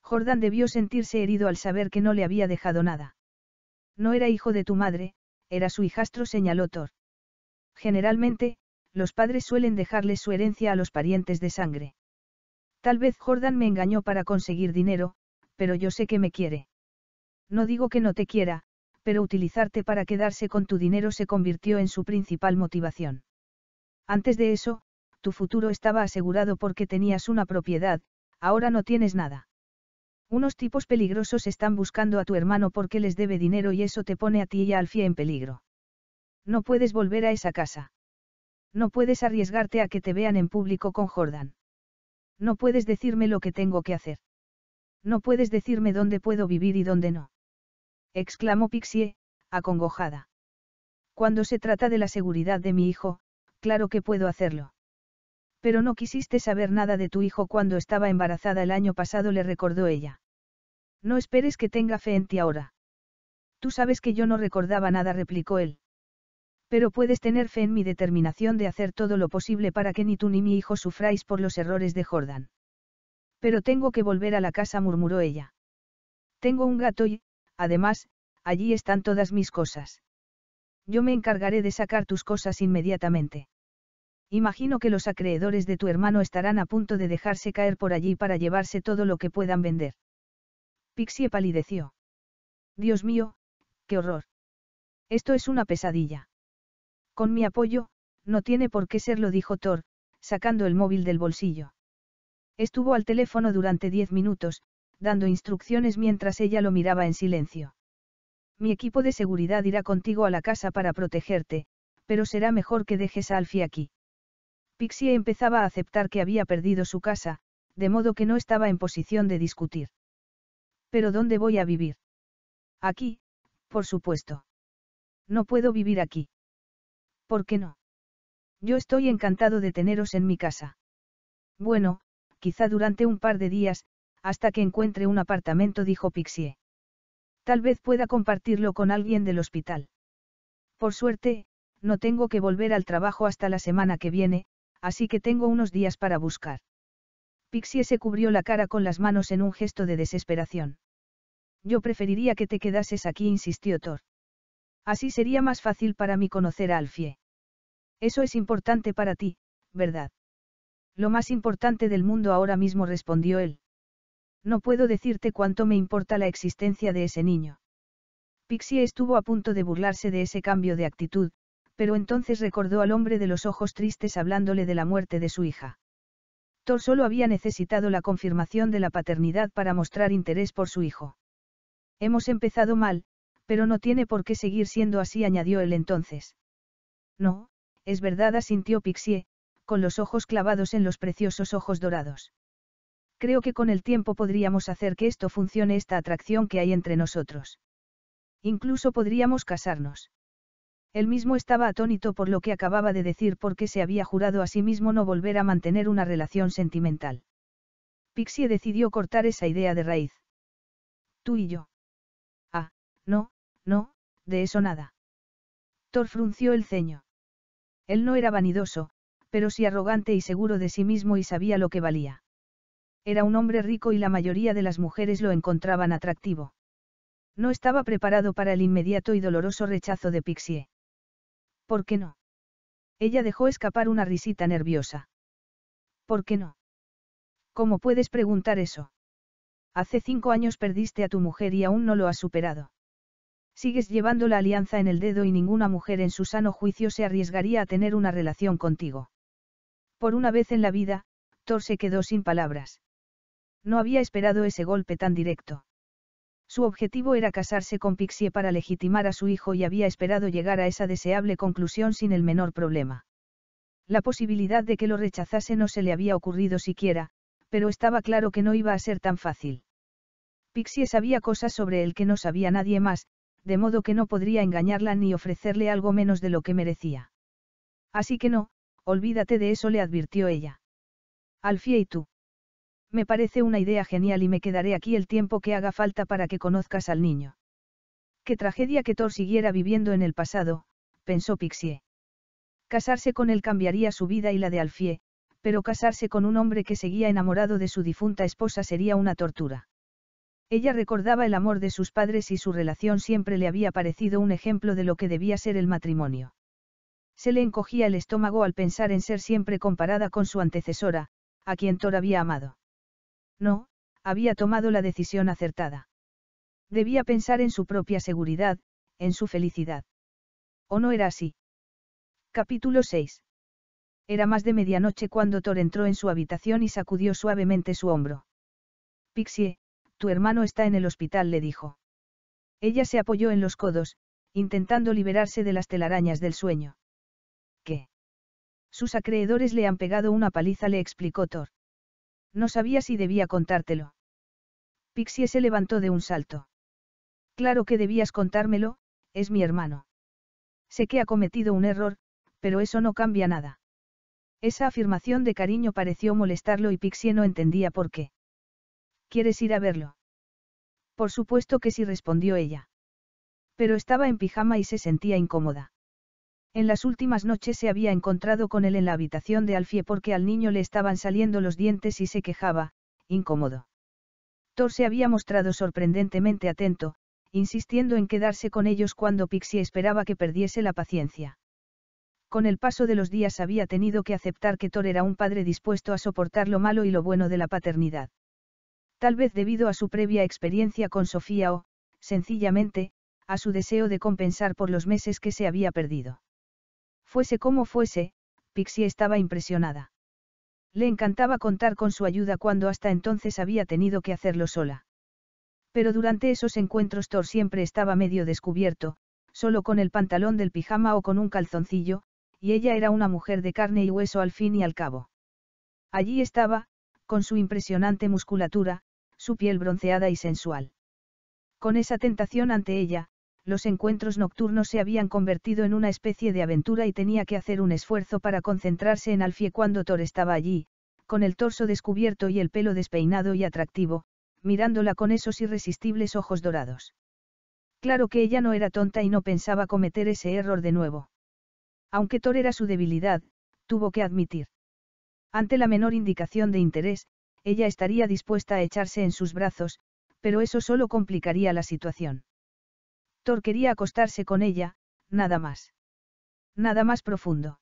A: Jordan debió sentirse herido al saber que no le había dejado nada. No era hijo de tu madre, era su hijastro, señaló Thor. Generalmente, los padres suelen dejarles su herencia a los parientes de sangre. Tal vez Jordan me engañó para conseguir dinero, pero yo sé que me quiere. No digo que no te quiera, pero utilizarte para quedarse con tu dinero se convirtió en su principal motivación. Antes de eso, tu futuro estaba asegurado porque tenías una propiedad, ahora no tienes nada. Unos tipos peligrosos están buscando a tu hermano porque les debe dinero y eso te pone a ti y a Alfie en peligro. No puedes volver a esa casa. No puedes arriesgarte a que te vean en público con Jordan. No puedes decirme lo que tengo que hacer. No puedes decirme dónde puedo vivir y dónde no. Exclamó Pixie, acongojada. Cuando se trata de la seguridad de mi hijo, claro que puedo hacerlo. Pero no quisiste saber nada de tu hijo cuando estaba embarazada el año pasado, le recordó ella. No esperes que tenga fe en ti ahora. Tú sabes que yo no recordaba nada, replicó él. Pero puedes tener fe en mi determinación de hacer todo lo posible para que ni tú ni mi hijo sufráis por los errores de Jordan. Pero tengo que volver a la casa, murmuró ella. Tengo un gato y, además, allí están todas mis cosas. Yo me encargaré de sacar tus cosas inmediatamente. Imagino que los acreedores de tu hermano estarán a punto de dejarse caer por allí para llevarse todo lo que puedan vender. Pixie palideció. Dios mío, qué horror. Esto es una pesadilla. Con mi apoyo, no tiene por qué serlo, dijo Thor, sacando el móvil del bolsillo. Estuvo al teléfono durante diez minutos, dando instrucciones mientras ella lo miraba en silencio. Mi equipo de seguridad irá contigo a la casa para protegerte, pero será mejor que dejes a Alfie aquí. Pixie empezaba a aceptar que había perdido su casa, de modo que no estaba en posición de discutir. ¿Pero dónde voy a vivir? Aquí, por supuesto. No puedo vivir aquí. ¿Por qué no? Yo estoy encantado de teneros en mi casa. Bueno, quizá durante un par de días, hasta que encuentre un apartamento, dijo Pixie. Tal vez pueda compartirlo con alguien del hospital. Por suerte, no tengo que volver al trabajo hasta la semana que viene, así que tengo unos días para buscar. Pixie se cubrió la cara con las manos en un gesto de desesperación. Yo preferiría que te quedases aquí, insistió Thor. Así sería más fácil para mí conocer a Alfie. Eso es importante para ti, ¿verdad? Lo más importante del mundo ahora mismo, respondió él. No puedo decirte cuánto me importa la existencia de ese niño. Pixie estuvo a punto de burlarse de ese cambio de actitud, pero entonces recordó al hombre de los ojos tristes hablándole de la muerte de su hija. Thor solo había necesitado la confirmación de la paternidad para mostrar interés por su hijo. Hemos empezado mal, pero no tiene por qué seguir siendo así, añadió él entonces. No, es verdad, asintió Pixie, con los ojos clavados en los preciosos ojos dorados. Creo que con el tiempo podríamos hacer que esto funcione esta atracción que hay entre nosotros. Incluso podríamos casarnos. Él mismo estaba atónito por lo que acababa de decir porque se había jurado a sí mismo no volver a mantener una relación sentimental. Pixie decidió cortar esa idea de raíz. Tú y yo. Ah, no, no, de eso nada. Thor frunció el ceño. Él no era vanidoso, pero sí arrogante y seguro de sí mismo y sabía lo que valía. Era un hombre rico y la mayoría de las mujeres lo encontraban atractivo. No estaba preparado para el inmediato y doloroso rechazo de Pixie. ¿Por qué no? Ella dejó escapar una risita nerviosa. ¿Por qué no? ¿Cómo puedes preguntar eso? Hace cinco años perdiste a tu mujer y aún no lo has superado. Sigues llevando la alianza en el dedo y ninguna mujer en su sano juicio se arriesgaría a tener una relación contigo. Por una vez en la vida, Thor se quedó sin palabras. No había esperado ese golpe tan directo. Su objetivo era casarse con Pixie para legitimar a su hijo y había esperado llegar a esa deseable conclusión sin el menor problema. La posibilidad de que lo rechazase no se le había ocurrido siquiera, pero estaba claro que no iba a ser tan fácil. Pixie sabía cosas sobre él que no sabía nadie más, de modo que no podría engañarla ni ofrecerle algo menos de lo que merecía. Así que no, olvídate de eso, le advirtió ella. Alfie y tú. Me parece una idea genial y me quedaré aquí el tiempo que haga falta para que conozcas al niño. Qué tragedia que Thor siguiera viviendo en el pasado, pensó Pixie. Casarse con él cambiaría su vida y la de Alfie, pero casarse con un hombre que seguía enamorado de su difunta esposa sería una tortura. Ella recordaba el amor de sus padres y su relación siempre le había parecido un ejemplo de lo que debía ser el matrimonio. Se le encogía el estómago al pensar en ser siempre comparada con su antecesora, a quien Thor había amado. No, había tomado la decisión acertada. Debía pensar en su propia seguridad, en su felicidad. ¿O no era así? Capítulo 6. Era más de medianoche cuando Thor entró en su habitación y sacudió suavemente su hombro. Pixie, tu hermano está en el hospital, le dijo. Ella se apoyó en los codos, intentando liberarse de las telarañas del sueño. ¿Qué? Sus acreedores le han pegado una paliza, le explicó Thor. No sabía si debía contártelo. Pixie se levantó de un salto. Claro que debías contármelo, es mi hermano. Sé que ha cometido un error, pero eso no cambia nada. Esa afirmación de cariño pareció molestarlo y Pixie no entendía por qué. ¿Quieres ir a verlo? Por supuesto que sí respondió ella. Pero estaba en pijama y se sentía incómoda. En las últimas noches se había encontrado con él en la habitación de Alfie porque al niño le estaban saliendo los dientes y se quejaba, incómodo. Thor se había mostrado sorprendentemente atento, insistiendo en quedarse con ellos cuando Pixie esperaba que perdiese la paciencia. Con el paso de los días había tenido que aceptar que Thor era un padre dispuesto a soportar lo malo y lo bueno de la paternidad. Tal vez debido a su previa experiencia con Sofía o, sencillamente, a su deseo de compensar por los meses que se había perdido. Fuese como fuese, Pixie estaba impresionada. Le encantaba contar con su ayuda cuando hasta entonces había tenido que hacerlo sola. Pero durante esos encuentros Thor siempre estaba medio descubierto, solo con el pantalón del pijama o con un calzoncillo, y ella era una mujer de carne y hueso al fin y al cabo. Allí estaba, con su impresionante musculatura, su piel bronceada y sensual. Con esa tentación ante ella, los encuentros nocturnos se habían convertido en una especie de aventura y tenía que hacer un esfuerzo para concentrarse en Alfie cuando Thor estaba allí, con el torso descubierto y el pelo despeinado y atractivo, mirándola con esos irresistibles ojos dorados. Claro que ella no era tonta y no pensaba cometer ese error de nuevo. Aunque Thor era su debilidad, tuvo que admitir. Ante la menor indicación de interés, ella estaría dispuesta a echarse en sus brazos, pero eso solo complicaría la situación. Thor quería acostarse con ella, nada más. Nada más profundo.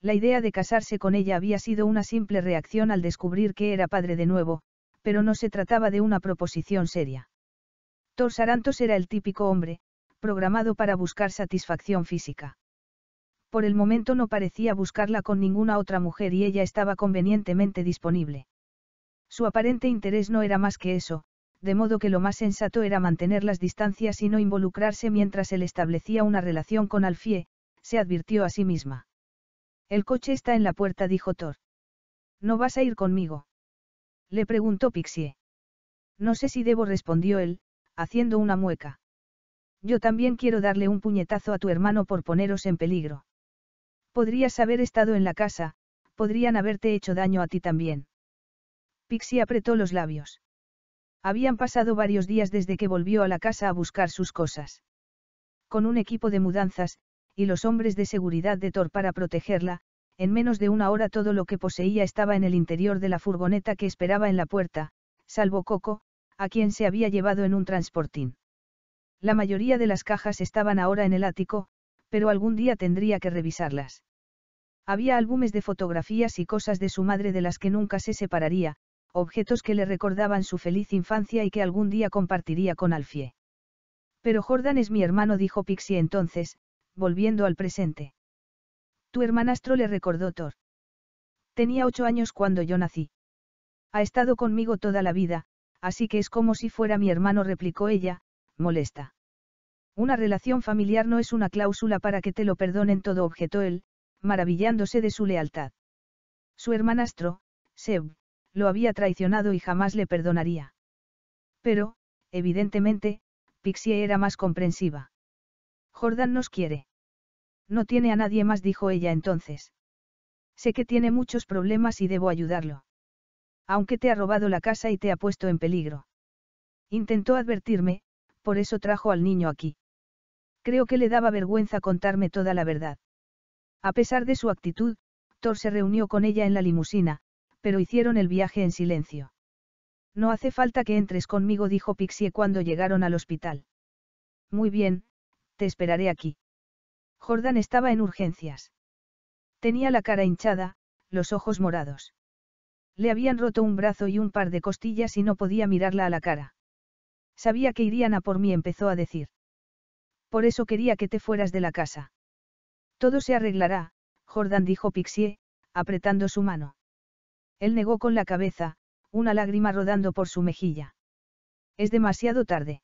A: La idea de casarse con ella había sido una simple reacción al descubrir que era padre de nuevo, pero no se trataba de una proposición seria. Thor Sarantos era el típico hombre, programado para buscar satisfacción física. Por el momento no parecía buscarla con ninguna otra mujer y ella estaba convenientemente disponible. Su aparente interés no era más que eso, de modo que lo más sensato era mantener las distancias y no involucrarse mientras él establecía una relación con Alfie, se advirtió a sí misma. El coche está en la puerta, dijo Thor. ¿No vas a ir conmigo? Le preguntó Pixie. No sé si debo, respondió él, haciendo una mueca. Yo también quiero darle un puñetazo a tu hermano por poneros en peligro. Podrías haber estado en la casa, podrían haberte hecho daño a ti también. Pixie apretó los labios. Habían pasado varios días desde que volvió a la casa a buscar sus cosas. Con un equipo de mudanzas, y los hombres de seguridad de Thor para protegerla, en menos de una hora todo lo que poseía estaba en el interior de la furgoneta que esperaba en la puerta, salvo Coco, a quien se había llevado en un transportín. La mayoría de las cajas estaban ahora en el ático, pero algún día tendría que revisarlas. Había álbumes de fotografías y cosas de su madre de las que nunca se separaría, objetos que le recordaban su feliz infancia y que algún día compartiría con Alfie. Pero Jordan es mi hermano, dijo Pixie entonces, volviendo al presente. Tu hermanastro le recordó Thor. Tenía ocho años cuando yo nací. Ha estado conmigo toda la vida, así que es como si fuera mi hermano, replicó ella, molesta. Una relación familiar no es una cláusula para que te lo perdonen todo, objetó él, maravillándose de su lealtad. Su hermanastro, Seb, lo había traicionado y jamás le perdonaría. Pero, evidentemente, Pixie era más comprensiva. Jordan nos quiere. No tiene a nadie más, dijo ella entonces. Sé que tiene muchos problemas y debo ayudarlo. Aunque te ha robado la casa y te ha puesto en peligro. Intentó advertirme, por eso trajo al niño aquí. Creo que le daba vergüenza contarme toda la verdad. A pesar de su actitud, Thor se reunió con ella en la limusina, pero hicieron el viaje en silencio. No hace falta que entres conmigo, dijo Pixie cuando llegaron al hospital. Muy bien, te esperaré aquí. Jordan estaba en urgencias. Tenía la cara hinchada, los ojos morados. Le habían roto un brazo y un par de costillas y no podía mirarla a la cara. Sabía que irían a por mí, empezó a decir. Por eso quería que te fueras de la casa. Todo se arreglará, Jordan dijo Pixie, apretando su mano. Él negó con la cabeza, una lágrima rodando por su mejilla. Es demasiado tarde.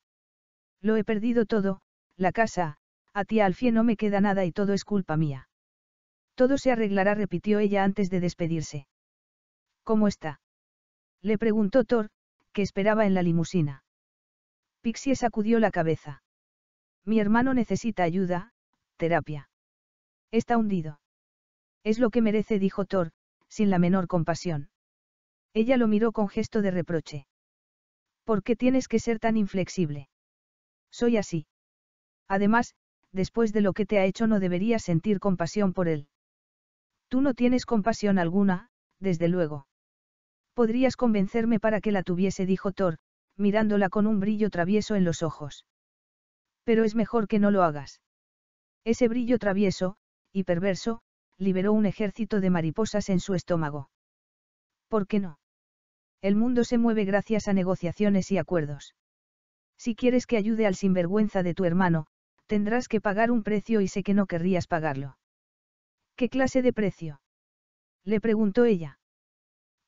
A: Lo he perdido todo, la casa, a ti Alfie no me queda nada y todo es culpa mía. Todo se arreglará, repitió ella antes de despedirse. ¿Cómo está? Le preguntó Thor, que esperaba en la limusina. Pixie sacudió la cabeza. Mi hermano necesita ayuda, terapia. Está hundido. Es lo que merece, dijo Thor, sin la menor compasión. Ella lo miró con gesto de reproche. ¿Por qué tienes que ser tan inflexible? Soy así. Además, después de lo que te ha hecho no deberías sentir compasión por él. Tú no tienes compasión alguna, desde luego. Podrías convencerme para que la tuviese, dijo Thor, mirándola con un brillo travieso en los ojos. Pero es mejor que no lo hagas. Ese brillo travieso, y perverso, liberó un ejército de mariposas en su estómago. ¿Por qué no? El mundo se mueve gracias a negociaciones y acuerdos. Si quieres que ayude al sinvergüenza de tu hermano, tendrás que pagar un precio y sé que no querrías pagarlo. ¿Qué clase de precio? Le preguntó ella.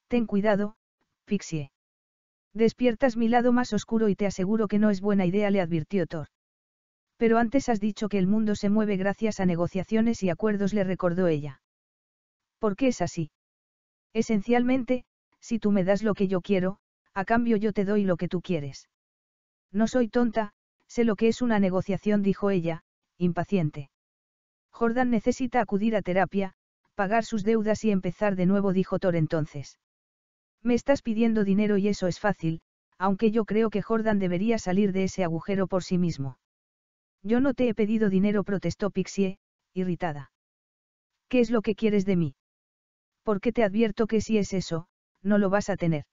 A: Ten cuidado, Fixie. Despiertas mi lado más oscuro y te aseguro que no es buena idea, le advirtió Thor. Pero antes has dicho que el mundo se mueve gracias a negociaciones y acuerdos, le recordó ella. ¿Por qué es así? Esencialmente, si tú me das lo que yo quiero, a cambio yo te doy lo que tú quieres. No soy tonta, sé lo que es una negociación, dijo ella, impaciente. Jordan necesita acudir a terapia, pagar sus deudas y empezar de nuevo, dijo Thor entonces. Me estás pidiendo dinero y eso es fácil, aunque yo creo que Jordan debería salir de ese agujero por sí mismo. Yo no te he pedido dinero, protestó Pixie, irritada. ¿Qué es lo que quieres de mí? Porque te advierto que si es eso, no lo vas a tener.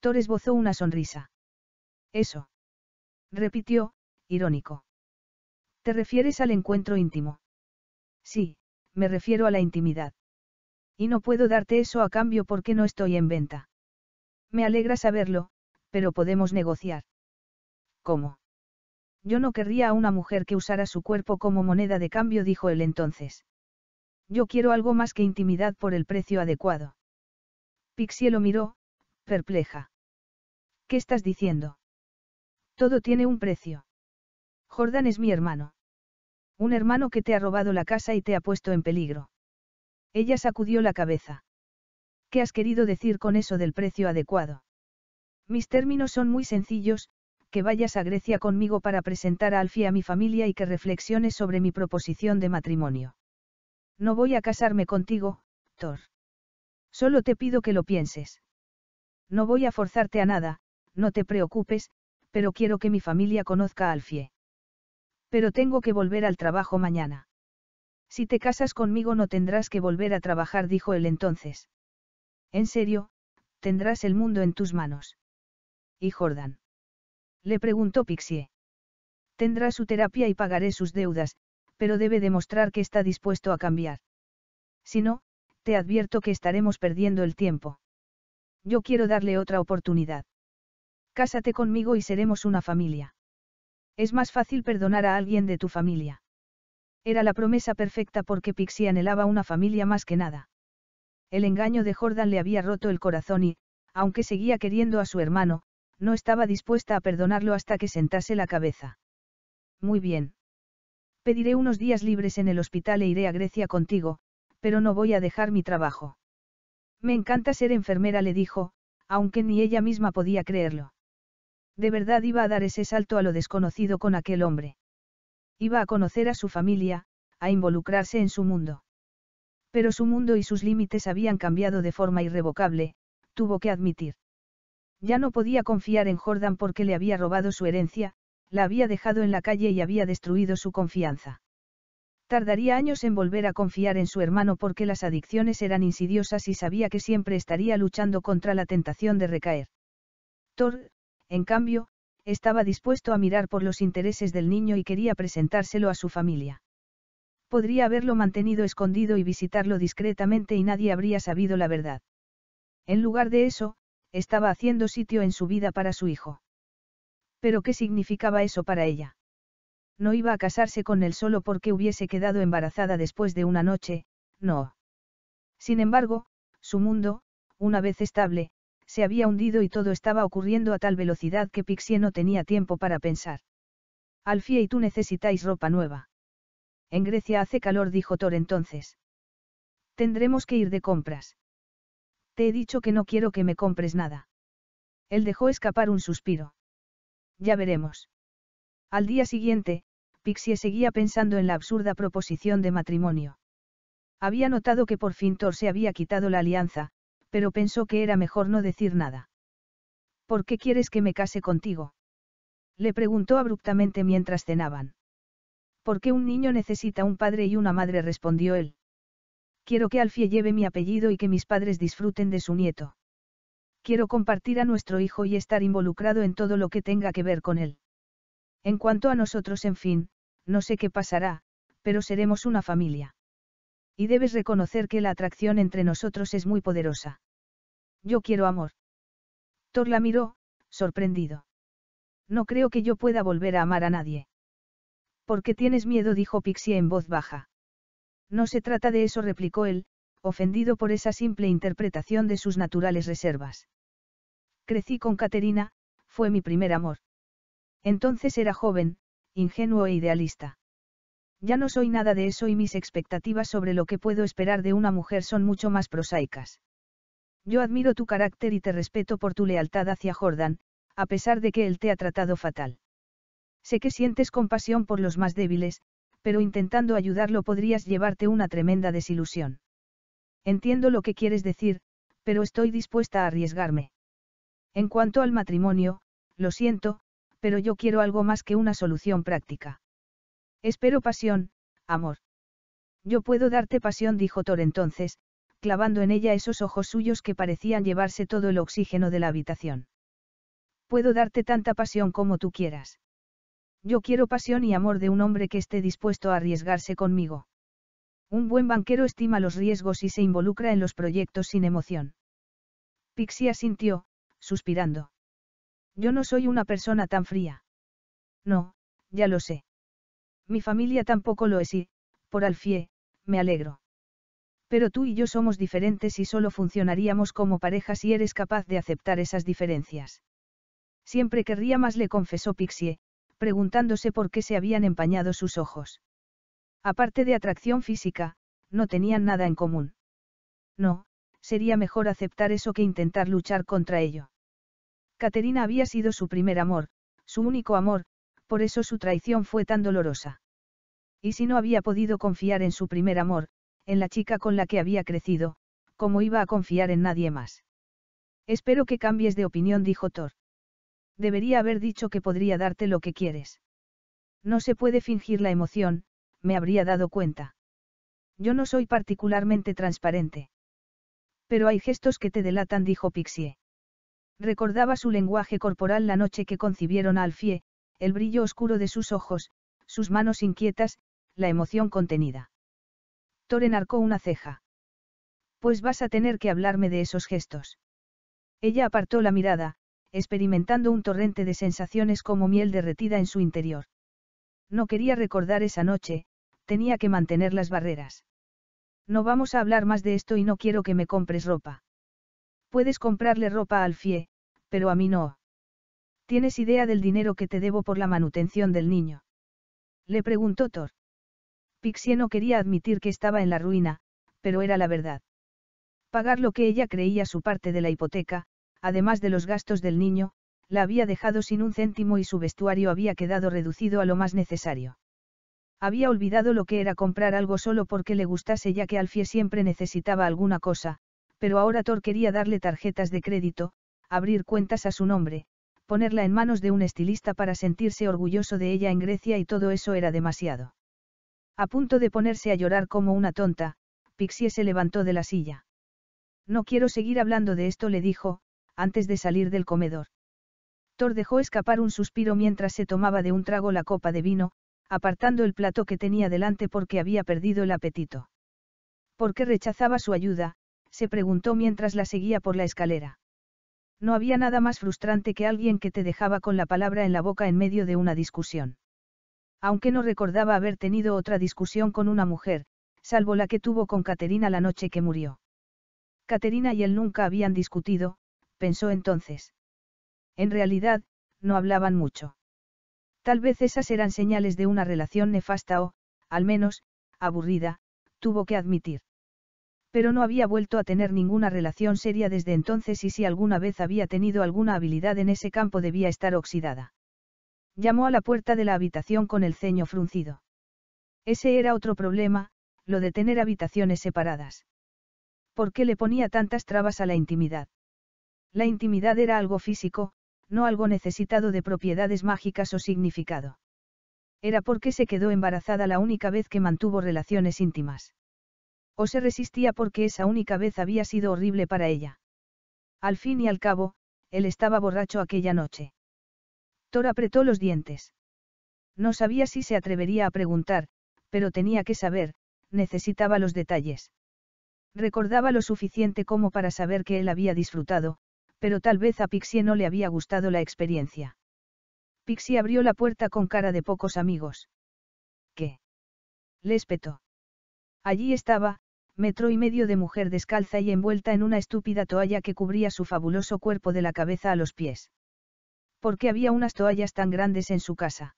A: Torres bozó una sonrisa. Eso. Repitió, irónico. ¿Te refieres al encuentro íntimo? Sí, me refiero a la intimidad. Y no puedo darte eso a cambio porque no estoy en venta. Me alegra saberlo, pero podemos negociar. ¿Cómo? Yo no querría a una mujer que usara su cuerpo como moneda de cambio, dijo él entonces. Yo quiero algo más que intimidad por el precio adecuado. Pixie lo miró, perpleja. ¿Qué estás diciendo? Todo tiene un precio. Jordan es mi hermano. Un hermano que te ha robado la casa y te ha puesto en peligro. Ella sacudió la cabeza. ¿Qué has querido decir con eso del precio adecuado? Mis términos son muy sencillos, que vayas a Grecia conmigo para presentar a Alfie a mi familia y que reflexiones sobre mi proposición de matrimonio. No voy a casarme contigo, Thor. Solo te pido que lo pienses. No voy a forzarte a nada, no te preocupes, pero quiero que mi familia conozca a Alfie. Pero tengo que volver al trabajo mañana. Si te casas conmigo no tendrás que volver a trabajar, dijo él entonces. En serio, tendrás el mundo en tus manos. Y Jordan. Le preguntó Pixie. Tendrá su terapia y pagaré sus deudas, pero debe demostrar que está dispuesto a cambiar. Si no, te advierto que estaremos perdiendo el tiempo. Yo quiero darle otra oportunidad. Cásate conmigo y seremos una familia. Es más fácil perdonar a alguien de tu familia. Era la promesa perfecta porque Pixie anhelaba una familia más que nada. El engaño de Jordan le había roto el corazón y, aunque seguía queriendo a su hermano, no estaba dispuesta a perdonarlo hasta que sentase la cabeza. Muy bien. Pediré unos días libres en el hospital e iré a Grecia contigo, pero no voy a dejar mi trabajo. Me encanta ser enfermera, le dijo, aunque ni ella misma podía creerlo. De verdad iba a dar ese salto a lo desconocido con aquel hombre. Iba a conocer a su familia, a involucrarse en su mundo. Pero su mundo y sus límites habían cambiado de forma irrevocable, tuvo que admitir. Ya no podía confiar en Jordan porque le había robado su herencia, la había dejado en la calle y había destruido su confianza. Tardaría años en volver a confiar en su hermano porque las adicciones eran insidiosas y sabía que siempre estaría luchando contra la tentación de recaer. Thor, en cambio, estaba dispuesto a mirar por los intereses del niño y quería presentárselo a su familia. Podría haberlo mantenido escondido y visitarlo discretamente y nadie habría sabido la verdad. En lugar de eso, estaba haciendo sitio en su vida para su hijo. Pero ¿qué significaba eso para ella? No iba a casarse con él solo porque hubiese quedado embarazada después de una noche, no. Sin embargo, su mundo, una vez estable, se había hundido y todo estaba ocurriendo a tal velocidad que Pixie no tenía tiempo para pensar. Alfie y tú necesitáis ropa nueva. En Grecia hace calor, dijo Thor entonces. Tendremos que ir de compras. Te he dicho que no quiero que me compres nada. Él dejó escapar un suspiro. Ya veremos. Al día siguiente, Pixie seguía pensando en la absurda proposición de matrimonio. Había notado que por fin Thor se había quitado la alianza, pero pensó que era mejor no decir nada. ¿Por qué quieres que me case contigo? Le preguntó abruptamente mientras cenaban. ¿Por qué un niño necesita un padre y una madre? respondió él. Quiero que Alfie lleve mi apellido y que mis padres disfruten de su nieto. Quiero compartir a nuestro hijo y estar involucrado en todo lo que tenga que ver con él. En cuanto a nosotros, en fin, no sé qué pasará, pero seremos una familia. Y debes reconocer que la atracción entre nosotros es muy poderosa. Yo quiero amor. Thor la miró, sorprendido. No creo que yo pueda volver a amar a nadie. ¿Por qué tienes miedo? dijo Pixie en voz baja. No se trata de eso, replicó él, ofendido por esa simple interpretación de sus naturales reservas. Crecí con Caterina, fue mi primer amor. Entonces era joven, ingenuo e idealista. Ya no soy nada de eso y mis expectativas sobre lo que puedo esperar de una mujer son mucho más prosaicas. Yo admiro tu carácter y te respeto por tu lealtad hacia Jordan, a pesar de que él te ha tratado fatal. Sé que sientes compasión por los más débiles, pero intentando ayudarlo podrías llevarte una tremenda desilusión. Entiendo lo que quieres decir, pero estoy dispuesta a arriesgarme. En cuanto al matrimonio, lo siento, pero yo quiero algo más que una solución práctica. Espero pasión, amor. Yo puedo darte pasión, dijo Thor entonces, clavando en ella esos ojos suyos que parecían llevarse todo el oxígeno de la habitación. Puedo darte tanta pasión como tú quieras. Yo quiero pasión y amor de un hombre que esté dispuesto a arriesgarse conmigo. Un buen banquero estima los riesgos y se involucra en los proyectos sin emoción. Pixie asintió, suspirando. Yo no soy una persona tan fría. No, ya lo sé. Mi familia tampoco lo es y, por Alfie, me alegro. Pero tú y yo somos diferentes y solo funcionaríamos como pareja si eres capaz de aceptar esas diferencias. Siempre querría más, le confesó Pixie, preguntándose por qué se habían empañado sus ojos. Aparte de atracción física, no tenían nada en común. No, sería mejor aceptar eso que intentar luchar contra ello. Caterina había sido su primer amor, su único amor, por eso su traición fue tan dolorosa. Y si no había podido confiar en su primer amor, en la chica con la que había crecido, ¿cómo iba a confiar en nadie más? Espero que cambies de opinión, dijo Thor debería haber dicho que podría darte lo que quieres. No se puede fingir la emoción, me habría dado cuenta. Yo no soy particularmente transparente. Pero hay gestos que te delatan, dijo Pixie. Recordaba su lenguaje corporal la noche que concibieron a Alfie, el brillo oscuro de sus ojos, sus manos inquietas, la emoción contenida. Toren arcó una ceja. Pues vas a tener que hablarme de esos gestos. Ella apartó la mirada, experimentando un torrente de sensaciones como miel derretida en su interior. No quería recordar esa noche, tenía que mantener las barreras. No vamos a hablar más de esto y no quiero que me compres ropa. Puedes comprarle ropa al FIE, pero a mí no. ¿Tienes idea del dinero que te debo por la manutención del niño? Le preguntó Thor. Pixie no quería admitir que estaba en la ruina, pero era la verdad. Pagar lo que ella creía su parte de la hipoteca, además de los gastos del niño, la había dejado sin un céntimo y su vestuario había quedado reducido a lo más necesario. Había olvidado lo que era comprar algo solo porque le gustase ya que Alfie siempre necesitaba alguna cosa, pero ahora Thor quería darle tarjetas de crédito, abrir cuentas a su nombre, ponerla en manos de un estilista para sentirse orgulloso de ella en Grecia y todo eso era demasiado. A punto de ponerse a llorar como una tonta, Pixie se levantó de la silla. No quiero seguir hablando de esto, le dijo, antes de salir del comedor. Thor dejó escapar un suspiro mientras se tomaba de un trago la copa de vino, apartando el plato que tenía delante porque había perdido el apetito. ¿Por qué rechazaba su ayuda? se preguntó mientras la seguía por la escalera. No había nada más frustrante que alguien que te dejaba con la palabra en la boca en medio de una discusión. Aunque no recordaba haber tenido otra discusión con una mujer, salvo la que tuvo con Caterina la noche que murió. Caterina y él nunca habían discutido, pensó entonces. En realidad, no hablaban mucho. Tal vez esas eran señales de una relación nefasta o, al menos, aburrida, tuvo que admitir. Pero no había vuelto a tener ninguna relación seria desde entonces y si alguna vez había tenido alguna habilidad en ese campo debía estar oxidada. Llamó a la puerta de la habitación con el ceño fruncido. Ese era otro problema, lo de tener habitaciones separadas. ¿Por qué le ponía tantas trabas a la intimidad? La intimidad era algo físico, no algo necesitado de propiedades mágicas o significado. Era porque se quedó embarazada la única vez que mantuvo relaciones íntimas. O se resistía porque esa única vez había sido horrible para ella. Al fin y al cabo, él estaba borracho aquella noche. Thor apretó los dientes. No sabía si se atrevería a preguntar, pero tenía que saber, necesitaba los detalles. Recordaba lo suficiente como para saber que él había disfrutado, pero tal vez a Pixie no le había gustado la experiencia. Pixie abrió la puerta con cara de pocos amigos. ¿Qué? Le espetó. Allí estaba, metro y medio de mujer descalza y envuelta en una estúpida toalla que cubría su fabuloso cuerpo de la cabeza a los pies. ¿Por qué había unas toallas tan grandes en su casa?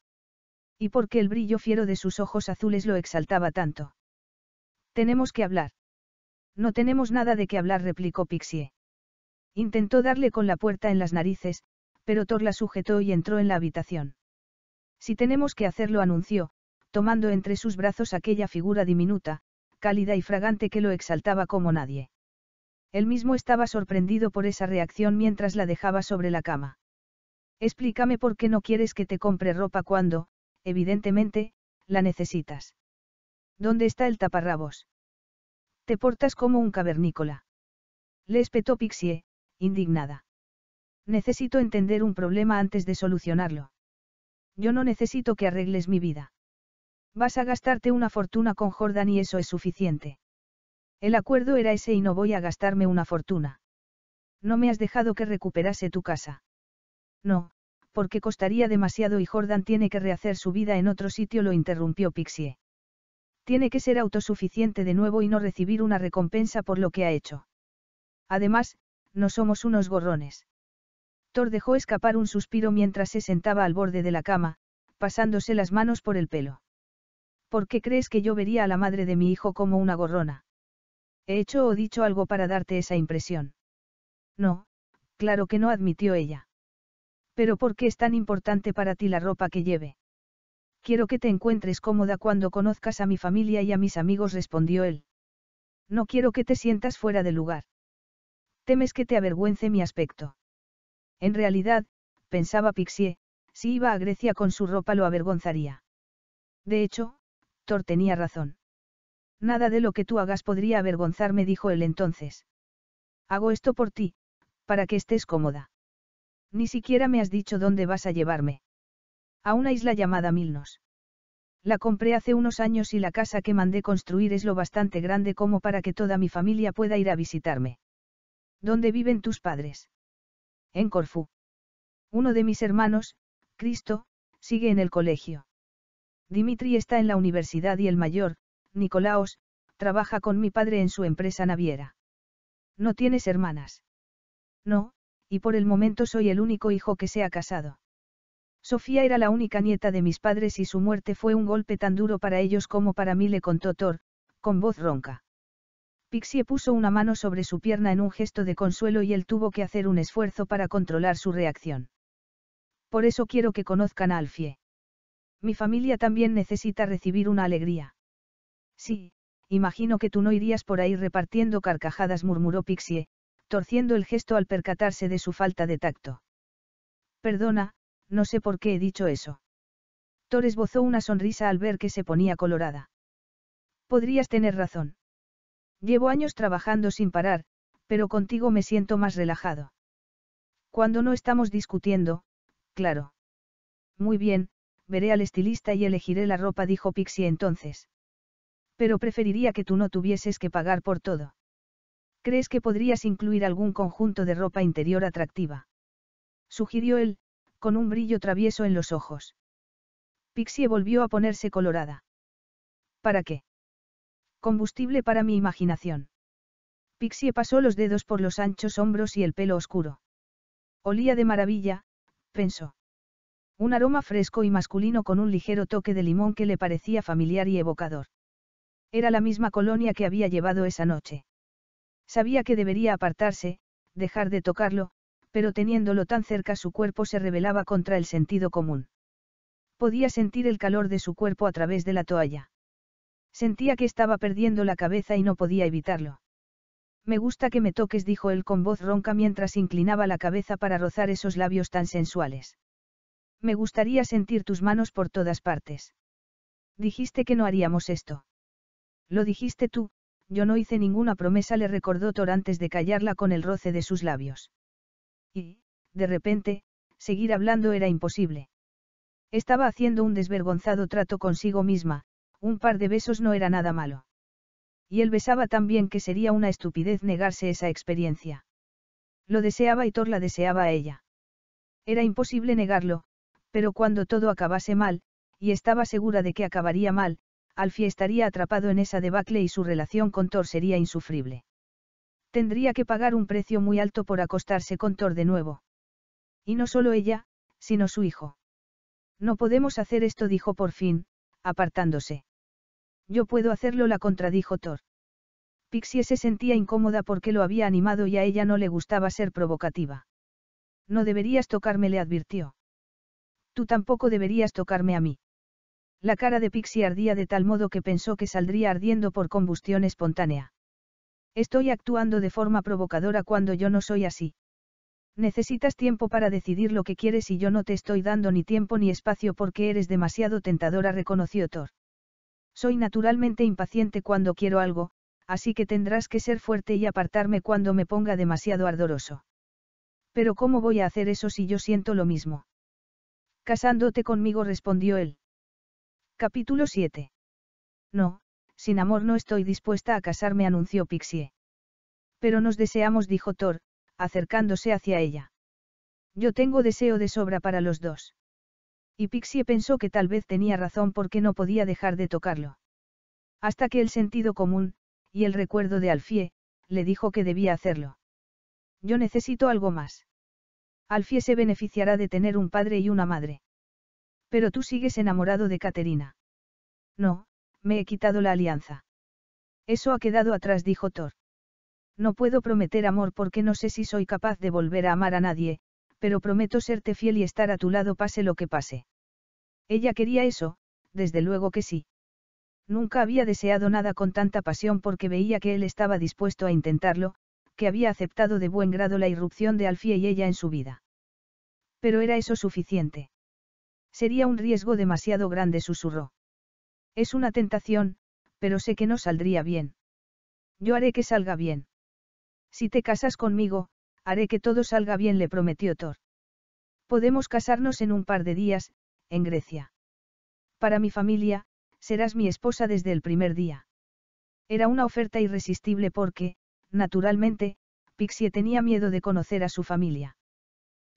A: ¿Y por qué el brillo fiero de sus ojos azules lo exaltaba tanto? Tenemos que hablar. No tenemos nada de qué hablar, replicó Pixie. Intentó darle con la puerta en las narices, pero Thor la sujetó y entró en la habitación. Si tenemos que hacerlo, anunció, tomando entre sus brazos aquella figura diminuta, cálida y fragante que lo exaltaba como nadie. Él mismo estaba sorprendido por esa reacción mientras la dejaba sobre la cama. Explícame por qué no quieres que te compre ropa cuando, evidentemente, la necesitas. ¿Dónde está el taparrabos? Te portas como un cavernícola. Le espetó Pixie, indignada. Necesito entender un problema antes de solucionarlo. Yo no necesito que arregles mi vida. Vas a gastarte una fortuna con Jordan y eso es suficiente. El acuerdo era ese y no voy a gastarme una fortuna. No me has dejado que recuperase tu casa. No, porque costaría demasiado y Jordan tiene que rehacer su vida en otro sitio, lo interrumpió Pixie. Tiene que ser autosuficiente de nuevo y no recibir una recompensa por lo que ha hecho. Además, no somos unos gorrones. Thor dejó escapar un suspiro mientras se sentaba al borde de la cama, pasándose las manos por el pelo. ¿Por qué crees que yo vería a la madre de mi hijo como una gorrona? ¿He hecho o dicho algo para darte esa impresión? No, claro que no admitió ella. Pero ¿por qué es tan importante para ti la ropa que lleve? Quiero que te encuentres cómoda cuando conozcas a mi familia y a mis amigos, respondió él. No quiero que te sientas fuera de lugar. Temes que te avergüence mi aspecto. En realidad, pensaba Pixie, si iba a Grecia con su ropa lo avergonzaría. De hecho, Thor tenía razón. Nada de lo que tú hagas podría avergonzarme, dijo él entonces. Hago esto por ti, para que estés cómoda. Ni siquiera me has dicho dónde vas a llevarme. A una isla llamada Milnos. La compré hace unos años y la casa que mandé construir es lo bastante grande como para que toda mi familia pueda ir a visitarme. ¿Dónde viven tus padres? En Corfú. Uno de mis hermanos, Cristo, sigue en el colegio. Dimitri está en la universidad y el mayor, Nicolaos, trabaja con mi padre en su empresa naviera. ¿No tienes hermanas? No, y por el momento soy el único hijo que se ha casado. Sofía era la única nieta de mis padres y su muerte fue un golpe tan duro para ellos como para mí, le contó Thor, con voz ronca. Pixie puso una mano sobre su pierna en un gesto de consuelo y él tuvo que hacer un esfuerzo para controlar su reacción. Por eso quiero que conozcan a Alfie. Mi familia también necesita recibir una alegría. Sí, imagino que tú no irías por ahí repartiendo carcajadas, murmuró Pixie, torciendo el gesto al percatarse de su falta de tacto. Perdona, no sé por qué he dicho eso. Torres bozó una sonrisa al ver que se ponía colorada. Podrías tener razón. Llevo años trabajando sin parar, pero contigo me siento más relajado. Cuando no estamos discutiendo, claro. Muy bien, veré al estilista y elegiré la ropa, dijo Pixie entonces. Pero preferiría que tú no tuvieses que pagar por todo. ¿Crees que podrías incluir algún conjunto de ropa interior atractiva? Sugirió él, con un brillo travieso en los ojos. Pixie volvió a ponerse colorada. ¿Para qué? combustible para mi imaginación. Pixie pasó los dedos por los anchos hombros y el pelo oscuro. Olía de maravilla, pensó. Un aroma fresco y masculino con un ligero toque de limón que le parecía familiar y evocador. Era la misma colonia que había llevado esa noche. Sabía que debería apartarse, dejar de tocarlo, pero teniéndolo tan cerca su cuerpo se rebelaba contra el sentido común. Podía sentir el calor de su cuerpo a través de la toalla. Sentía que estaba perdiendo la cabeza y no podía evitarlo. Me gusta que me toques, dijo él con voz ronca mientras inclinaba la cabeza para rozar esos labios tan sensuales. Me gustaría sentir tus manos por todas partes. Dijiste que no haríamos esto. Lo dijiste tú, yo no hice ninguna promesa, le recordó Thor antes de callarla con el roce de sus labios. Y, de repente, seguir hablando era imposible. Estaba haciendo un desvergonzado trato consigo misma, un par de besos no era nada malo. Y él besaba tan bien que sería una estupidez negarse esa experiencia. Lo deseaba y Thor la deseaba a ella. Era imposible negarlo, pero cuando todo acabase mal, y estaba segura de que acabaría mal, Alfie estaría atrapado en esa debacle y su relación con Thor sería insufrible. Tendría que pagar un precio muy alto por acostarse con Thor de nuevo. Y no solo ella, sino su hijo. No podemos hacer esto, dijo por fin, apartándose. Yo puedo hacerlo, la contradijo Thor. Pixie se sentía incómoda porque lo había animado y a ella no le gustaba ser provocativa. No deberías tocarme, le advirtió. Tú tampoco deberías tocarme a mí. La cara de Pixie ardía de tal modo que pensó que saldría ardiendo por combustión espontánea. Estoy actuando de forma provocadora cuando yo no soy así. Necesitas tiempo para decidir lo que quieres y yo no te estoy dando ni tiempo ni espacio porque eres demasiado tentadora, reconoció Thor. Soy naturalmente impaciente cuando quiero algo, así que tendrás que ser fuerte y apartarme cuando me ponga demasiado ardoroso. Pero ¿cómo voy a hacer eso si yo siento lo mismo? Casándote conmigo respondió él. Capítulo 7. No, sin amor no estoy dispuesta a casarme, anunció Pixie. Pero nos deseamos, dijo Thor, acercándose hacia ella. Yo tengo deseo de sobra para los dos. Y Pixie pensó que tal vez tenía razón porque no podía dejar de tocarlo. Hasta que el sentido común, y el recuerdo de Alfie, le dijo que debía hacerlo. Yo necesito algo más. Alfie se beneficiará de tener un padre y una madre. Pero tú sigues enamorado de Caterina. No, me he quitado la alianza. Eso ha quedado atrás, dijo Thor. No puedo prometer amor porque no sé si soy capaz de volver a amar a nadie, pero prometo serte fiel y estar a tu lado pase lo que pase. Ella quería eso, desde luego que sí. Nunca había deseado nada con tanta pasión porque veía que él estaba dispuesto a intentarlo, que había aceptado de buen grado la irrupción de Alfie y ella en su vida. Pero era eso suficiente. Sería un riesgo demasiado grande, susurró. Es una tentación, pero sé que no saldría bien. Yo haré que salga bien. Si te casas conmigo, Haré que todo salga bien, le prometió Thor. Podemos casarnos en un par de días, en Grecia. Para mi familia, serás mi esposa desde el primer día. Era una oferta irresistible porque, naturalmente, Pixie tenía miedo de conocer a su familia.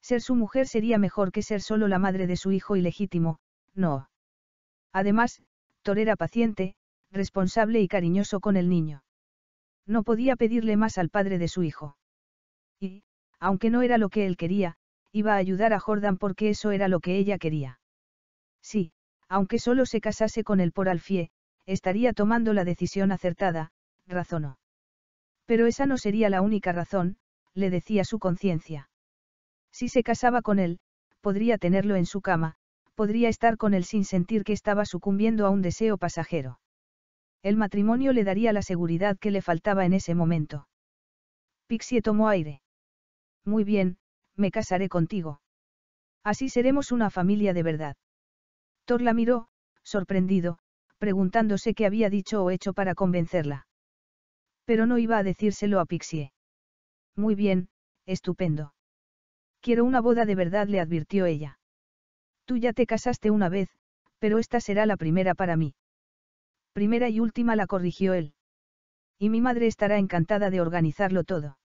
A: Ser su mujer sería mejor que ser solo la madre de su hijo ilegítimo, no. Además, Thor era paciente, responsable y cariñoso con el niño. No podía pedirle más al padre de su hijo. Y, aunque no era lo que él quería, iba a ayudar a Jordan porque eso era lo que ella quería. Sí, aunque solo se casase con él por alfie, estaría tomando la decisión acertada, razonó. Pero esa no sería la única razón, le decía su conciencia. Si se casaba con él, podría tenerlo en su cama, podría estar con él sin sentir que estaba sucumbiendo a un deseo pasajero. El matrimonio le daría la seguridad que le faltaba en ese momento. Pixie tomó aire muy bien, me casaré contigo. Así seremos una familia de verdad. Thor la miró, sorprendido, preguntándose qué había dicho o hecho para convencerla. Pero no iba a decírselo a Pixie. Muy bien, estupendo. Quiero una boda de verdad, le advirtió ella. Tú ya te casaste una vez, pero esta será la primera para mí. Primera y última la corrigió él. Y mi madre estará encantada de organizarlo todo.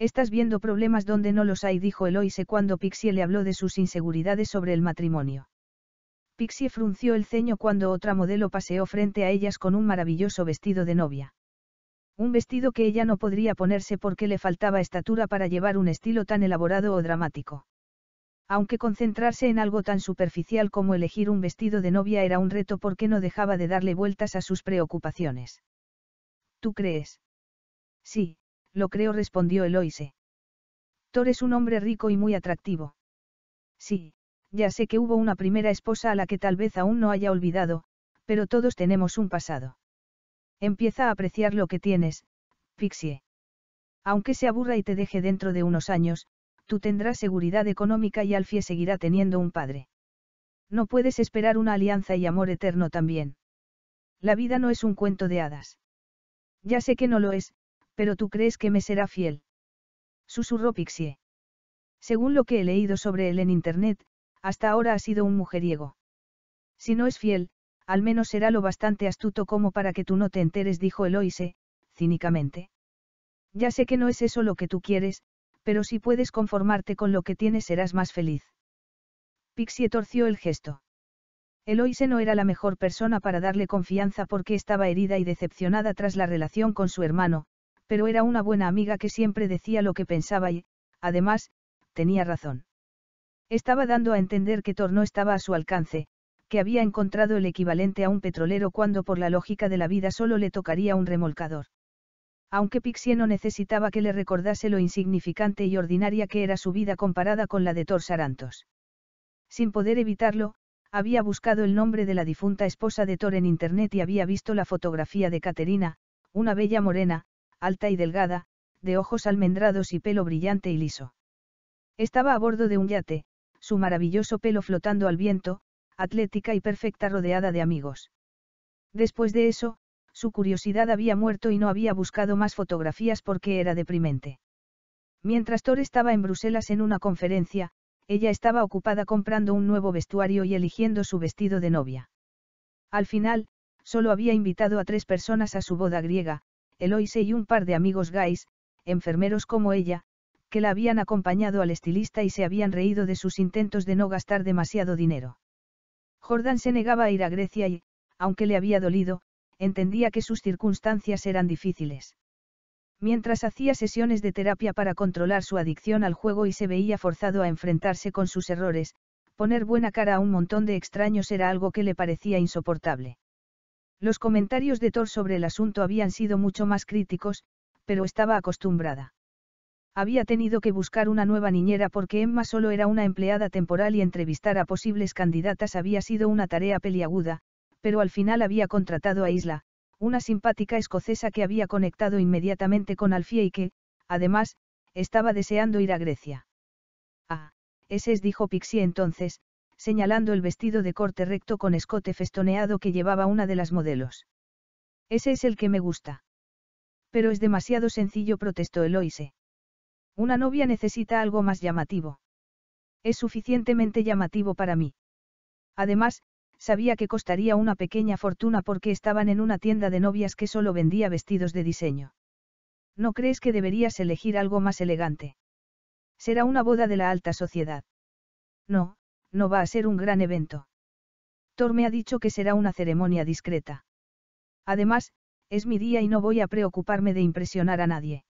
A: Estás viendo problemas donde no los hay, dijo Eloise cuando Pixie le habló de sus inseguridades sobre el matrimonio. Pixie frunció el ceño cuando otra modelo paseó frente a ellas con un maravilloso vestido de novia. Un vestido que ella no podría ponerse porque le faltaba estatura para llevar un estilo tan elaborado o dramático. Aunque concentrarse en algo tan superficial como elegir un vestido de novia era un reto porque no dejaba de darle vueltas a sus preocupaciones. ¿Tú crees? Sí, lo creo, respondió Eloise. Thor es un hombre rico y muy atractivo. Sí, ya sé que hubo una primera esposa a la que tal vez aún no haya olvidado, pero todos tenemos un pasado. Empieza a apreciar lo que tienes, Pixie. Aunque se aburra y te deje dentro de unos años, tú tendrás seguridad económica y Alfie seguirá teniendo un padre. No puedes esperar una alianza y amor eterno también. La vida no es un cuento de hadas. Ya sé que no lo es, pero tú crees que me será fiel. Susurró Pixie. Según lo que he leído sobre él en Internet, hasta ahora ha sido un mujeriego. Si no es fiel, al menos será lo bastante astuto como para que tú no te enteres, dijo Eloise, cínicamente. Ya sé que no es eso lo que tú quieres, pero si puedes conformarte con lo que tienes serás más feliz. Pixie torció el gesto. Eloise no era la mejor persona para darle confianza porque estaba herida y decepcionada tras la relación con su hermano, pero era una buena amiga que siempre decía lo que pensaba y, además, tenía razón. Estaba dando a entender que Thor no estaba a su alcance, que había encontrado el equivalente a un petrolero cuando por la lógica de la vida solo le tocaría un remolcador. Aunque Pixie no necesitaba que le recordase lo insignificante y ordinaria que era su vida comparada con la de Thor Sarantos. Sin poder evitarlo, había buscado el nombre de la difunta esposa de Thor en internet y había visto la fotografía de Caterina, una bella morena, alta y delgada, de ojos almendrados y pelo brillante y liso. Estaba a bordo de un yate, su maravilloso pelo flotando al viento, atlética y perfecta rodeada de amigos. Después de eso, su curiosidad había muerto y no había buscado más fotografías porque era deprimente. Mientras Thor estaba en Bruselas en una conferencia, ella estaba ocupada comprando un nuevo vestuario y eligiendo su vestido de novia. Al final, solo había invitado a tres personas a su boda griega, Eloise y un par de amigos gays, enfermeros como ella, que la habían acompañado al estilista y se habían reído de sus intentos de no gastar demasiado dinero. Jordan se negaba a ir a Grecia y, aunque le había dolido, entendía que sus circunstancias eran difíciles. Mientras hacía sesiones de terapia para controlar su adicción al juego y se veía forzado a enfrentarse con sus errores, poner buena cara a un montón de extraños era algo que le parecía insoportable. Los comentarios de Thor sobre el asunto habían sido mucho más críticos, pero estaba acostumbrada. Había tenido que buscar una nueva niñera porque Emma solo era una empleada temporal y entrevistar a posibles candidatas había sido una tarea peliaguda, pero al final había contratado a Isla, una simpática escocesa que había conectado inmediatamente con Alfie y que, además, estaba deseando ir a Grecia. Ah, ese es, dijo Pixie entonces, señalando el vestido de corte recto con escote festoneado que llevaba una de las modelos. Ese es el que me gusta. Pero es demasiado sencillo, protestó Eloise. Una novia necesita algo más llamativo. Es suficientemente llamativo para mí. Además, sabía que costaría una pequeña fortuna porque estaban en una tienda de novias que solo vendía vestidos de diseño. ¿No crees que deberías elegir algo más elegante? Será una boda de la alta sociedad. No, no va a ser un gran evento. Thor me ha dicho que será una ceremonia discreta. Además, es mi día y no voy a preocuparme de impresionar a nadie.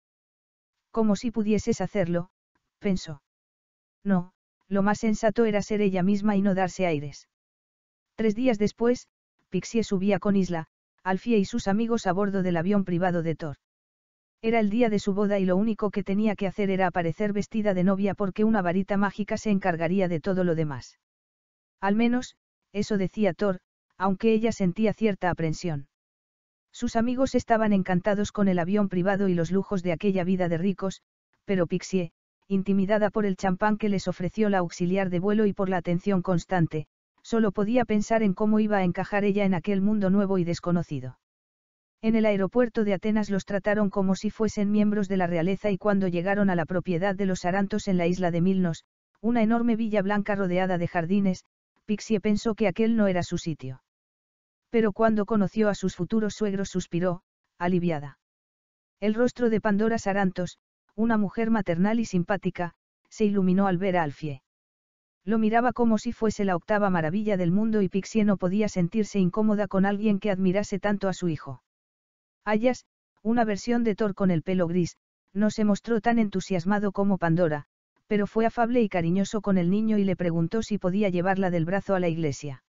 A: Como si pudieses hacerlo, pensó. No, lo más sensato era ser ella misma y no darse aires. Tres días después, Pixie subía con Isla, Alfie y sus amigos a bordo del avión privado de Thor. Era el día de su boda y lo único que tenía que hacer era aparecer vestida de novia porque una varita mágica se encargaría de todo lo demás. Al menos, eso decía Thor, aunque ella sentía cierta aprensión. Sus amigos estaban encantados con el avión privado y los lujos de aquella vida de ricos, pero Pixie, intimidada por el champán que les ofreció la auxiliar de vuelo y por la atención constante, solo podía pensar en cómo iba a encajar ella en aquel mundo nuevo y desconocido. En el aeropuerto de Atenas los trataron como si fuesen miembros de la realeza y cuando llegaron a la propiedad de los Arantos en la isla de Milnos, una enorme villa blanca rodeada de jardines, Pixie pensó que aquel no era su sitio. Pero cuando conoció a sus futuros suegros suspiró, aliviada. El rostro de Pandora Sarantos, una mujer maternal y simpática, se iluminó al ver a Alfie. Lo miraba como si fuese la octava maravilla del mundo y Pixie no podía sentirse incómoda con alguien que admirase tanto a su hijo. Ayas, una versión de Thor con el pelo gris, no se mostró tan entusiasmado como Pandora, pero fue afable y cariñoso con el niño y le preguntó si podía llevarla del brazo a la iglesia.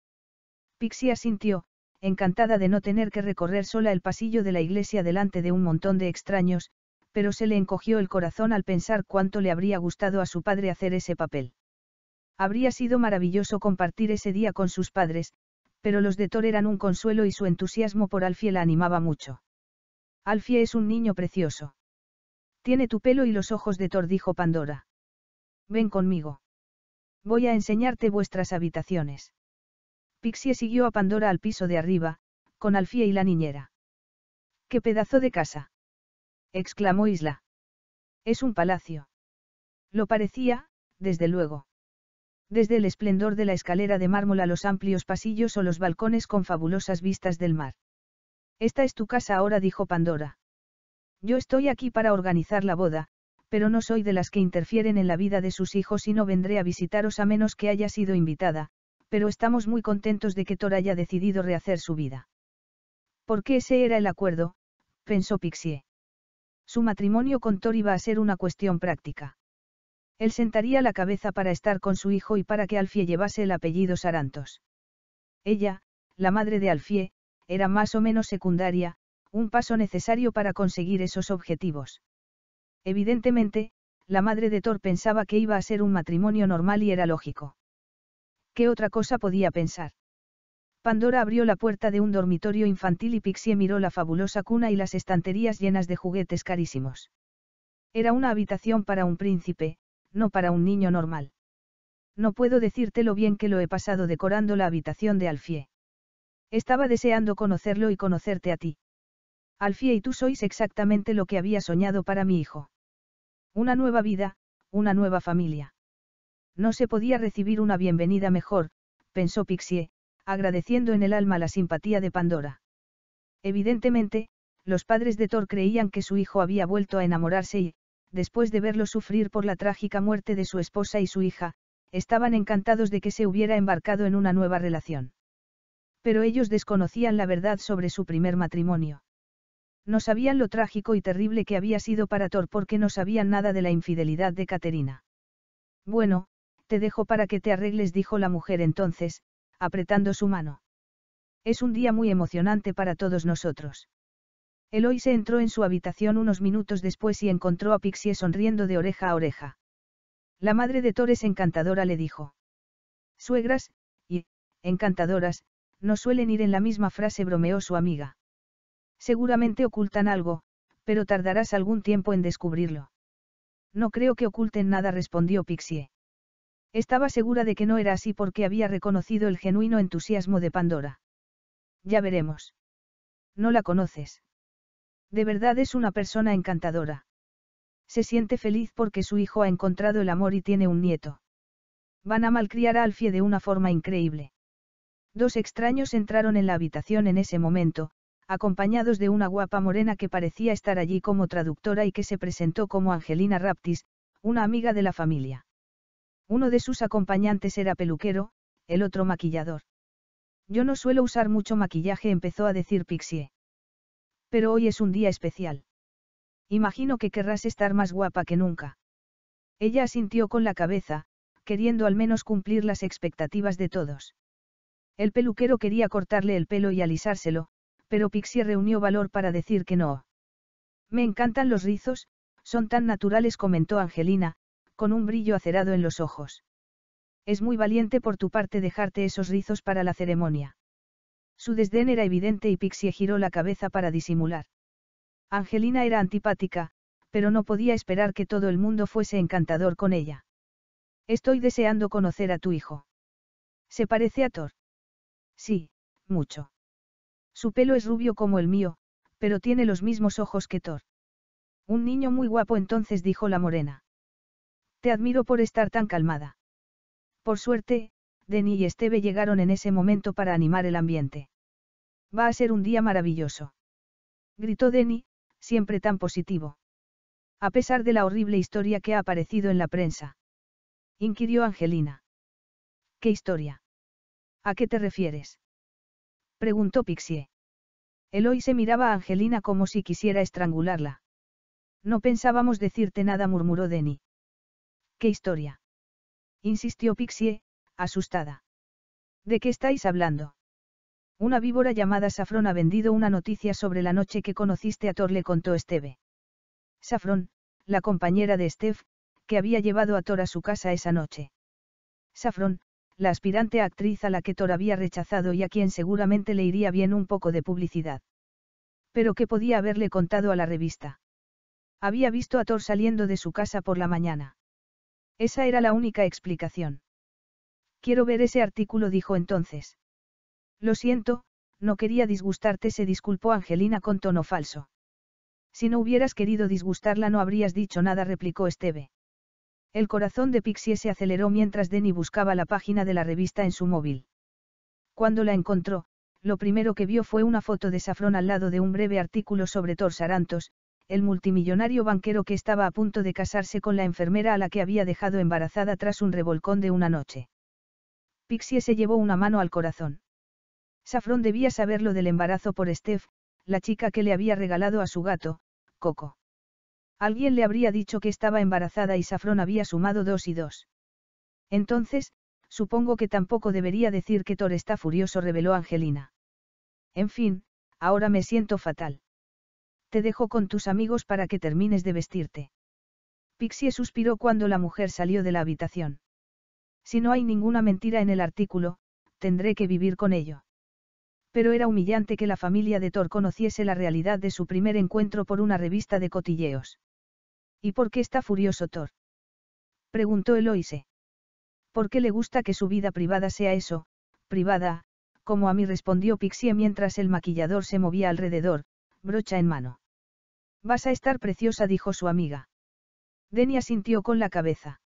A: Pixie asintió, encantada de no tener que recorrer sola el pasillo de la iglesia delante de un montón de extraños, pero se le encogió el corazón al pensar cuánto le habría gustado a su padre hacer ese papel. Habría sido maravilloso compartir ese día con sus padres, pero los de Thor eran un consuelo y su entusiasmo por Alfie la animaba mucho. Alfie es un niño precioso. Tiene tu pelo y los ojos de tordijo Pandora. Ven conmigo. Voy a enseñarte vuestras habitaciones. Pixie siguió a Pandora al piso de arriba, con Alfie y la niñera. ¡Qué pedazo de casa! exclamó Isla. Es un palacio. Lo parecía, desde luego. Desde el esplendor de la escalera de mármol a los amplios pasillos o los balcones con fabulosas vistas del mar. Esta es tu casa ahora, dijo Pandora. Yo estoy aquí para organizar la boda, pero no soy de las que interfieren en la vida de sus hijos y no vendré a visitaros a menos que haya sido invitada, pero estamos muy contentos de que Thor haya decidido rehacer su vida. —¿Por qué ese era el acuerdo, pensó Pixie. Su matrimonio con Thor iba a ser una cuestión práctica. Él sentaría la cabeza para estar con su hijo y para que Alfie llevase el apellido Sarantos. Ella, la madre de Alfie, era más o menos secundaria, un paso necesario para conseguir esos objetivos. Evidentemente, la madre de Thor pensaba que iba a ser un matrimonio normal y era lógico. ¿Qué otra cosa podía pensar? Pandora abrió la puerta de un dormitorio infantil y Pixie miró la fabulosa cuna y las estanterías llenas de juguetes carísimos. Era una habitación para un príncipe, no para un niño normal. No puedo decirte lo bien que lo he pasado decorando la habitación de Alfie. Estaba deseando conocerlo y conocerte a ti. Alfie y tú sois exactamente lo que había soñado para mi hijo. Una nueva vida, una nueva familia. No se podía recibir una bienvenida mejor, pensó Pixie, agradeciendo en el alma la simpatía de Pandora. Evidentemente, los padres de Thor creían que su hijo había vuelto a enamorarse y, después de verlo sufrir por la trágica muerte de su esposa y su hija, estaban encantados de que se hubiera embarcado en una nueva relación. Pero ellos desconocían la verdad sobre su primer matrimonio. No sabían lo trágico y terrible que había sido para Thor porque no sabían nada de la infidelidad de Caterina. Bueno, te dejo para que te arregles, dijo la mujer entonces, apretando su mano. Es un día muy emocionante para todos nosotros. Eloy se entró en su habitación unos minutos después y encontró a Pixie sonriendo de oreja a oreja. La madre de Thor es encantadora, le dijo. Suegras, y, encantadoras, no suelen ir en la misma frase, bromeó su amiga. Seguramente ocultan algo, pero tardarás algún tiempo en descubrirlo. No creo que oculten nada, respondió Pixie. Estaba segura de que no era así porque había reconocido el genuino entusiasmo de Pandora. Ya veremos. No la conoces. De verdad es una persona encantadora. Se siente feliz porque su hijo ha encontrado el amor y tiene un nieto. Van a malcriar a Alfie de una forma increíble. Dos extraños entraron en la habitación en ese momento, acompañados de una guapa morena que parecía estar allí como traductora y que se presentó como Angelina Raptis, una amiga de la familia. Uno de sus acompañantes era peluquero, el otro maquillador. Yo no suelo usar mucho maquillaje, empezó a decir Pixie. Pero hoy es un día especial. Imagino que querrás estar más guapa que nunca. Ella asintió con la cabeza, queriendo al menos cumplir las expectativas de todos. El peluquero quería cortarle el pelo y alisárselo, pero Pixie reunió valor para decir que no. Me encantan los rizos, son tan naturales, comentó Angelina, con un brillo acerado en los ojos. Es muy valiente por tu parte dejarte esos rizos para la ceremonia. Su desdén era evidente y Pixie giró la cabeza para disimular. Angelina era antipática, pero no podía esperar que todo el mundo fuese encantador con ella. Estoy deseando conocer a tu hijo. Se parece a Thor. Sí, mucho. Su pelo es rubio como el mío, pero tiene los mismos ojos que Thor. Un niño muy guapo entonces dijo la morena. Te admiro por estar tan calmada. Por suerte, Denny y Esteve llegaron en ese momento para animar el ambiente. Va a ser un día maravilloso. Gritó Denny, siempre tan positivo. A pesar de la horrible historia que ha aparecido en la prensa. Inquirió Angelina. ¿Qué historia? ¿A qué te refieres? Preguntó Pixie. Eloy se miraba a Angelina como si quisiera estrangularla. No pensábamos decirte nada, murmuró Denny. ¿Qué historia? Insistió Pixie, asustada. ¿De qué estáis hablando? Una víbora llamada Safrón ha vendido una noticia sobre la noche que conociste a Thor, le contó Esteve. Safrón, la compañera de Steph, que había llevado a Thor a su casa esa noche. Safrón, la aspirante actriz a la que Thor había rechazado y a quien seguramente le iría bien un poco de publicidad. Pero ¿qué podía haberle contado a la revista? Había visto a Thor saliendo de su casa por la mañana. Esa era la única explicación. Quiero ver ese artículo, dijo entonces. Lo siento, no quería disgustarte, se disculpó Angelina con tono falso. Si no hubieras querido disgustarla no habrías dicho nada, replicó Esteve. El corazón de Pixie se aceleró mientras Denny buscaba la página de la revista en su móvil. Cuando la encontró, lo primero que vio fue una foto de Saffron al lado de un breve artículo sobre Thor Sarantos, el multimillonario banquero que estaba a punto de casarse con la enfermera a la que había dejado embarazada tras un revolcón de una noche. Pixie se llevó una mano al corazón. Safrón debía saberlo del embarazo por Steph, la chica que le había regalado a su gato, Coco. Alguien le habría dicho que estaba embarazada y Safrón había sumado dos y dos. Entonces, supongo que tampoco debería decir que Thor está furioso, reveló Angelina. En fin, ahora me siento fatal. Te dejo con tus amigos para que termines de vestirte. Pixie suspiró cuando la mujer salió de la habitación. Si no hay ninguna mentira en el artículo, tendré que vivir con ello. Pero era humillante que la familia de Thor conociese la realidad de su primer encuentro por una revista de cotilleos. ¿Y por qué está furioso Thor? Preguntó Eloise. ¿Por qué le gusta que su vida privada sea eso, privada, como a mí respondió Pixie mientras el maquillador se movía alrededor, brocha en mano. Vas a estar preciosa, dijo su amiga. Denia sintió con la cabeza.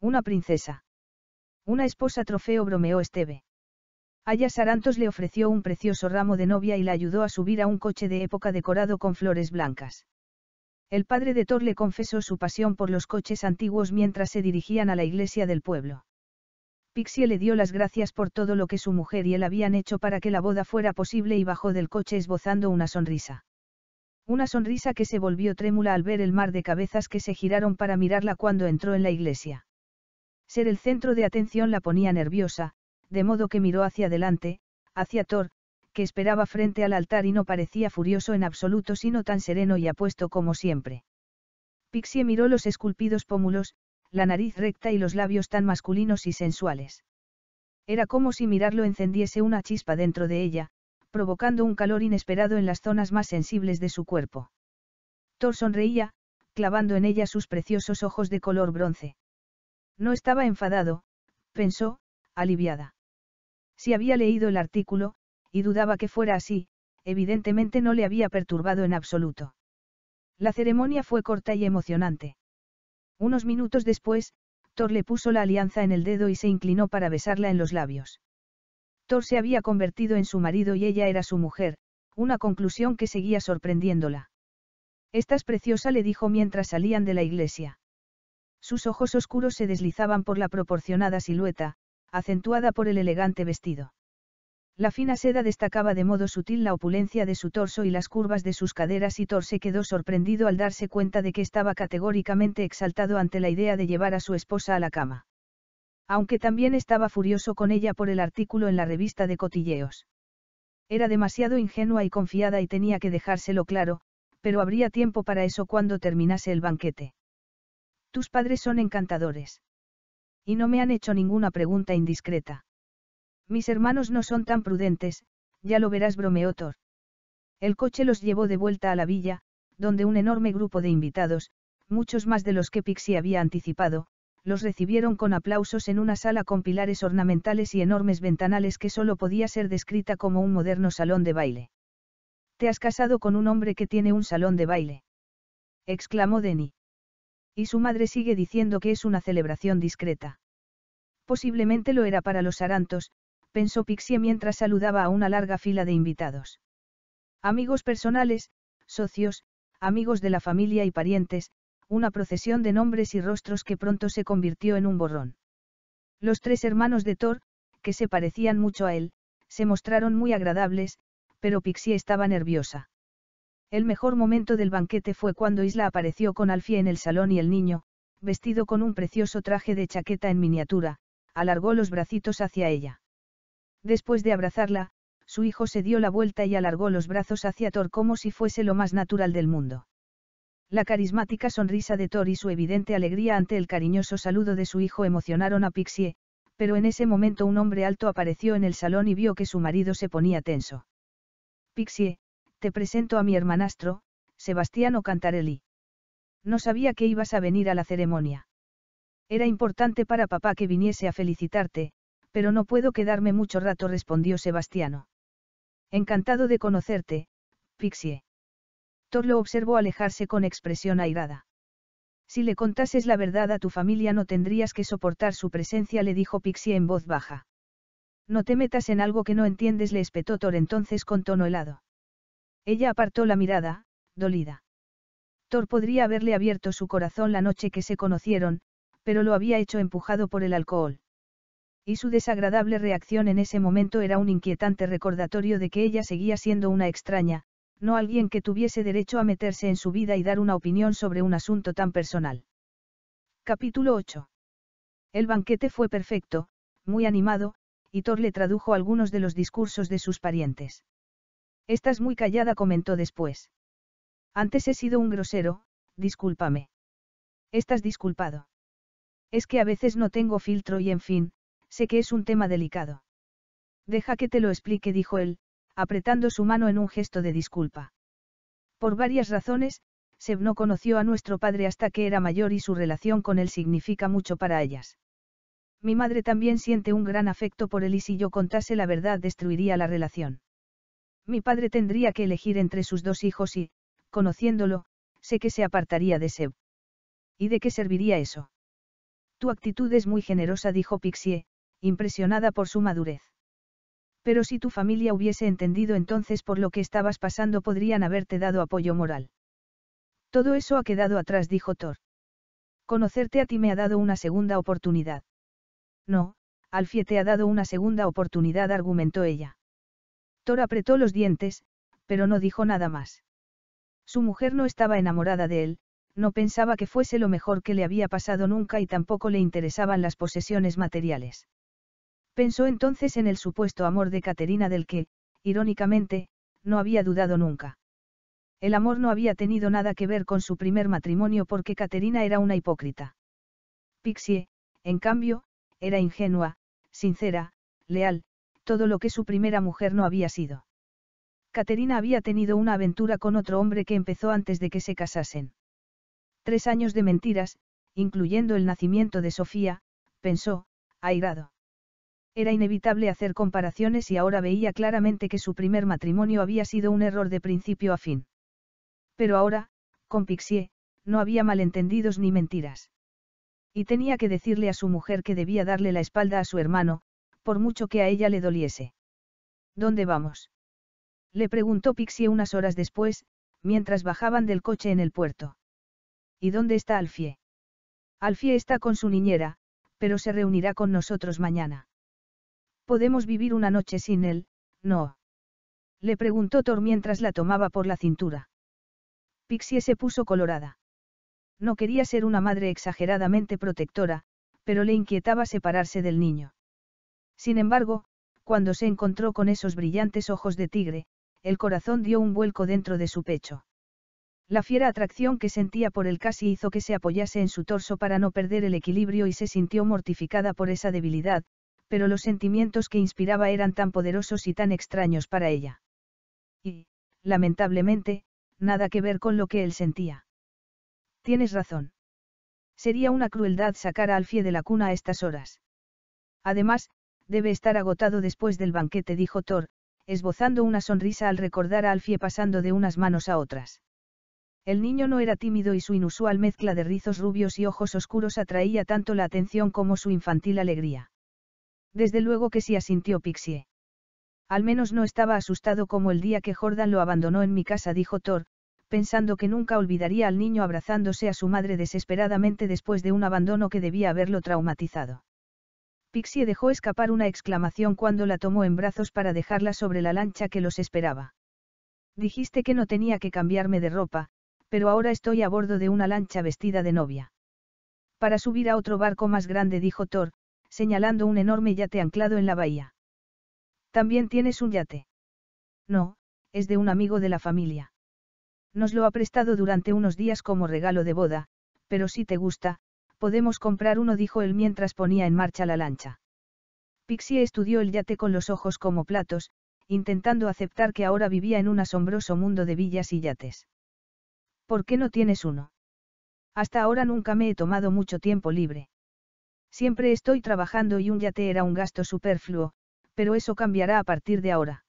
A: Una princesa. Una esposa trofeo bromeó Esteve. Aya Sarantos le ofreció un precioso ramo de novia y la ayudó a subir a un coche de época decorado con flores blancas. El padre de Thor le confesó su pasión por los coches antiguos mientras se dirigían a la iglesia del pueblo. Pixie le dio las gracias por todo lo que su mujer y él habían hecho para que la boda fuera posible y bajó del coche esbozando una sonrisa. Una sonrisa que se volvió trémula al ver el mar de cabezas que se giraron para mirarla cuando entró en la iglesia. Ser el centro de atención la ponía nerviosa, de modo que miró hacia adelante, hacia Thor, que esperaba frente al altar y no parecía furioso en absoluto sino tan sereno y apuesto como siempre. Pixie miró los esculpidos pómulos, la nariz recta y los labios tan masculinos y sensuales. Era como si mirarlo encendiese una chispa dentro de ella, provocando un calor inesperado en las zonas más sensibles de su cuerpo. Thor sonreía, clavando en ella sus preciosos ojos de color bronce. No estaba enfadado, pensó, aliviada. Si había leído el artículo, y dudaba que fuera así, evidentemente no le había perturbado en absoluto. La ceremonia fue corta y emocionante. Unos minutos después, Thor le puso la alianza en el dedo y se inclinó para besarla en los labios. Thor se había convertido en su marido y ella era su mujer, una conclusión que seguía sorprendiéndola. Estas preciosa, le dijo mientras salían de la iglesia. Sus ojos oscuros se deslizaban por la proporcionada silueta, acentuada por el elegante vestido. La fina seda destacaba de modo sutil la opulencia de su torso y las curvas de sus caderas y Thor se quedó sorprendido al darse cuenta de que estaba categóricamente exaltado ante la idea de llevar a su esposa a la cama. Aunque también estaba furioso con ella por el artículo en la revista de cotilleos. Era demasiado ingenua y confiada y tenía que dejárselo claro, pero habría tiempo para eso cuando terminase el banquete. Tus padres son encantadores. Y no me han hecho ninguna pregunta indiscreta. Mis hermanos no son tan prudentes, ya lo verás, bromeó Thor. El coche los llevó de vuelta a la villa, donde un enorme grupo de invitados, muchos más de los que Pixie había anticipado, los recibieron con aplausos en una sala con pilares ornamentales y enormes ventanales que solo podía ser descrita como un moderno salón de baile. Te has casado con un hombre que tiene un salón de baile. exclamó Denny. Y su madre sigue diciendo que es una celebración discreta. Posiblemente lo era para los arantos, pensó Pixie mientras saludaba a una larga fila de invitados. Amigos personales, socios, amigos de la familia y parientes, una procesión de nombres y rostros que pronto se convirtió en un borrón. Los tres hermanos de Thor, que se parecían mucho a él, se mostraron muy agradables, pero Pixie estaba nerviosa. El mejor momento del banquete fue cuando Isla apareció con Alfie en el salón y el niño, vestido con un precioso traje de chaqueta en miniatura, alargó los bracitos hacia ella. Después de abrazarla, su hijo se dio la vuelta y alargó los brazos hacia Thor como si fuese lo más natural del mundo. La carismática sonrisa de Thor y su evidente alegría ante el cariñoso saludo de su hijo emocionaron a Pixie, pero en ese momento un hombre alto apareció en el salón y vio que su marido se ponía tenso. Pixie, te presento a mi hermanastro, Sebastiano Cantarelli. No sabía que ibas a venir a la ceremonia. Era importante para papá que viniese a felicitarte, pero no puedo quedarme mucho rato, respondió Sebastiano. Encantado de conocerte, Pixie. Thor lo observó alejarse con expresión airada. Si le contases la verdad a tu familia no tendrías que soportar su presencia, le dijo Pixie en voz baja. No te metas en algo que no entiendes, le espetó Thor entonces con tono helado. Ella apartó la mirada, dolida. Thor podría haberle abierto su corazón la noche que se conocieron, pero lo había hecho empujado por el alcohol y su desagradable reacción en ese momento era un inquietante recordatorio de que ella seguía siendo una extraña, no alguien que tuviese derecho a meterse en su vida y dar una opinión sobre un asunto tan personal. Capítulo 8. El banquete fue perfecto, muy animado, y Thor le tradujo algunos de los discursos de sus parientes. Estás muy callada, comentó después. Antes he sido un grosero, discúlpame. Estás disculpado. Es que a veces no tengo filtro y en fin, Sé que es un tema delicado. Deja que te lo explique, dijo él, apretando su mano en un gesto de disculpa. Por varias razones, Seb no conoció a nuestro padre hasta que era mayor y su relación con él significa mucho para ellas. Mi madre también siente un gran afecto por él y si yo contase la verdad destruiría la relación. Mi padre tendría que elegir entre sus dos hijos y, conociéndolo, sé que se apartaría de Seb. ¿Y de qué serviría eso? Tu actitud es muy generosa, dijo Pixie, impresionada por su madurez. Pero si tu familia hubiese entendido entonces por lo que estabas pasando podrían haberte dado apoyo moral. Todo eso ha quedado atrás, dijo Thor. Conocerte a ti me ha dado una segunda oportunidad. No, Alfie te ha dado una segunda oportunidad, argumentó ella. Thor apretó los dientes, pero no dijo nada más. Su mujer no estaba enamorada de él, no pensaba que fuese lo mejor que le había pasado nunca y tampoco le interesaban las posesiones materiales. Pensó entonces en el supuesto amor de Caterina del que, irónicamente, no había dudado nunca. El amor no había tenido nada que ver con su primer matrimonio porque Caterina era una hipócrita. Pixie, en cambio, era ingenua, sincera, leal, todo lo que su primera mujer no había sido. Caterina había tenido una aventura con otro hombre que empezó antes de que se casasen. Tres años de mentiras, incluyendo el nacimiento de Sofía, pensó, airado. Era inevitable hacer comparaciones y ahora veía claramente que su primer matrimonio había sido un error de principio a fin. Pero ahora, con Pixie, no había malentendidos ni mentiras. Y tenía que decirle a su mujer que debía darle la espalda a su hermano, por mucho que a ella le doliese. ¿Dónde vamos? Le preguntó Pixie unas horas después, mientras bajaban del coche en el puerto. ¿Y dónde está Alfie? Alfie está con su niñera, pero se reunirá con nosotros mañana. Podemos vivir una noche sin él, no. Le preguntó Thor mientras la tomaba por la cintura. Pixie se puso colorada. No quería ser una madre exageradamente protectora, pero le inquietaba separarse del niño. Sin embargo, cuando se encontró con esos brillantes ojos de tigre, el corazón dio un vuelco dentro de su pecho. La fiera atracción que sentía por él casi hizo que se apoyase en su torso para no perder el equilibrio y se sintió mortificada por esa debilidad, pero los sentimientos que inspiraba eran tan poderosos y tan extraños para ella. Y, lamentablemente, nada que ver con lo que él sentía. Tienes razón. Sería una crueldad sacar a Alfie de la cuna a estas horas. Además, debe estar agotado después del banquete, dijo Thor, esbozando una sonrisa al recordar a Alfie pasando de unas manos a otras. El niño no era tímido y su inusual mezcla de rizos rubios y ojos oscuros atraía tanto la atención como su infantil alegría. Desde luego que sí asintió Pixie. Al menos no estaba asustado como el día que Jordan lo abandonó en mi casa, dijo Thor, pensando que nunca olvidaría al niño abrazándose a su madre desesperadamente después de un abandono que debía haberlo traumatizado. Pixie dejó escapar una exclamación cuando la tomó en brazos para dejarla sobre la lancha que los esperaba. Dijiste que no tenía que cambiarme de ropa, pero ahora estoy a bordo de una lancha vestida de novia. Para subir a otro barco más grande, dijo Thor, señalando un enorme yate anclado en la bahía. También tienes un yate. No, es de un amigo de la familia. Nos lo ha prestado durante unos días como regalo de boda, pero si te gusta, podemos comprar uno, dijo él mientras ponía en marcha la lancha. Pixie estudió el yate con los ojos como platos, intentando aceptar que ahora vivía en un asombroso mundo de villas y yates. ¿Por qué no tienes uno? Hasta ahora nunca me he tomado mucho tiempo libre. Siempre estoy trabajando y un yate era un gasto superfluo, pero eso cambiará a partir de ahora.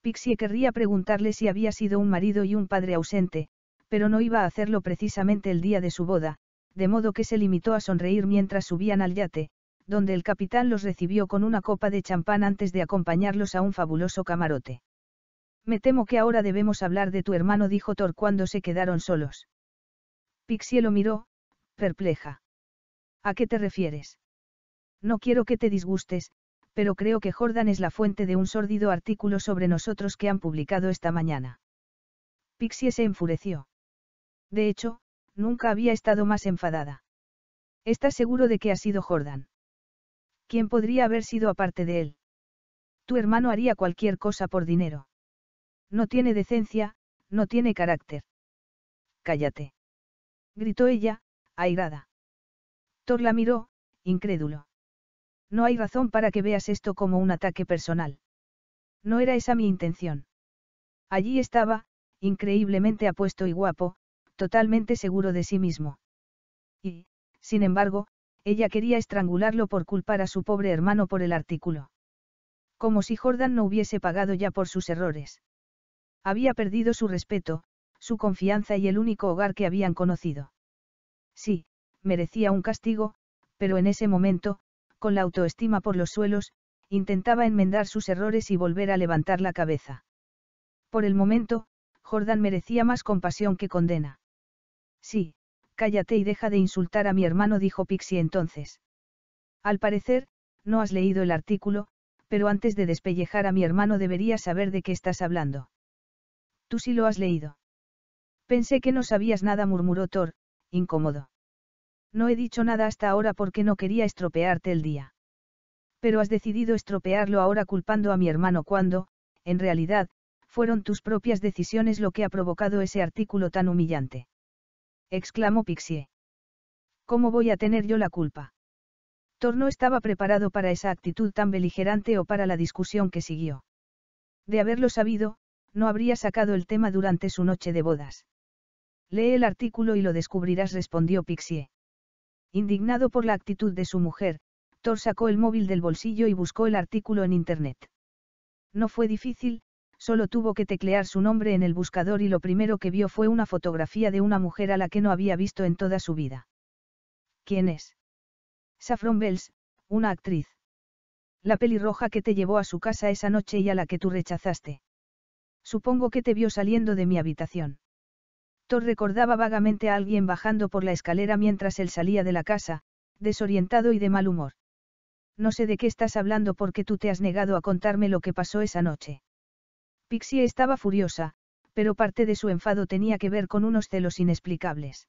A: Pixie querría preguntarle si había sido un marido y un padre ausente, pero no iba a hacerlo precisamente el día de su boda, de modo que se limitó a sonreír mientras subían al yate, donde el capitán los recibió con una copa de champán antes de acompañarlos a un fabuloso camarote. Me temo que ahora debemos hablar de tu hermano, dijo Thor cuando se quedaron solos. Pixie lo miró, perpleja. ¿A qué te refieres? No quiero que te disgustes, pero creo que Jordan es la fuente de un sórdido artículo sobre nosotros que han publicado esta mañana. Pixie se enfureció. De hecho, nunca había estado más enfadada. ¿Estás seguro de que ha sido Jordan? ¿Quién podría haber sido aparte de él? Tu hermano haría cualquier cosa por dinero. No tiene decencia, no tiene carácter. Cállate. Gritó ella, airada la miró, incrédulo. No hay razón para que veas esto como un ataque personal. No era esa mi intención. Allí estaba, increíblemente apuesto y guapo, totalmente seguro de sí mismo. Y, sin embargo, ella quería estrangularlo por culpar a su pobre hermano por el artículo. Como si Jordan no hubiese pagado ya por sus errores. Había perdido su respeto, su confianza y el único hogar que habían conocido. Sí, merecía un castigo, pero en ese momento, con la autoestima por los suelos, intentaba enmendar sus errores y volver a levantar la cabeza. Por el momento, Jordan merecía más compasión que condena. Sí, cállate y deja de insultar a mi hermano, dijo Pixie entonces. Al parecer, no has leído el artículo, pero antes de despellejar a mi hermano deberías saber de qué estás hablando. Tú sí lo has leído. Pensé que no sabías nada, murmuró Thor, incómodo. No he dicho nada hasta ahora porque no quería estropearte el día. Pero has decidido estropearlo ahora culpando a mi hermano cuando, en realidad, fueron tus propias decisiones lo que ha provocado ese artículo tan humillante. Exclamó Pixie. ¿Cómo voy a tener yo la culpa? Torno estaba preparado para esa actitud tan beligerante o para la discusión que siguió. De haberlo sabido, no habría sacado el tema durante su noche de bodas. Lee el artículo y lo descubrirás, respondió Pixie. Indignado por la actitud de su mujer, Thor sacó el móvil del bolsillo y buscó el artículo en Internet. No fue difícil, solo tuvo que teclear su nombre en el buscador y lo primero que vio fue una fotografía de una mujer a la que no había visto en toda su vida. ¿Quién es? Saffron Bells, una actriz. La pelirroja que te llevó a su casa esa noche y a la que tú rechazaste. Supongo que te vio saliendo de mi habitación. Thor recordaba vagamente a alguien bajando por la escalera mientras él salía de la casa, desorientado y de mal humor. No sé de qué estás hablando porque tú te has negado a contarme lo que pasó esa noche. Pixie estaba furiosa, pero parte de su enfado tenía que ver con unos celos inexplicables.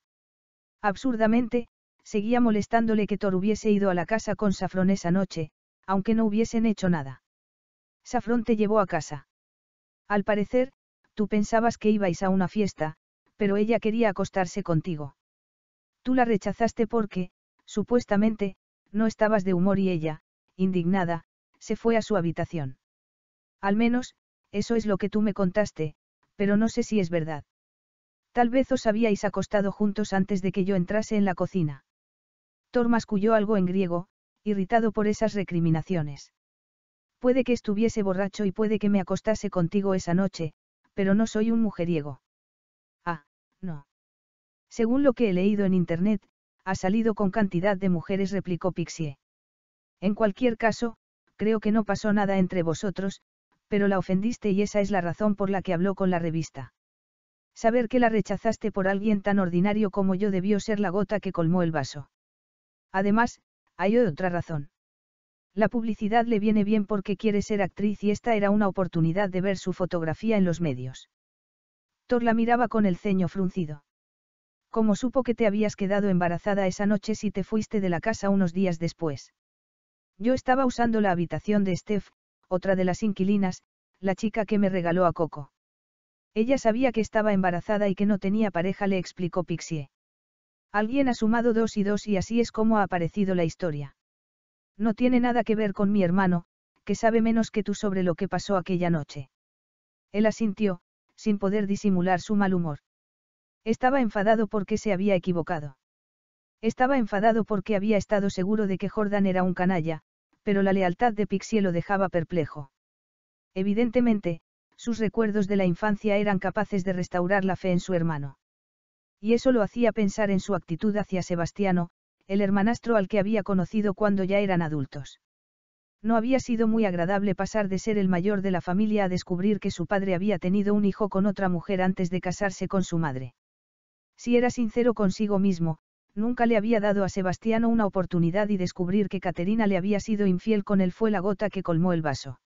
A: Absurdamente, seguía molestándole que Thor hubiese ido a la casa con Saffron esa noche, aunque no hubiesen hecho nada. Safrón te llevó a casa. Al parecer, tú pensabas que ibais a una fiesta, pero ella quería acostarse contigo. Tú la rechazaste porque, supuestamente, no estabas de humor y ella, indignada, se fue a su habitación. Al menos, eso es lo que tú me contaste, pero no sé si es verdad. Tal vez os habíais acostado juntos antes de que yo entrase en la cocina. Thor masculló algo en griego, irritado por esas recriminaciones. Puede que estuviese borracho y puede que me acostase contigo esa noche, pero no soy un mujeriego. Según lo que he leído en internet, ha salido con cantidad de mujeres, replicó Pixie. En cualquier caso, creo que no pasó nada entre vosotros, pero la ofendiste y esa es la razón por la que habló con la revista. Saber que la rechazaste por alguien tan ordinario como yo debió ser la gota que colmó el vaso. Además, hay otra razón. La publicidad le viene bien porque quiere ser actriz y esta era una oportunidad de ver su fotografía en los medios. Thor la miraba con el ceño fruncido. Como supo que te habías quedado embarazada esa noche si te fuiste de la casa unos días después? Yo estaba usando la habitación de Steph, otra de las inquilinas, la chica que me regaló a Coco. Ella sabía que estaba embarazada y que no tenía pareja, le explicó Pixie. Alguien ha sumado dos y dos y así es como ha aparecido la historia. No tiene nada que ver con mi hermano, que sabe menos que tú sobre lo que pasó aquella noche. Él asintió, sin poder disimular su mal humor. Estaba enfadado porque se había equivocado. Estaba enfadado porque había estado seguro de que Jordan era un canalla, pero la lealtad de Pixie lo dejaba perplejo. Evidentemente, sus recuerdos de la infancia eran capaces de restaurar la fe en su hermano. Y eso lo hacía pensar en su actitud hacia Sebastiano, el hermanastro al que había conocido cuando ya eran adultos. No había sido muy agradable pasar de ser el mayor de la familia a descubrir que su padre había tenido un hijo con otra mujer antes de casarse con su madre. Si era sincero consigo mismo, nunca le había dado a Sebastiano una oportunidad y descubrir que Caterina le había sido infiel con él fue la gota que colmó el vaso.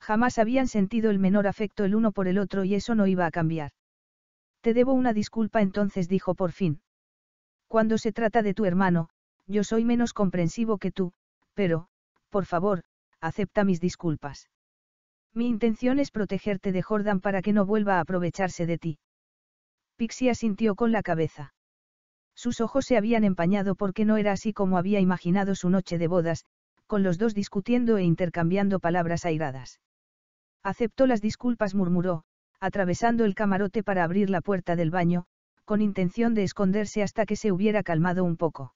A: Jamás habían sentido el menor afecto el uno por el otro y eso no iba a cambiar. Te debo una disculpa entonces dijo por fin. Cuando se trata de tu hermano, yo soy menos comprensivo que tú, pero, por favor, acepta mis disculpas. Mi intención es protegerte de Jordan para que no vuelva a aprovecharse de ti. Pixia asintió con la cabeza. Sus ojos se habían empañado porque no era así como había imaginado su noche de bodas, con los dos discutiendo e intercambiando palabras airadas. Aceptó las disculpas, murmuró, atravesando el camarote para abrir la puerta del baño, con intención de esconderse hasta que se hubiera calmado un poco.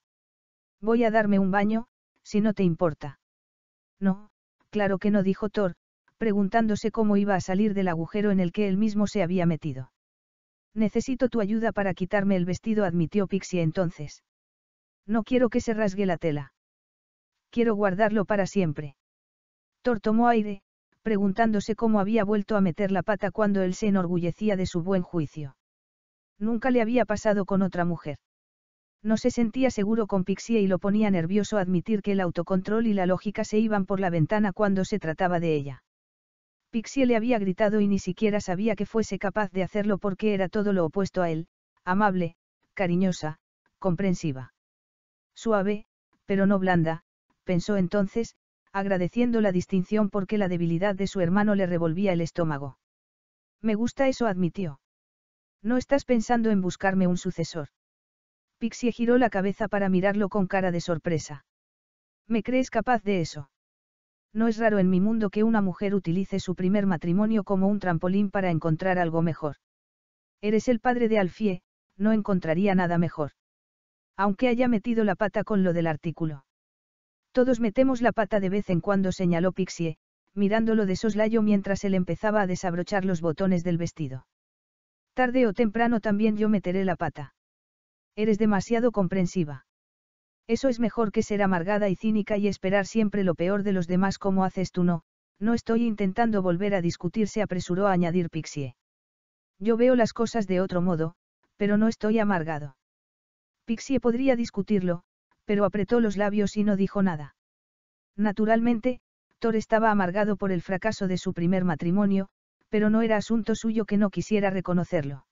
A: Voy a darme un baño, si no te importa. No, claro que no, dijo Thor, preguntándose cómo iba a salir del agujero en el que él mismo se había metido. Necesito tu ayuda para quitarme el vestido, admitió Pixie entonces. No quiero que se rasgue la tela. Quiero guardarlo para siempre. Thor tomó aire, preguntándose cómo había vuelto a meter la pata cuando él se enorgullecía de su buen juicio. Nunca le había pasado con otra mujer. No se sentía seguro con Pixie y lo ponía nervioso admitir que el autocontrol y la lógica se iban por la ventana cuando se trataba de ella. Pixie le había gritado y ni siquiera sabía que fuese capaz de hacerlo porque era todo lo opuesto a él, amable, cariñosa, comprensiva. Suave, pero no blanda, pensó entonces, agradeciendo la distinción porque la debilidad de su hermano le revolvía el estómago. Me gusta eso, admitió. No estás pensando en buscarme un sucesor. Pixie giró la cabeza para mirarlo con cara de sorpresa. ¿Me crees capaz de eso? No es raro en mi mundo que una mujer utilice su primer matrimonio como un trampolín para encontrar algo mejor. Eres el padre de Alfie, no encontraría nada mejor. Aunque haya metido la pata con lo del artículo. Todos metemos la pata de vez en cuando, señaló Pixie, mirándolo de soslayo mientras él empezaba a desabrochar los botones del vestido. Tarde o temprano también yo meteré la pata. Eres demasiado comprensiva. Eso es mejor que ser amargada y cínica y esperar siempre lo peor de los demás como haces tú no, no estoy intentando volver a discutir se apresuró a añadir Pixie. Yo veo las cosas de otro modo, pero no estoy amargado. Pixie podría discutirlo, pero apretó los labios y no dijo nada. Naturalmente, Thor estaba amargado por el fracaso de su primer matrimonio, pero no era asunto suyo que no quisiera reconocerlo.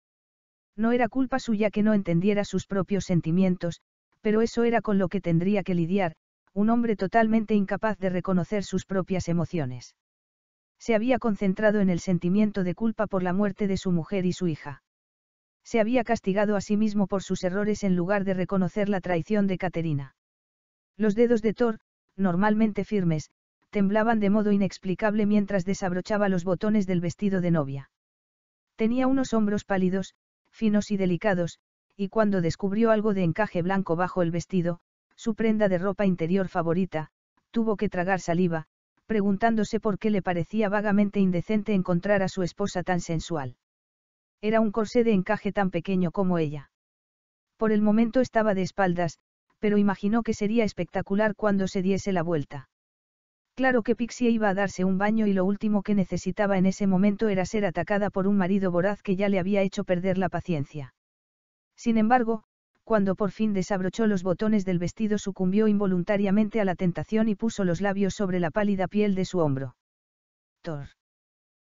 A: No era culpa suya que no entendiera sus propios sentimientos, pero eso era con lo que tendría que lidiar, un hombre totalmente incapaz de reconocer sus propias emociones. Se había concentrado en el sentimiento de culpa por la muerte de su mujer y su hija. Se había castigado a sí mismo por sus errores en lugar de reconocer la traición de Caterina. Los dedos de Thor, normalmente firmes, temblaban de modo inexplicable mientras desabrochaba los botones del vestido de novia. Tenía unos hombros pálidos, finos y delicados, y cuando descubrió algo de encaje blanco bajo el vestido, su prenda de ropa interior favorita, tuvo que tragar saliva, preguntándose por qué le parecía vagamente indecente encontrar a su esposa tan sensual. Era un corsé de encaje tan pequeño como ella. Por el momento estaba de espaldas, pero imaginó que sería espectacular cuando se diese la vuelta. Claro que Pixie iba a darse un baño y lo último que necesitaba en ese momento era ser atacada por un marido voraz que ya le había hecho perder la paciencia. Sin embargo, cuando por fin desabrochó los botones del vestido sucumbió involuntariamente a la tentación y puso los labios sobre la pálida piel de su hombro. Thor.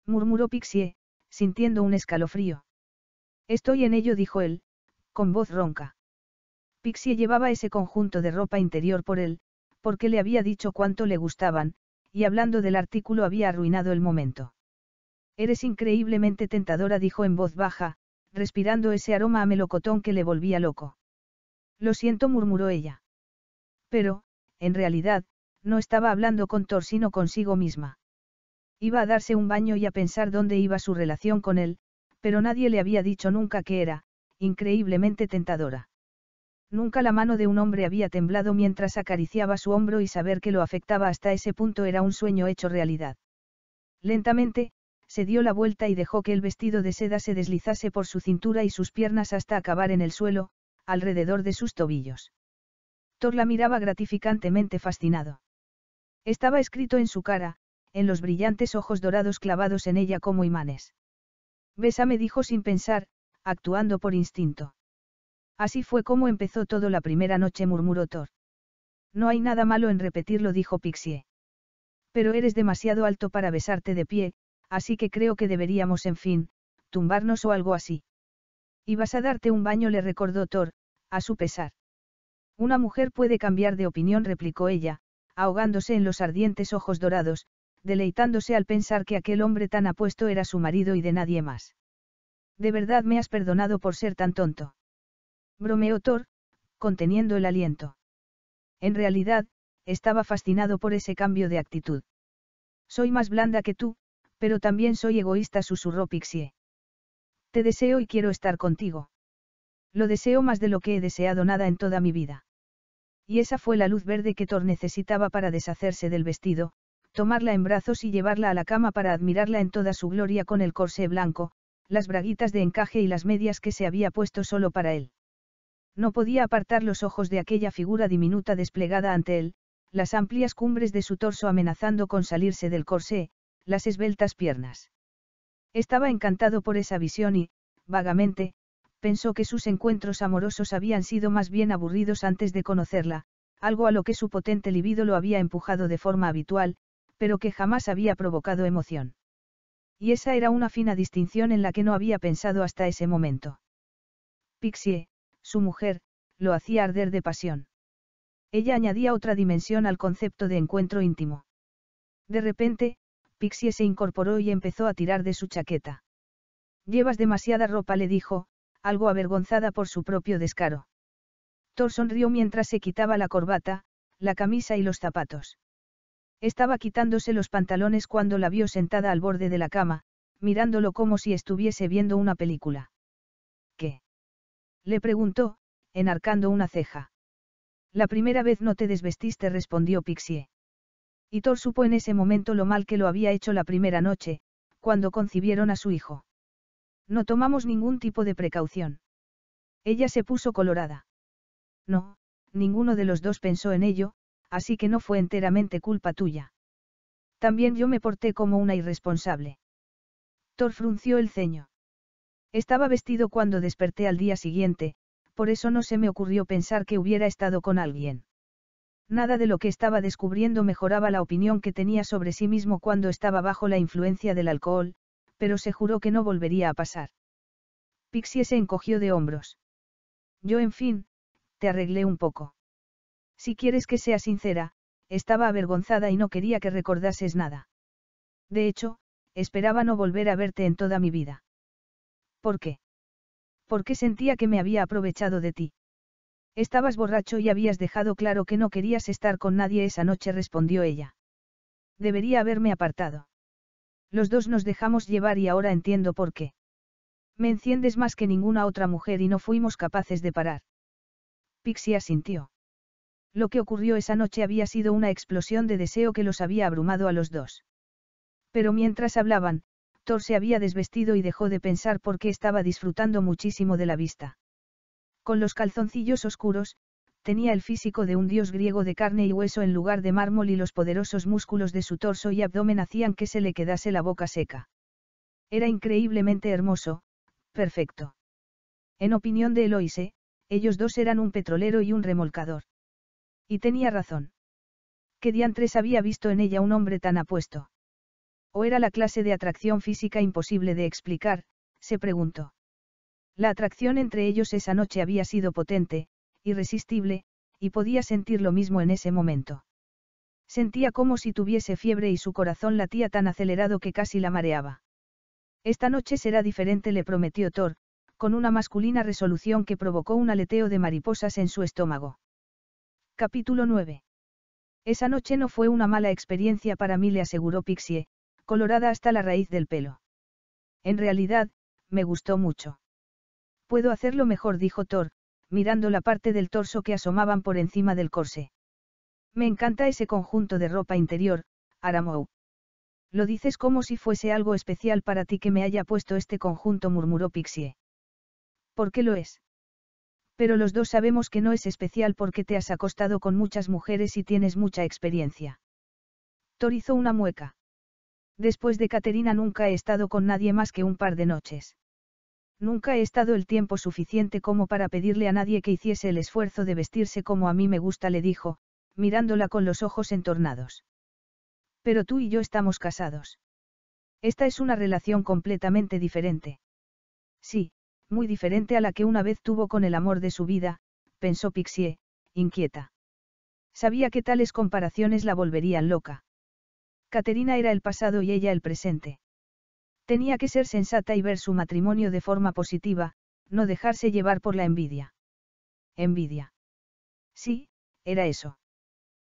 A: murmuró Pixie, sintiendo un escalofrío. Estoy en ello, dijo él, con voz ronca. Pixie llevaba ese conjunto de ropa interior por él, porque le había dicho cuánto le gustaban, y hablando del artículo había arruinado el momento. Eres increíblemente tentadora, dijo en voz baja, respirando ese aroma a melocotón que le volvía loco. Lo siento, murmuró ella. Pero, en realidad, no estaba hablando con Thor sino consigo misma. Iba a darse un baño y a pensar dónde iba su relación con él, pero nadie le había dicho nunca que era, increíblemente tentadora. Nunca la mano de un hombre había temblado mientras acariciaba su hombro y saber que lo afectaba hasta ese punto era un sueño hecho realidad. Lentamente, se dio la vuelta y dejó que el vestido de seda se deslizase por su cintura y sus piernas hasta acabar en el suelo, alrededor de sus tobillos. Thor la miraba gratificantemente fascinado. Estaba escrito en su cara, en los brillantes ojos dorados clavados en ella como imanes. Bésame dijo sin pensar, actuando por instinto. Así fue como empezó todo la primera noche, murmuró Thor. No hay nada malo en repetirlo, dijo Pixie. Pero eres demasiado alto para besarte de pie, así que creo que deberíamos, en fin, tumbarnos o algo así. ¿Y vas a darte un baño, le recordó Thor, a su pesar. Una mujer puede cambiar de opinión, replicó ella, ahogándose en los ardientes ojos dorados, deleitándose al pensar que aquel hombre tan apuesto era su marido y de nadie más. De verdad me has perdonado por ser tan tonto. Bromeó Thor, conteniendo el aliento. En realidad, estaba fascinado por ese cambio de actitud. Soy más blanda que tú, pero también soy egoísta, susurró Pixie. Te deseo y quiero estar contigo. Lo deseo más de lo que he deseado nada en toda mi vida. Y esa fue la luz verde que Thor necesitaba para deshacerse del vestido, tomarla en brazos y llevarla a la cama para admirarla en toda su gloria con el corsé blanco, las braguitas de encaje y las medias que se había puesto solo para él. No podía apartar los ojos de aquella figura diminuta desplegada ante él, las amplias cumbres de su torso amenazando con salirse del corsé, las esbeltas piernas. Estaba encantado por esa visión y, vagamente, pensó que sus encuentros amorosos habían sido más bien aburridos antes de conocerla, algo a lo que su potente libido lo había empujado de forma habitual, pero que jamás había provocado emoción. Y esa era una fina distinción en la que no había pensado hasta ese momento. Pixie, su mujer, lo hacía arder de pasión. Ella añadía otra dimensión al concepto de encuentro íntimo. De repente, Pixie se incorporó y empezó a tirar de su chaqueta. Llevas demasiada ropa, le dijo, algo avergonzada por su propio descaro. Thor sonrió mientras se quitaba la corbata, la camisa y los zapatos. Estaba quitándose los pantalones cuando la vio sentada al borde de la cama, mirándolo como si estuviese viendo una película. ¿Qué? Le preguntó, enarcando una ceja. La primera vez no te desvestiste, respondió Pixie y Thor supo en ese momento lo mal que lo había hecho la primera noche, cuando concibieron a su hijo. No tomamos ningún tipo de precaución. Ella se puso colorada. No, ninguno de los dos pensó en ello, así que no fue enteramente culpa tuya. También yo me porté como una irresponsable. Thor frunció el ceño. Estaba vestido cuando desperté al día siguiente, por eso no se me ocurrió pensar que hubiera estado con alguien. Nada de lo que estaba descubriendo mejoraba la opinión que tenía sobre sí mismo cuando estaba bajo la influencia del alcohol, pero se juró que no volvería a pasar. Pixie se encogió de hombros. Yo, en fin, te arreglé un poco. Si quieres que sea sincera, estaba avergonzada y no quería que recordases nada. De hecho, esperaba no volver a verte en toda mi vida. ¿Por qué? Porque sentía que me había aprovechado de ti. Estabas borracho y habías dejado claro que no querías estar con nadie esa noche, respondió ella. Debería haberme apartado. Los dos nos dejamos llevar y ahora entiendo por qué. Me enciendes más que ninguna otra mujer y no fuimos capaces de parar. Pixie asintió. Lo que ocurrió esa noche había sido una explosión de deseo que los había abrumado a los dos. Pero mientras hablaban, Thor se había desvestido y dejó de pensar porque estaba disfrutando muchísimo de la vista. Con los calzoncillos oscuros, tenía el físico de un dios griego de carne y hueso en lugar de mármol y los poderosos músculos de su torso y abdomen hacían que se le quedase la boca seca. Era increíblemente hermoso, perfecto. En opinión de Eloise, ellos dos eran un petrolero y un remolcador. Y tenía razón. ¿Qué diantres había visto en ella un hombre tan apuesto? ¿O era la clase de atracción física imposible de explicar? se preguntó. La atracción entre ellos esa noche había sido potente, irresistible, y podía sentir lo mismo en ese momento. Sentía como si tuviese fiebre y su corazón latía tan acelerado que casi la mareaba. Esta noche será diferente, le prometió Thor, con una masculina resolución que provocó un aleteo de mariposas en su estómago. Capítulo 9. Esa noche no fue una mala experiencia para mí, le aseguró Pixie, colorada hasta la raíz del pelo. En realidad, me gustó mucho. Puedo hacerlo mejor, dijo Thor, mirando la parte del torso que asomaban por encima del corse. Me encanta ese conjunto de ropa interior, Aramou. Lo dices como si fuese algo especial para ti que me haya puesto este conjunto, murmuró Pixie. ¿Por qué lo es? Pero los dos sabemos que no es especial porque te has acostado con muchas mujeres y tienes mucha experiencia. Thor hizo una mueca. Después de Caterina nunca he estado con nadie más que un par de noches. Nunca he estado el tiempo suficiente como para pedirle a nadie que hiciese el esfuerzo de vestirse como a mí me gusta, le dijo, mirándola con los ojos entornados. Pero tú y yo estamos casados. Esta es una relación completamente diferente. Sí, muy diferente a la que una vez tuvo con el amor de su vida, pensó Pixie, inquieta. Sabía que tales comparaciones la volverían loca. Caterina era el pasado y ella el presente. Tenía que ser sensata y ver su matrimonio de forma positiva, no dejarse llevar por la envidia. Envidia. Sí, era eso.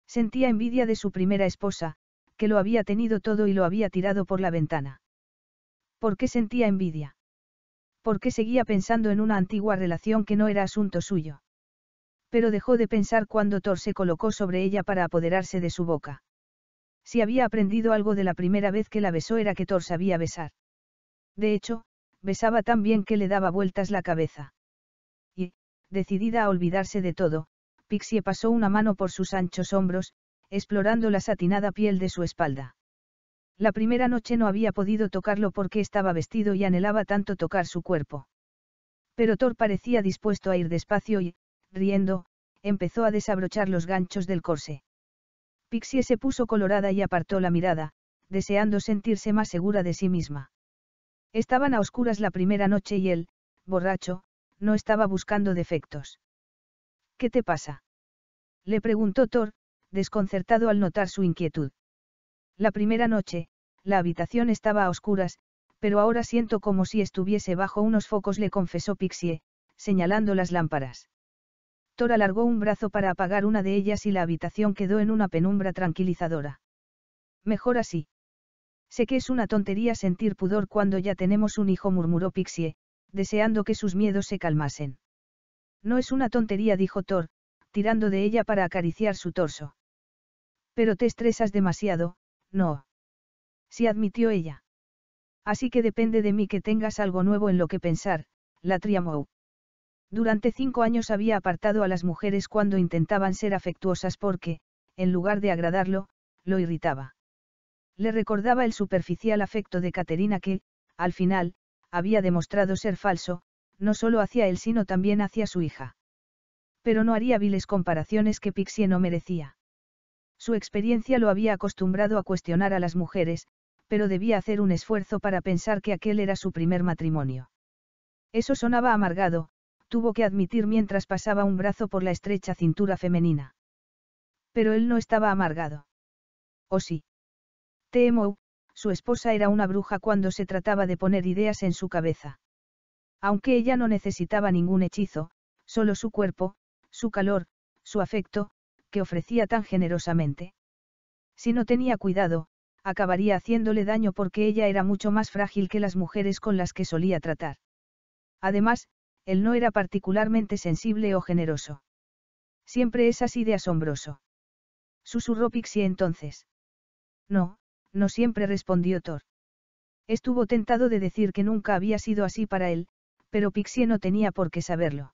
A: Sentía envidia de su primera esposa, que lo había tenido todo y lo había tirado por la ventana. ¿Por qué sentía envidia? ¿Por qué seguía pensando en una antigua relación que no era asunto suyo? Pero dejó de pensar cuando Thor se colocó sobre ella para apoderarse de su boca. Si había aprendido algo de la primera vez que la besó era que Thor sabía besar. De hecho, besaba tan bien que le daba vueltas la cabeza. Y, decidida a olvidarse de todo, Pixie pasó una mano por sus anchos hombros, explorando la satinada piel de su espalda. La primera noche no había podido tocarlo porque estaba vestido y anhelaba tanto tocar su cuerpo. Pero Thor parecía dispuesto a ir despacio y, riendo, empezó a desabrochar los ganchos del corse. Pixie se puso colorada y apartó la mirada, deseando sentirse más segura de sí misma. Estaban a oscuras la primera noche y él, borracho, no estaba buscando defectos. ¿Qué te pasa? Le preguntó Thor, desconcertado al notar su inquietud. La primera noche, la habitación estaba a oscuras, pero ahora siento como si estuviese bajo unos focos, le confesó Pixie, señalando las lámparas. Thor alargó un brazo para apagar una de ellas y la habitación quedó en una penumbra tranquilizadora. Mejor así. Sé que es una tontería sentir pudor cuando ya tenemos un hijo, murmuró Pixie, deseando que sus miedos se calmasen. No es una tontería, dijo Thor, tirando de ella para acariciar su torso. Pero te estresas demasiado, no. Sí admitió ella. Así que depende de mí que tengas algo nuevo en lo que pensar, la triamou. Durante cinco años había apartado a las mujeres cuando intentaban ser afectuosas porque, en lugar de agradarlo, lo irritaba. Le recordaba el superficial afecto de Caterina que, al final, había demostrado ser falso, no solo hacia él sino también hacia su hija. Pero no haría viles comparaciones que Pixie no merecía. Su experiencia lo había acostumbrado a cuestionar a las mujeres, pero debía hacer un esfuerzo para pensar que aquel era su primer matrimonio. Eso sonaba amargado, tuvo que admitir mientras pasaba un brazo por la estrecha cintura femenina. Pero él no estaba amargado. ¿O sí? Temo, su esposa era una bruja cuando se trataba de poner ideas en su cabeza. Aunque ella no necesitaba ningún hechizo, solo su cuerpo, su calor, su afecto, que ofrecía tan generosamente. Si no tenía cuidado, acabaría haciéndole daño porque ella era mucho más frágil que las mujeres con las que solía tratar. Además, él no era particularmente sensible o generoso. Siempre es así de asombroso. Susurró Pixie entonces. No, no siempre respondió Thor. Estuvo tentado de decir que nunca había sido así para él, pero Pixie no tenía por qué saberlo.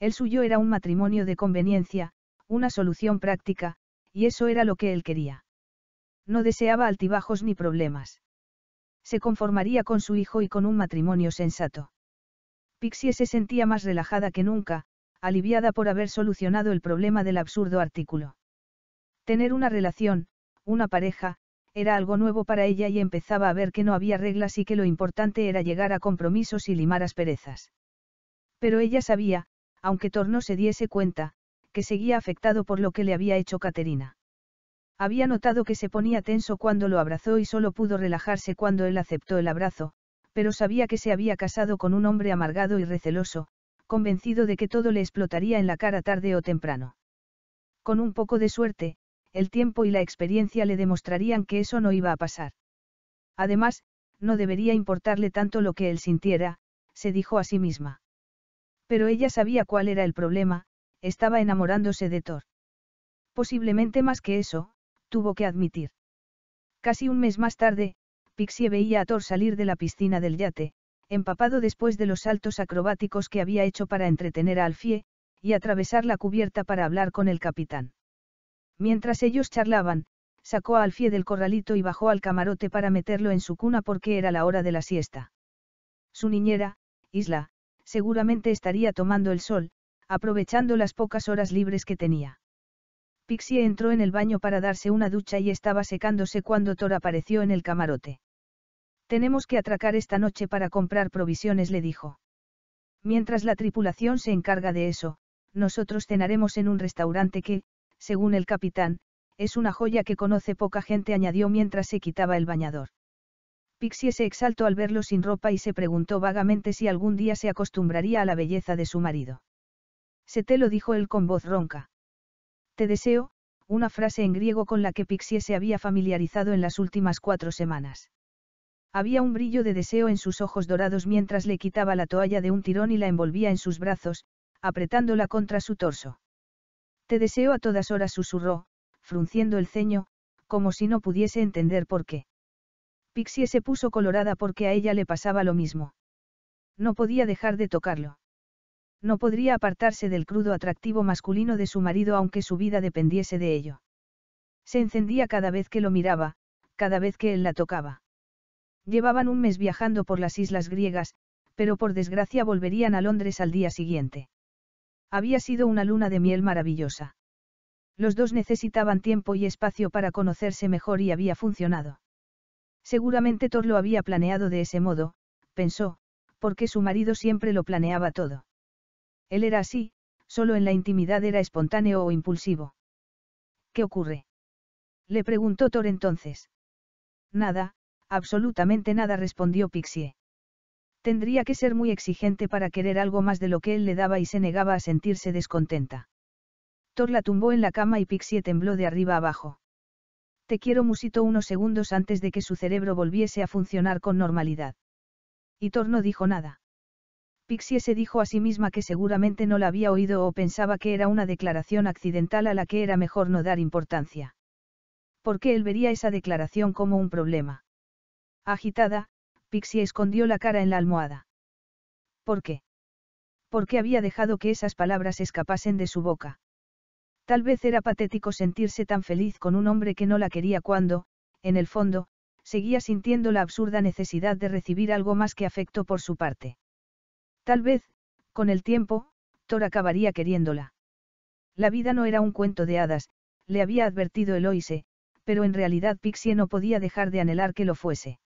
A: El suyo era un matrimonio de conveniencia, una solución práctica, y eso era lo que él quería. No deseaba altibajos ni problemas. Se conformaría con su hijo y con un matrimonio sensato. Pixie se sentía más relajada que nunca, aliviada por haber solucionado el problema del absurdo artículo. Tener una relación, una pareja, era algo nuevo para ella y empezaba a ver que no había reglas y que lo importante era llegar a compromisos y limar asperezas. Pero ella sabía, aunque Torno se diese cuenta, que seguía afectado por lo que le había hecho Caterina. Había notado que se ponía tenso cuando lo abrazó y solo pudo relajarse cuando él aceptó el abrazo, pero sabía que se había casado con un hombre amargado y receloso, convencido de que todo le explotaría en la cara tarde o temprano. Con un poco de suerte, el tiempo y la experiencia le demostrarían que eso no iba a pasar. Además, no debería importarle tanto lo que él sintiera, se dijo a sí misma. Pero ella sabía cuál era el problema, estaba enamorándose de Thor. Posiblemente más que eso, tuvo que admitir. Casi un mes más tarde, Pixie veía a Thor salir de la piscina del yate, empapado después de los saltos acrobáticos que había hecho para entretener a Alfie, y atravesar la cubierta para hablar con el capitán. Mientras ellos charlaban, sacó a Alfie del corralito y bajó al camarote para meterlo en su cuna porque era la hora de la siesta. Su niñera, Isla, seguramente estaría tomando el sol, aprovechando las pocas horas libres que tenía. Pixie entró en el baño para darse una ducha y estaba secándose cuando Thor apareció en el camarote. Tenemos que atracar esta noche para comprar provisiones, le dijo. Mientras la tripulación se encarga de eso, nosotros cenaremos en un restaurante que, según el capitán, es una joya que conoce poca gente, añadió mientras se quitaba el bañador. Pixie se exaltó al verlo sin ropa y se preguntó vagamente si algún día se acostumbraría a la belleza de su marido. Se te lo dijo él con voz ronca. Te deseo, una frase en griego con la que Pixie se había familiarizado en las últimas cuatro semanas. Había un brillo de deseo en sus ojos dorados mientras le quitaba la toalla de un tirón y la envolvía en sus brazos, apretándola contra su torso. Te deseo a todas horas, susurró, frunciendo el ceño, como si no pudiese entender por qué. Pixie se puso colorada porque a ella le pasaba lo mismo. No podía dejar de tocarlo no podría apartarse del crudo atractivo masculino de su marido aunque su vida dependiese de ello. Se encendía cada vez que lo miraba, cada vez que él la tocaba. Llevaban un mes viajando por las islas griegas, pero por desgracia volverían a Londres al día siguiente. Había sido una luna de miel maravillosa. Los dos necesitaban tiempo y espacio para conocerse mejor y había funcionado. Seguramente Thor lo había planeado de ese modo, pensó, porque su marido siempre lo planeaba todo. Él era así, solo en la intimidad era espontáneo o impulsivo. ¿Qué ocurre? Le preguntó Thor entonces. Nada, absolutamente nada respondió Pixie. Tendría que ser muy exigente para querer algo más de lo que él le daba y se negaba a sentirse descontenta. Thor la tumbó en la cama y Pixie tembló de arriba abajo. Te quiero musito unos segundos antes de que su cerebro volviese a funcionar con normalidad. Y Thor no dijo nada. Pixie se dijo a sí misma que seguramente no la había oído o pensaba que era una declaración accidental a la que era mejor no dar importancia. qué él vería esa declaración como un problema? Agitada, Pixie escondió la cara en la almohada. ¿Por qué? ¿Por qué había dejado que esas palabras escapasen de su boca? Tal vez era patético sentirse tan feliz con un hombre que no la quería cuando, en el fondo, seguía sintiendo la absurda necesidad de recibir algo más que afecto por su parte. Tal vez, con el tiempo, Thor acabaría queriéndola. La vida no era un cuento de hadas, le había advertido Eloise, pero en realidad Pixie no podía dejar de anhelar que lo fuese.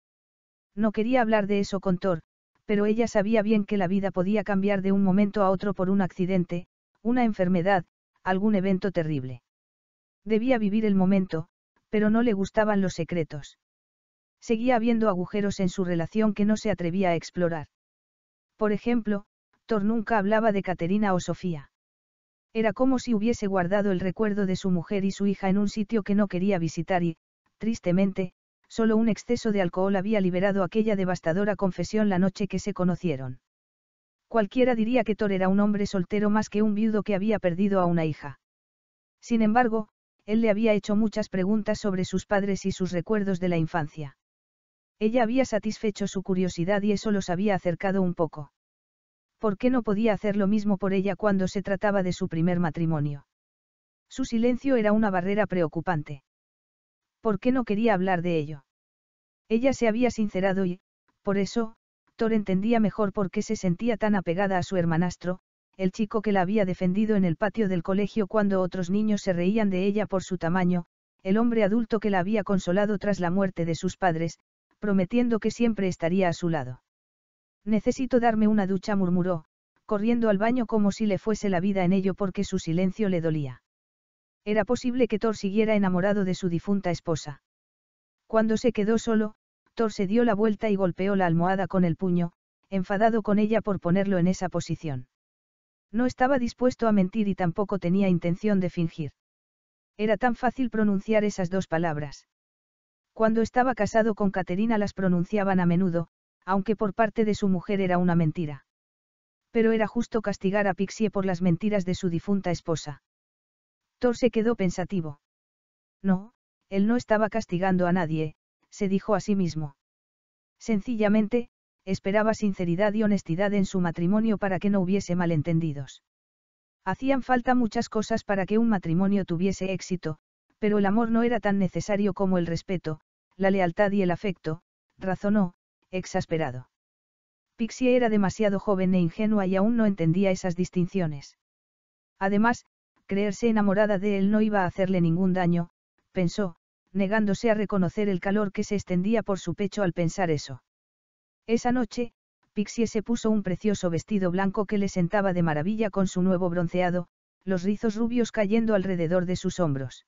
A: No quería hablar de eso con Thor, pero ella sabía bien que la vida podía cambiar de un momento a otro por un accidente, una enfermedad, algún evento terrible. Debía vivir el momento, pero no le gustaban los secretos. Seguía habiendo agujeros en su relación que no se atrevía a explorar. Por ejemplo, Thor nunca hablaba de Caterina o Sofía. Era como si hubiese guardado el recuerdo de su mujer y su hija en un sitio que no quería visitar y, tristemente, solo un exceso de alcohol había liberado aquella devastadora confesión la noche que se conocieron. Cualquiera diría que Thor era un hombre soltero más que un viudo que había perdido a una hija. Sin embargo, él le había hecho muchas preguntas sobre sus padres y sus recuerdos de la infancia. Ella había satisfecho su curiosidad y eso los había acercado un poco. ¿Por qué no podía hacer lo mismo por ella cuando se trataba de su primer matrimonio? Su silencio era una barrera preocupante. ¿Por qué no quería hablar de ello? Ella se había sincerado y, por eso, Thor entendía mejor por qué se sentía tan apegada a su hermanastro, el chico que la había defendido en el patio del colegio cuando otros niños se reían de ella por su tamaño, el hombre adulto que la había consolado tras la muerte de sus padres, prometiendo que siempre estaría a su lado. Necesito darme una ducha, murmuró, corriendo al baño como si le fuese la vida en ello porque su silencio le dolía. Era posible que Thor siguiera enamorado de su difunta esposa. Cuando se quedó solo, Thor se dio la vuelta y golpeó la almohada con el puño, enfadado con ella por ponerlo en esa posición. No estaba dispuesto a mentir y tampoco tenía intención de fingir. Era tan fácil pronunciar esas dos palabras. Cuando estaba casado con Caterina las pronunciaban a menudo, aunque por parte de su mujer era una mentira. Pero era justo castigar a Pixie por las mentiras de su difunta esposa. Thor se quedó pensativo. No, él no estaba castigando a nadie, se dijo a sí mismo. Sencillamente, esperaba sinceridad y honestidad en su matrimonio para que no hubiese malentendidos. Hacían falta muchas cosas para que un matrimonio tuviese éxito, pero el amor no era tan necesario como el respeto, la lealtad y el afecto, razonó, exasperado. Pixie era demasiado joven e ingenua y aún no entendía esas distinciones. Además, creerse enamorada de él no iba a hacerle ningún daño, pensó, negándose a reconocer el calor que se extendía por su pecho al pensar eso. Esa noche, Pixie se puso un precioso vestido blanco que le sentaba de maravilla con su nuevo bronceado, los rizos rubios cayendo alrededor de sus hombros.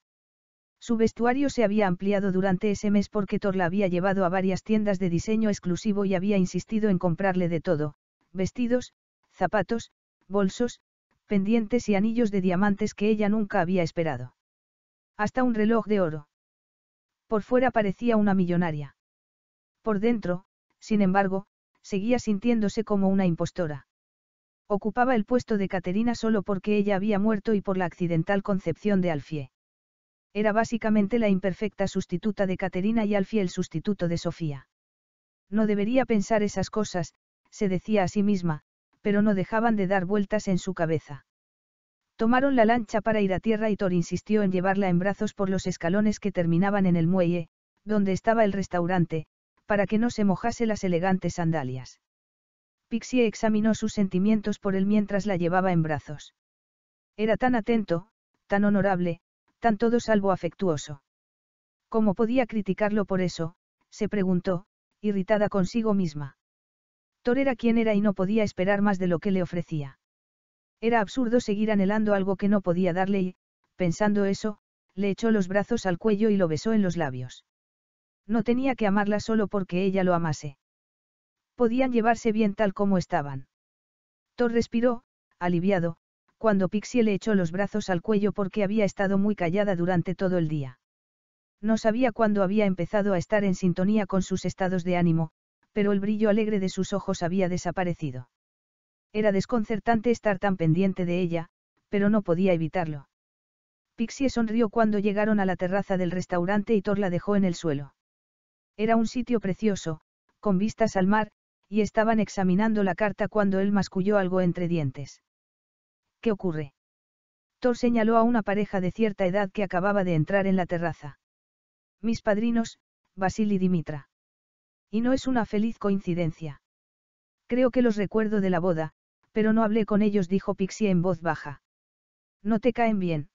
A: Su vestuario se había ampliado durante ese mes porque Thor la había llevado a varias tiendas de diseño exclusivo y había insistido en comprarle de todo, vestidos, zapatos, bolsos, pendientes y anillos de diamantes que ella nunca había esperado. Hasta un reloj de oro. Por fuera parecía una millonaria. Por dentro, sin embargo, seguía sintiéndose como una impostora. Ocupaba el puesto de Caterina solo porque ella había muerto y por la accidental concepción de Alfie. Era básicamente la imperfecta sustituta de Caterina y al fiel sustituto de Sofía. No debería pensar esas cosas, se decía a sí misma, pero no dejaban de dar vueltas en su cabeza. Tomaron la lancha para ir a tierra y Thor insistió en llevarla en brazos por los escalones que terminaban en el muelle, donde estaba el restaurante, para que no se mojase las elegantes sandalias. Pixie examinó sus sentimientos por él mientras la llevaba en brazos. Era tan atento, tan honorable, tan todo salvo afectuoso. ¿Cómo podía criticarlo por eso? se preguntó, irritada consigo misma. Thor era quien era y no podía esperar más de lo que le ofrecía. Era absurdo seguir anhelando algo que no podía darle y, pensando eso, le echó los brazos al cuello y lo besó en los labios. No tenía que amarla solo porque ella lo amase. Podían llevarse bien tal como estaban. Thor respiró, aliviado, cuando Pixie le echó los brazos al cuello porque había estado muy callada durante todo el día. No sabía cuándo había empezado a estar en sintonía con sus estados de ánimo, pero el brillo alegre de sus ojos había desaparecido. Era desconcertante estar tan pendiente de ella, pero no podía evitarlo. Pixie sonrió cuando llegaron a la terraza del restaurante y Thor la dejó en el suelo. Era un sitio precioso, con vistas al mar, y estaban examinando la carta cuando él masculló algo entre dientes. ¿qué ocurre? Thor señaló a una pareja de cierta edad que acababa de entrar en la terraza. Mis padrinos, Basil y Dimitra. Y no es una feliz coincidencia. Creo que los recuerdo de la boda, pero no hablé con ellos, dijo Pixie en voz baja. No te caen bien.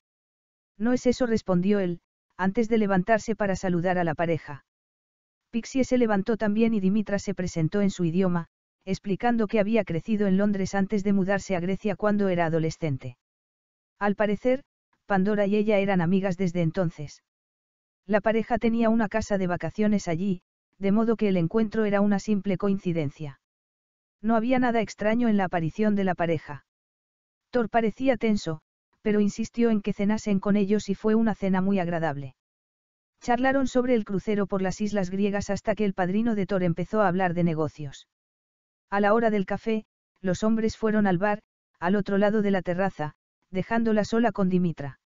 A: No es eso, respondió él, antes de levantarse para saludar a la pareja. Pixie se levantó también y Dimitra se presentó en su idioma, explicando que había crecido en Londres antes de mudarse a Grecia cuando era adolescente. Al parecer, Pandora y ella eran amigas desde entonces. La pareja tenía una casa de vacaciones allí, de modo que el encuentro era una simple coincidencia. No había nada extraño en la aparición de la pareja. Thor parecía tenso, pero insistió en que cenasen con ellos y fue una cena muy agradable. Charlaron sobre el crucero por las islas griegas hasta que el padrino de Thor empezó a hablar de negocios. A la hora del café, los hombres fueron al bar, al otro lado de la terraza, dejándola sola con Dimitra.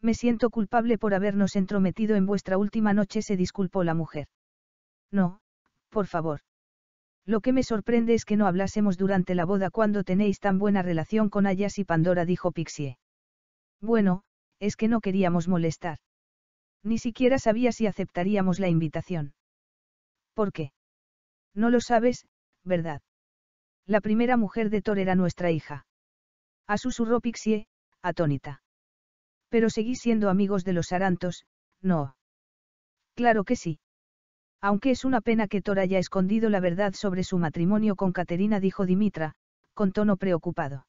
A: Me siento culpable por habernos entrometido en vuestra última noche, se disculpó la mujer. No, por favor. Lo que me sorprende es que no hablásemos durante la boda cuando tenéis tan buena relación con Ayas y Pandora, dijo Pixie. Bueno, es que no queríamos molestar. Ni siquiera sabía si aceptaríamos la invitación. ¿Por qué? No lo sabes, ¿verdad? La primera mujer de Thor era nuestra hija. A Pixie, atónita. Pero seguís siendo amigos de los Sarantos, no. Claro que sí. Aunque es una pena que Thor haya escondido la verdad sobre su matrimonio con Caterina, dijo Dimitra, con tono preocupado.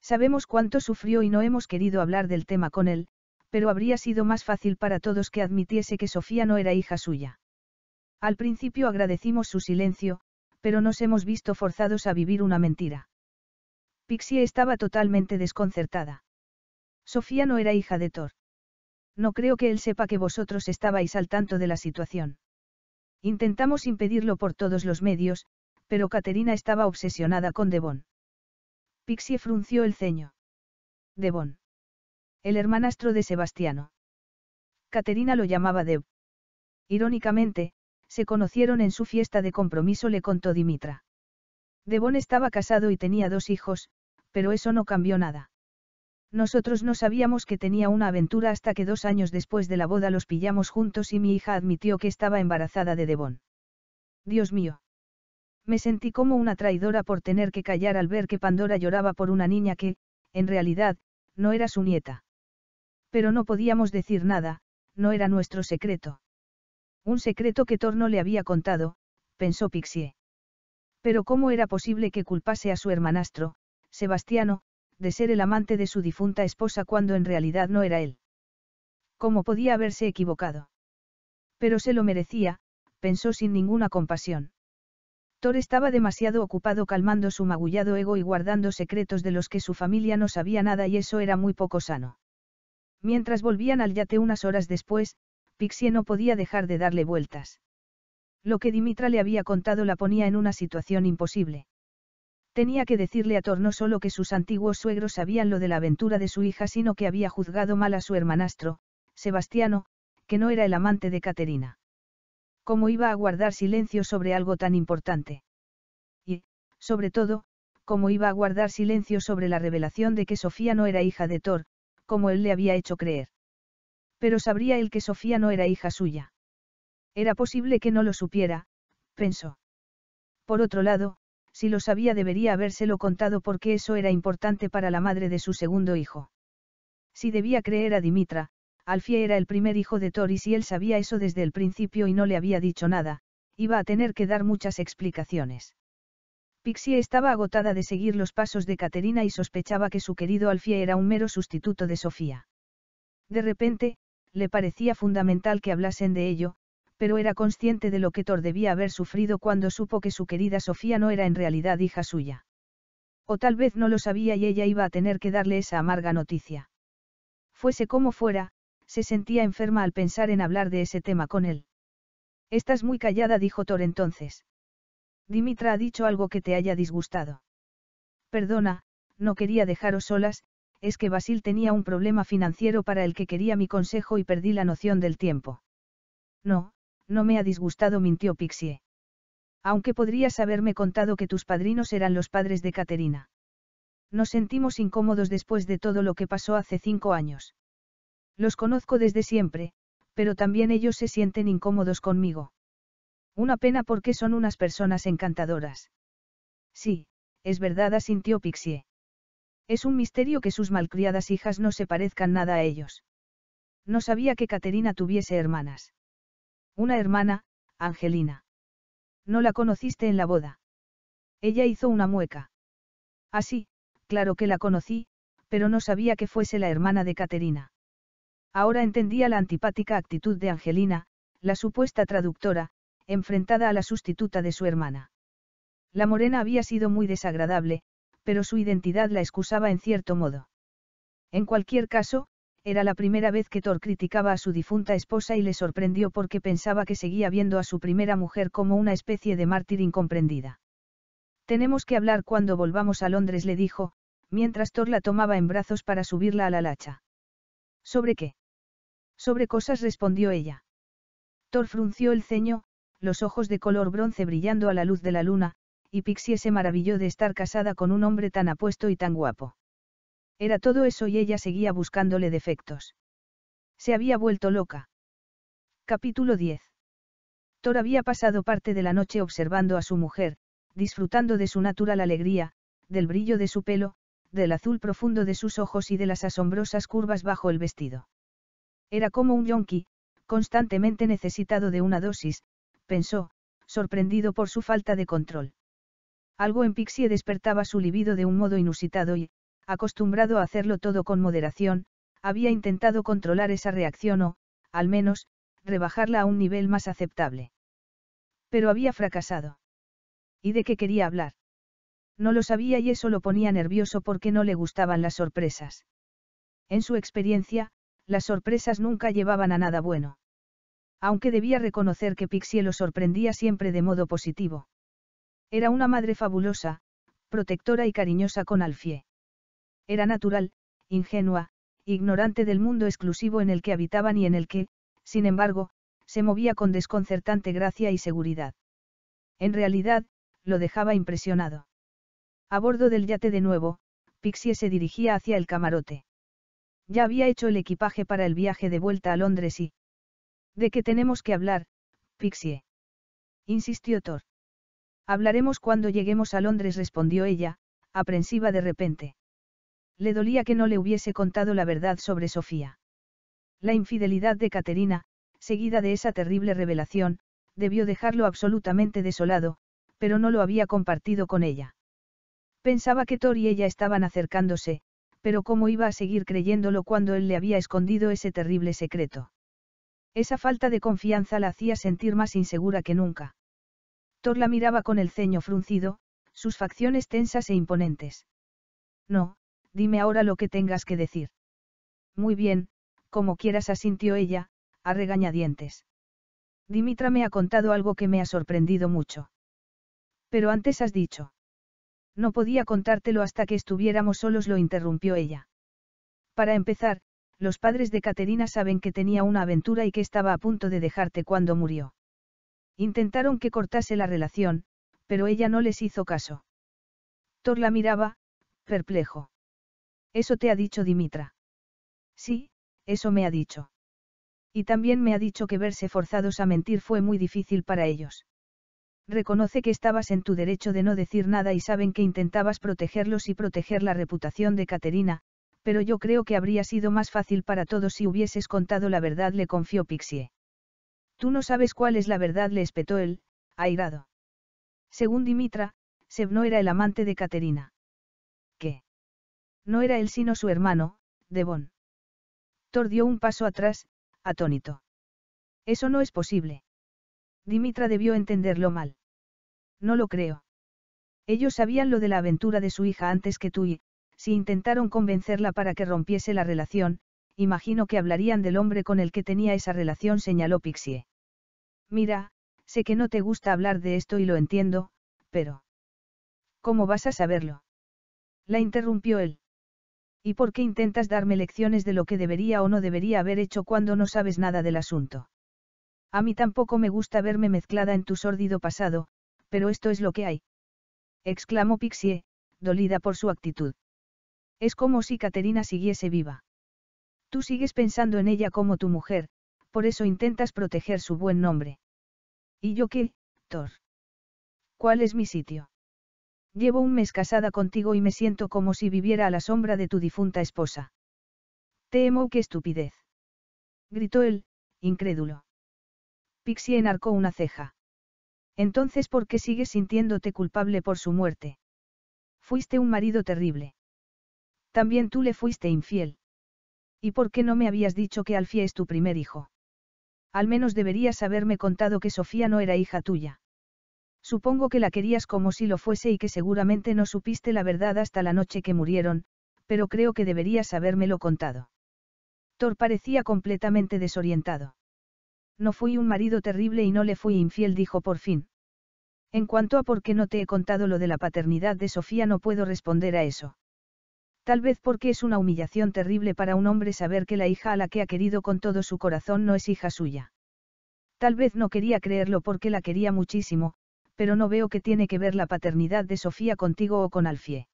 A: Sabemos cuánto sufrió y no hemos querido hablar del tema con él, pero habría sido más fácil para todos que admitiese que Sofía no era hija suya. Al principio agradecimos su silencio, pero nos hemos visto forzados a vivir una mentira. Pixie estaba totalmente desconcertada. Sofía no era hija de Thor. No creo que él sepa que vosotros estabais al tanto de la situación. Intentamos impedirlo por todos los medios, pero Caterina estaba obsesionada con Devon. Pixie frunció el ceño. Devon. El hermanastro de Sebastiano. Caterina lo llamaba Deb. Irónicamente, se conocieron en su fiesta de compromiso, le contó Dimitra. Devon estaba casado y tenía dos hijos, pero eso no cambió nada. Nosotros no sabíamos que tenía una aventura hasta que dos años después de la boda los pillamos juntos y mi hija admitió que estaba embarazada de Devon. Dios mío. Me sentí como una traidora por tener que callar al ver que Pandora lloraba por una niña que, en realidad, no era su nieta. Pero no podíamos decir nada, no era nuestro secreto. Un secreto que Torno le había contado, pensó Pixie. Pero ¿cómo era posible que culpase a su hermanastro, Sebastiano, de ser el amante de su difunta esposa cuando en realidad no era él? ¿Cómo podía haberse equivocado? Pero se lo merecía, pensó sin ninguna compasión. Thor estaba demasiado ocupado calmando su magullado ego y guardando secretos de los que su familia no sabía nada y eso era muy poco sano. Mientras volvían al yate unas horas después, Pixie no podía dejar de darle vueltas. Lo que Dimitra le había contado la ponía en una situación imposible. Tenía que decirle a Thor no solo que sus antiguos suegros sabían lo de la aventura de su hija, sino que había juzgado mal a su hermanastro, Sebastiano, que no era el amante de Caterina. ¿Cómo iba a guardar silencio sobre algo tan importante? Y, sobre todo, cómo iba a guardar silencio sobre la revelación de que Sofía no era hija de Thor, como él le había hecho creer. Pero sabría él que Sofía no era hija suya. Era posible que no lo supiera, pensó. Por otro lado, si lo sabía debería habérselo contado porque eso era importante para la madre de su segundo hijo. Si debía creer a Dimitra, Alfie era el primer hijo de Toris y él sabía eso desde el principio y no le había dicho nada, iba a tener que dar muchas explicaciones. Pixie estaba agotada de seguir los pasos de Caterina y sospechaba que su querido Alfie era un mero sustituto de Sofía. De repente, le parecía fundamental que hablasen de ello, pero era consciente de lo que Thor debía haber sufrido cuando supo que su querida Sofía no era en realidad hija suya. O tal vez no lo sabía y ella iba a tener que darle esa amarga noticia. Fuese como fuera, se sentía enferma al pensar en hablar de ese tema con él. Estás muy callada, dijo Thor entonces. Dimitra ha dicho algo que te haya disgustado. Perdona, no quería dejaros solas, es que Basil tenía un problema financiero para el que quería mi consejo y perdí la noción del tiempo. No, no me ha disgustado, mintió Pixie. Aunque podrías haberme contado que tus padrinos eran los padres de Caterina. Nos sentimos incómodos después de todo lo que pasó hace cinco años. Los conozco desde siempre, pero también ellos se sienten incómodos conmigo. Una pena porque son unas personas encantadoras. Sí, es verdad, asintió Pixie. Es un misterio que sus malcriadas hijas no se parezcan nada a ellos. No sabía que Caterina tuviese hermanas. Una hermana, Angelina. No la conociste en la boda. Ella hizo una mueca. Así, ah, claro que la conocí, pero no sabía que fuese la hermana de Caterina. Ahora entendía la antipática actitud de Angelina, la supuesta traductora, enfrentada a la sustituta de su hermana. La morena había sido muy desagradable, pero su identidad la excusaba en cierto modo. En cualquier caso, era la primera vez que Thor criticaba a su difunta esposa y le sorprendió porque pensaba que seguía viendo a su primera mujer como una especie de mártir incomprendida. Tenemos que hablar cuando volvamos a Londres, le dijo, mientras Thor la tomaba en brazos para subirla a la lacha. ¿Sobre qué? Sobre cosas respondió ella. Thor frunció el ceño, los ojos de color bronce brillando a la luz de la luna, y Pixie se maravilló de estar casada con un hombre tan apuesto y tan guapo. Era todo eso y ella seguía buscándole defectos. Se había vuelto loca. Capítulo 10. Thor había pasado parte de la noche observando a su mujer, disfrutando de su natural alegría, del brillo de su pelo, del azul profundo de sus ojos y de las asombrosas curvas bajo el vestido. Era como un yonki, constantemente necesitado de una dosis, pensó, sorprendido por su falta de control. Algo en Pixie despertaba su libido de un modo inusitado y, acostumbrado a hacerlo todo con moderación, había intentado controlar esa reacción o, al menos, rebajarla a un nivel más aceptable. Pero había fracasado. ¿Y de qué quería hablar? No lo sabía y eso lo ponía nervioso porque no le gustaban las sorpresas. En su experiencia, las sorpresas nunca llevaban a nada bueno. Aunque debía reconocer que Pixie lo sorprendía siempre de modo positivo. Era una madre fabulosa, protectora y cariñosa con Alfie. Era natural, ingenua, ignorante del mundo exclusivo en el que habitaban y en el que, sin embargo, se movía con desconcertante gracia y seguridad. En realidad, lo dejaba impresionado. A bordo del yate de nuevo, Pixie se dirigía hacia el camarote. Ya había hecho el equipaje para el viaje de vuelta a Londres y... ¿De qué tenemos que hablar, Pixie? Insistió Thor. Hablaremos cuando lleguemos a Londres, respondió ella, aprensiva de repente. Le dolía que no le hubiese contado la verdad sobre Sofía. La infidelidad de Caterina, seguida de esa terrible revelación, debió dejarlo absolutamente desolado, pero no lo había compartido con ella. Pensaba que Thor y ella estaban acercándose, pero cómo iba a seguir creyéndolo cuando él le había escondido ese terrible secreto. Esa falta de confianza la hacía sentir más insegura que nunca la miraba con el ceño fruncido, sus facciones tensas e imponentes. No, dime ahora lo que tengas que decir. Muy bien, como quieras asintió ella, a regañadientes. Dimitra me ha contado algo que me ha sorprendido mucho. Pero antes has dicho. No podía contártelo hasta que estuviéramos solos, lo interrumpió ella. Para empezar, los padres de Caterina saben que tenía una aventura y que estaba a punto de dejarte cuando murió. Intentaron que cortase la relación, pero ella no les hizo caso. Thor la miraba, perplejo. Eso te ha dicho Dimitra. Sí, eso me ha dicho. Y también me ha dicho que verse forzados a mentir fue muy difícil para ellos. Reconoce que estabas en tu derecho de no decir nada y saben que intentabas protegerlos y proteger la reputación de Caterina, pero yo creo que habría sido más fácil para todos si hubieses contado la verdad, le confió Pixie. Tú no sabes cuál es la verdad, le espetó él, airado. Según Dimitra, no era el amante de Caterina. ¿Qué? No era él sino su hermano, Devon. Thor dio un paso atrás, atónito. Eso no es posible. Dimitra debió entenderlo mal. No lo creo. Ellos sabían lo de la aventura de su hija antes que tú y, si intentaron convencerla para que rompiese la relación, imagino que hablarían del hombre con el que tenía esa relación, señaló Pixie. Mira, sé que no te gusta hablar de esto y lo entiendo, pero... ¿Cómo vas a saberlo? La interrumpió él. ¿Y por qué intentas darme lecciones de lo que debería o no debería haber hecho cuando no sabes nada del asunto? A mí tampoco me gusta verme mezclada en tu sórdido pasado, pero esto es lo que hay. Exclamó Pixie, dolida por su actitud. Es como si Caterina siguiese viva. Tú sigues pensando en ella como tu mujer, por eso intentas proteger su buen nombre. ¿Y yo qué, Thor? ¿Cuál es mi sitio? Llevo un mes casada contigo y me siento como si viviera a la sombra de tu difunta esposa. Temo qué estupidez. Gritó él, incrédulo. Pixie enarcó una ceja. Entonces, ¿por qué sigues sintiéndote culpable por su muerte? Fuiste un marido terrible. También tú le fuiste infiel. ¿Y por qué no me habías dicho que Alfie es tu primer hijo? Al menos deberías haberme contado que Sofía no era hija tuya. Supongo que la querías como si lo fuese y que seguramente no supiste la verdad hasta la noche que murieron, pero creo que deberías habérmelo contado. Thor parecía completamente desorientado. No fui un marido terrible y no le fui infiel, dijo por fin. En cuanto a por qué no te he contado lo de la paternidad de Sofía, no puedo responder a eso. Tal vez porque es una humillación terrible para un hombre saber que la hija a la que ha querido con todo su corazón no es hija suya. Tal vez no quería creerlo porque la quería muchísimo, pero no veo que tiene que ver la paternidad de Sofía contigo o con Alfie.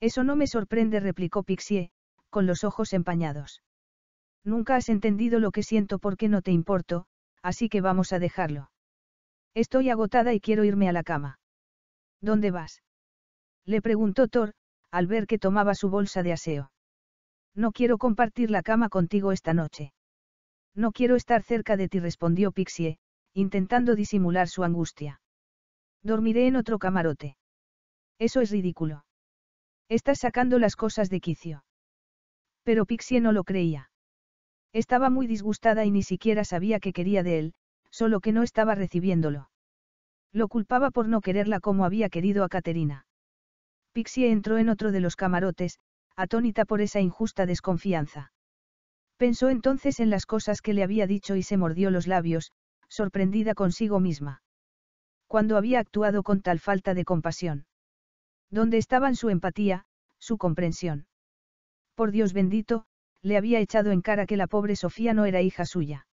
A: Eso no me sorprende, replicó Pixie, con los ojos empañados. Nunca has entendido lo que siento porque no te importo, así que vamos a dejarlo. Estoy agotada y quiero irme a la cama. ¿Dónde vas? Le preguntó Thor, al ver que tomaba su bolsa de aseo. No quiero compartir la cama contigo esta noche. No quiero estar cerca de ti, respondió Pixie, intentando disimular su angustia. Dormiré en otro camarote. Eso es ridículo. Estás sacando las cosas de quicio. Pero Pixie no lo creía. Estaba muy disgustada y ni siquiera sabía qué quería de él, solo que no estaba recibiéndolo. Lo culpaba por no quererla como había querido a Caterina. Pixie entró en otro de los camarotes, atónita por esa injusta desconfianza. Pensó entonces en las cosas que le había dicho y se mordió los labios, sorprendida consigo misma. Cuando había actuado con tal falta de compasión. ¿Dónde estaban su empatía, su comprensión? Por Dios bendito, le había echado en cara que la pobre Sofía no era hija suya.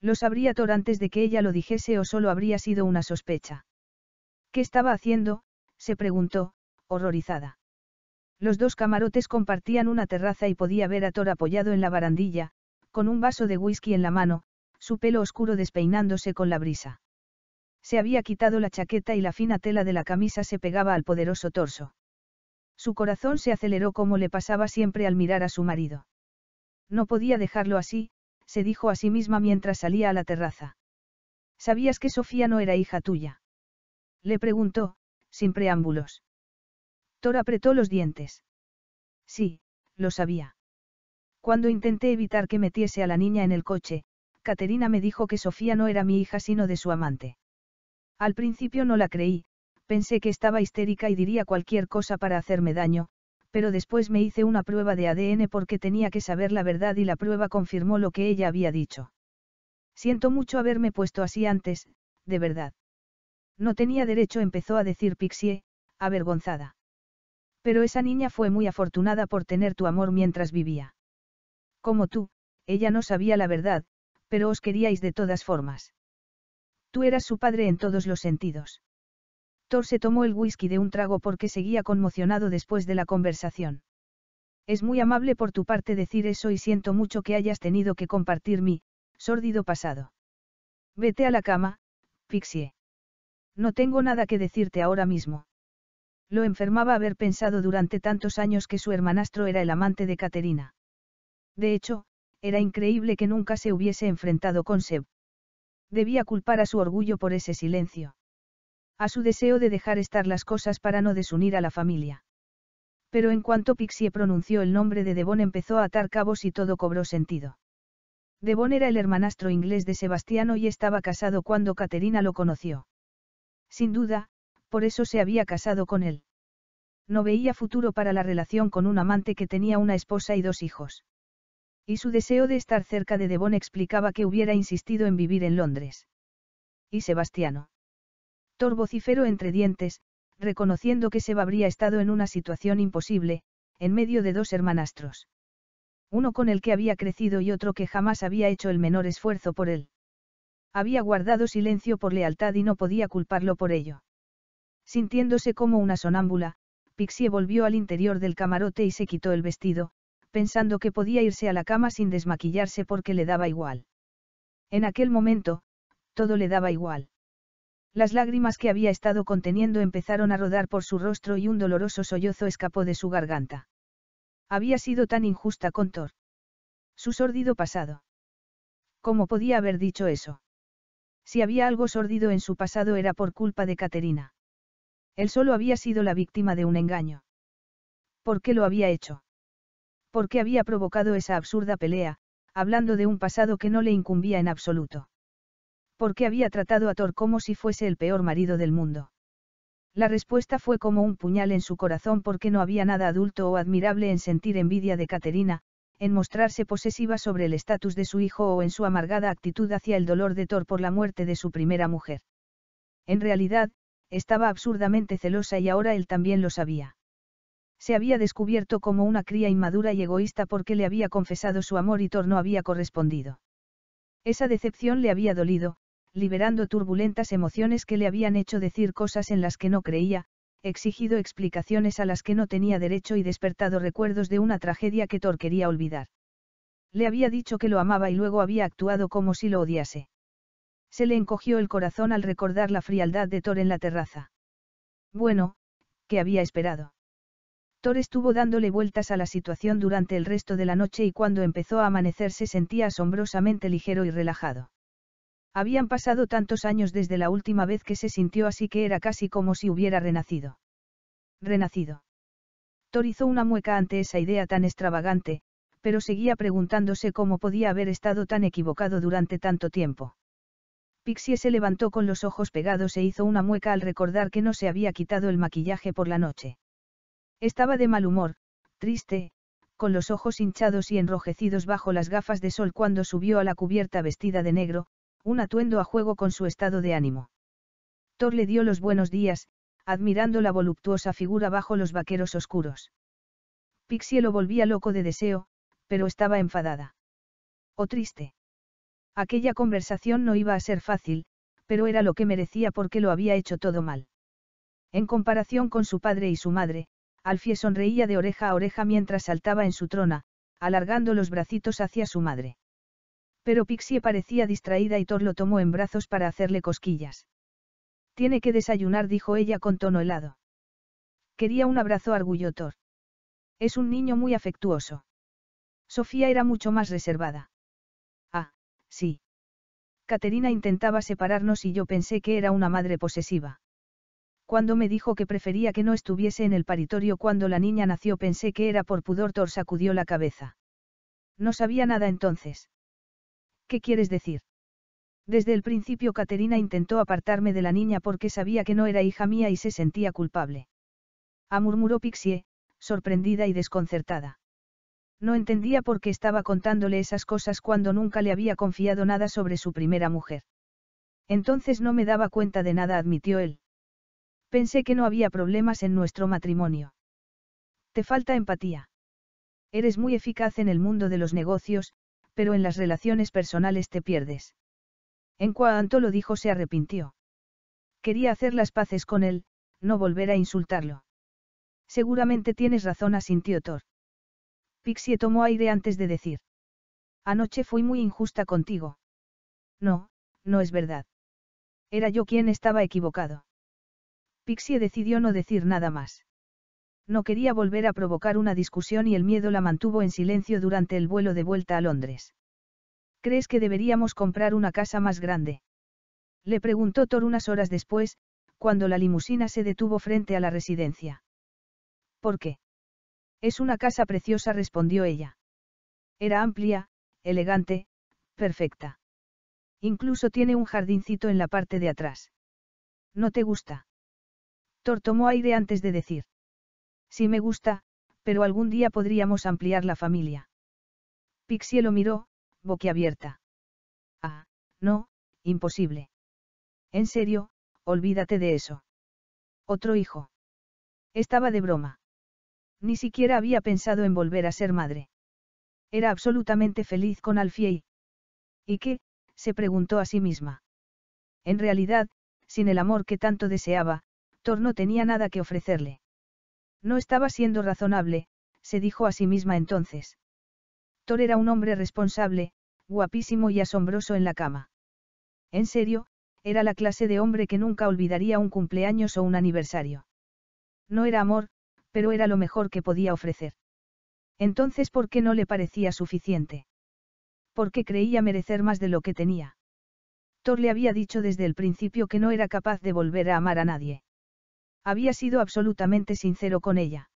A: Lo sabría Thor antes de que ella lo dijese o solo habría sido una sospecha. ¿Qué estaba haciendo? se preguntó, horrorizada. Los dos camarotes compartían una terraza y podía ver a Thor apoyado en la barandilla, con un vaso de whisky en la mano, su pelo oscuro despeinándose con la brisa. Se había quitado la chaqueta y la fina tela de la camisa se pegaba al poderoso torso. Su corazón se aceleró como le pasaba siempre al mirar a su marido. No podía dejarlo así, se dijo a sí misma mientras salía a la terraza. ¿Sabías que Sofía no era hija tuya? Le preguntó, sin preámbulos. Thor apretó los dientes. Sí, lo sabía. Cuando intenté evitar que metiese a la niña en el coche, Caterina me dijo que Sofía no era mi hija sino de su amante. Al principio no la creí, pensé que estaba histérica y diría cualquier cosa para hacerme daño, pero después me hice una prueba de ADN porque tenía que saber la verdad y la prueba confirmó lo que ella había dicho. Siento mucho haberme puesto así antes, de verdad. No tenía derecho, empezó a decir Pixie, avergonzada. Pero esa niña fue muy afortunada por tener tu amor mientras vivía. Como tú, ella no sabía la verdad, pero os queríais de todas formas. Tú eras su padre en todos los sentidos. Thor se tomó el whisky de un trago porque seguía conmocionado después de la conversación. Es muy amable por tu parte decir eso y siento mucho que hayas tenido que compartir mi, sórdido pasado. Vete a la cama, Pixie. No tengo nada que decirte ahora mismo. Lo enfermaba haber pensado durante tantos años que su hermanastro era el amante de Caterina. De hecho, era increíble que nunca se hubiese enfrentado con Seb. Debía culpar a su orgullo por ese silencio. A su deseo de dejar estar las cosas para no desunir a la familia. Pero en cuanto Pixie pronunció el nombre de Devon empezó a atar cabos y todo cobró sentido. Devon era el hermanastro inglés de Sebastiano y estaba casado cuando Caterina lo conoció. Sin duda, por eso se había casado con él. No veía futuro para la relación con un amante que tenía una esposa y dos hijos. Y su deseo de estar cerca de Devon explicaba que hubiera insistido en vivir en Londres. Y Sebastiano. Thor entre dientes, reconociendo que Seba habría estado en una situación imposible, en medio de dos hermanastros. Uno con el que había crecido y otro que jamás había hecho el menor esfuerzo por él. Había guardado silencio por lealtad y no podía culparlo por ello. Sintiéndose como una sonámbula, Pixie volvió al interior del camarote y se quitó el vestido, pensando que podía irse a la cama sin desmaquillarse porque le daba igual. En aquel momento, todo le daba igual. Las lágrimas que había estado conteniendo empezaron a rodar por su rostro y un doloroso sollozo escapó de su garganta. Había sido tan injusta con Thor. Su sórdido pasado. ¿Cómo podía haber dicho eso? Si había algo sórdido en su pasado era por culpa de Caterina. Él solo había sido la víctima de un engaño. ¿Por qué lo había hecho? ¿Por qué había provocado esa absurda pelea, hablando de un pasado que no le incumbía en absoluto? ¿Por qué había tratado a Thor como si fuese el peor marido del mundo? La respuesta fue como un puñal en su corazón porque no había nada adulto o admirable en sentir envidia de Caterina, en mostrarse posesiva sobre el estatus de su hijo o en su amargada actitud hacia el dolor de Thor por la muerte de su primera mujer. En realidad, estaba absurdamente celosa y ahora él también lo sabía. Se había descubierto como una cría inmadura y egoísta porque le había confesado su amor y Thor no había correspondido. Esa decepción le había dolido, liberando turbulentas emociones que le habían hecho decir cosas en las que no creía, exigido explicaciones a las que no tenía derecho y despertado recuerdos de una tragedia que Thor quería olvidar. Le había dicho que lo amaba y luego había actuado como si lo odiase. Se le encogió el corazón al recordar la frialdad de Thor en la terraza. Bueno, ¿qué había esperado? Thor estuvo dándole vueltas a la situación durante el resto de la noche y cuando empezó a amanecer se sentía asombrosamente ligero y relajado. Habían pasado tantos años desde la última vez que se sintió así que era casi como si hubiera renacido. Renacido. Thor hizo una mueca ante esa idea tan extravagante, pero seguía preguntándose cómo podía haber estado tan equivocado durante tanto tiempo. Pixie se levantó con los ojos pegados e hizo una mueca al recordar que no se había quitado el maquillaje por la noche. Estaba de mal humor, triste, con los ojos hinchados y enrojecidos bajo las gafas de sol cuando subió a la cubierta vestida de negro, un atuendo a juego con su estado de ánimo. Thor le dio los buenos días, admirando la voluptuosa figura bajo los vaqueros oscuros. Pixie lo volvía loco de deseo, pero estaba enfadada. O triste. Aquella conversación no iba a ser fácil, pero era lo que merecía porque lo había hecho todo mal. En comparación con su padre y su madre, Alfie sonreía de oreja a oreja mientras saltaba en su trona, alargando los bracitos hacia su madre. Pero Pixie parecía distraída y Thor lo tomó en brazos para hacerle cosquillas. Tiene que desayunar, dijo ella con tono helado. Quería un abrazo, arguyó Thor. Es un niño muy afectuoso. Sofía era mucho más reservada. Sí. Caterina intentaba separarnos y yo pensé que era una madre posesiva. Cuando me dijo que prefería que no estuviese en el paritorio cuando la niña nació pensé que era por pudor Thor sacudió la cabeza. No sabía nada entonces. ¿Qué quieres decir? Desde el principio Caterina intentó apartarme de la niña porque sabía que no era hija mía y se sentía culpable. A murmuró Pixie, sorprendida y desconcertada. No entendía por qué estaba contándole esas cosas cuando nunca le había confiado nada sobre su primera mujer. Entonces no me daba cuenta de nada, admitió él. Pensé que no había problemas en nuestro matrimonio. Te falta empatía. Eres muy eficaz en el mundo de los negocios, pero en las relaciones personales te pierdes. En cuanto lo dijo se arrepintió. Quería hacer las paces con él, no volver a insultarlo. Seguramente tienes razón, asintió Thor. Pixie tomó aire antes de decir. Anoche fui muy injusta contigo. No, no es verdad. Era yo quien estaba equivocado. Pixie decidió no decir nada más. No quería volver a provocar una discusión y el miedo la mantuvo en silencio durante el vuelo de vuelta a Londres. ¿Crees que deberíamos comprar una casa más grande? Le preguntó Thor unas horas después, cuando la limusina se detuvo frente a la residencia. ¿Por qué? Es una casa preciosa, respondió ella. Era amplia, elegante, perfecta. Incluso tiene un jardincito en la parte de atrás. ¿No te gusta? Thor tomó aire antes de decir. Sí me gusta, pero algún día podríamos ampliar la familia. Pixie lo miró, boquiabierta. Ah, no, imposible. En serio, olvídate de eso. Otro hijo. Estaba de broma ni siquiera había pensado en volver a ser madre. Era absolutamente feliz con Alfie y... ¿Y qué? se preguntó a sí misma. En realidad, sin el amor que tanto deseaba, Thor no tenía nada que ofrecerle. No estaba siendo razonable, se dijo a sí misma entonces. Thor era un hombre responsable, guapísimo y asombroso en la cama. En serio, era la clase de hombre que nunca olvidaría un cumpleaños o un aniversario. No era amor, pero era lo mejor que podía ofrecer. Entonces, ¿por qué no le parecía suficiente? Porque creía merecer más de lo que tenía. Thor le había dicho desde el principio que no era capaz de volver a amar a nadie. Había sido absolutamente sincero con ella.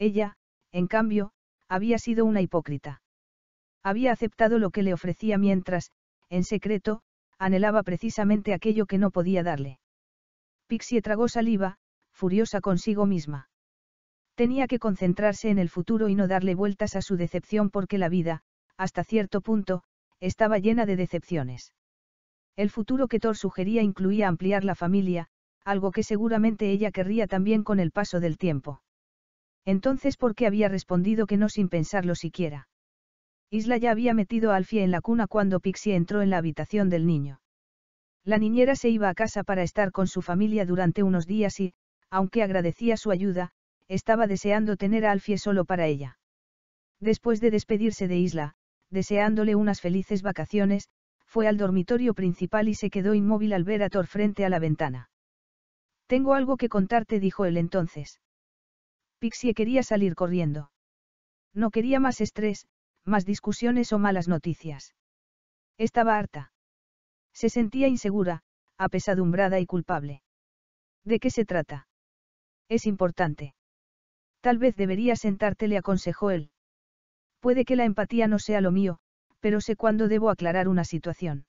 A: Ella, en cambio, había sido una hipócrita. Había aceptado lo que le ofrecía mientras, en secreto, anhelaba precisamente aquello que no podía darle. Pixie tragó saliva, furiosa consigo misma. Tenía que concentrarse en el futuro y no darle vueltas a su decepción porque la vida, hasta cierto punto, estaba llena de decepciones. El futuro que Thor sugería incluía ampliar la familia, algo que seguramente ella querría también con el paso del tiempo. Entonces, ¿por qué había respondido que no sin pensarlo siquiera? Isla ya había metido a Alfie en la cuna cuando Pixie entró en la habitación del niño. La niñera se iba a casa para estar con su familia durante unos días y, aunque agradecía su ayuda, estaba deseando tener a Alfie solo para ella. Después de despedirse de Isla, deseándole unas felices vacaciones, fue al dormitorio principal y se quedó inmóvil al ver a Thor frente a la ventana. Tengo algo que contarte, dijo él entonces. Pixie quería salir corriendo. No quería más estrés, más discusiones o malas noticias. Estaba harta. Se sentía insegura, apesadumbrada y culpable. ¿De qué se trata? Es importante. Tal vez debería sentarte, le aconsejó él. Puede que la empatía no sea lo mío, pero sé cuándo debo aclarar una situación.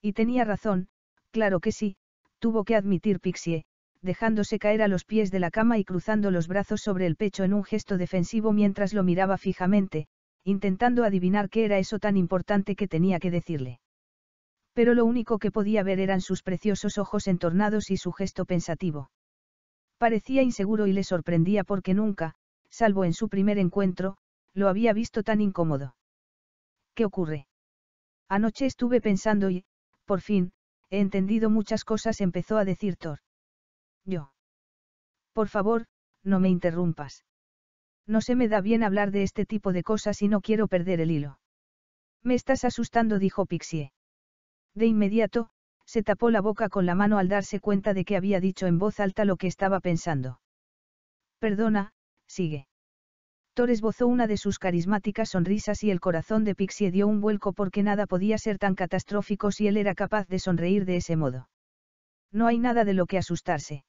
A: Y tenía razón, claro que sí, tuvo que admitir Pixie, dejándose caer a los pies de la cama y cruzando los brazos sobre el pecho en un gesto defensivo mientras lo miraba fijamente, intentando adivinar qué era eso tan importante que tenía que decirle. Pero lo único que podía ver eran sus preciosos ojos entornados y su gesto pensativo. Parecía inseguro y le sorprendía porque nunca, salvo en su primer encuentro, lo había visto tan incómodo. ¿Qué ocurre? Anoche estuve pensando y, por fin, he entendido muchas cosas, empezó a decir Thor. Yo. Por favor, no me interrumpas. No se me da bien hablar de este tipo de cosas y no quiero perder el hilo. Me estás asustando, dijo Pixie. De inmediato, se tapó la boca con la mano al darse cuenta de que había dicho en voz alta lo que estaba pensando. Perdona, sigue. Thor esbozó una de sus carismáticas sonrisas y el corazón de Pixie dio un vuelco porque nada podía ser tan catastrófico si él era capaz de sonreír de ese modo. No hay nada de lo que asustarse.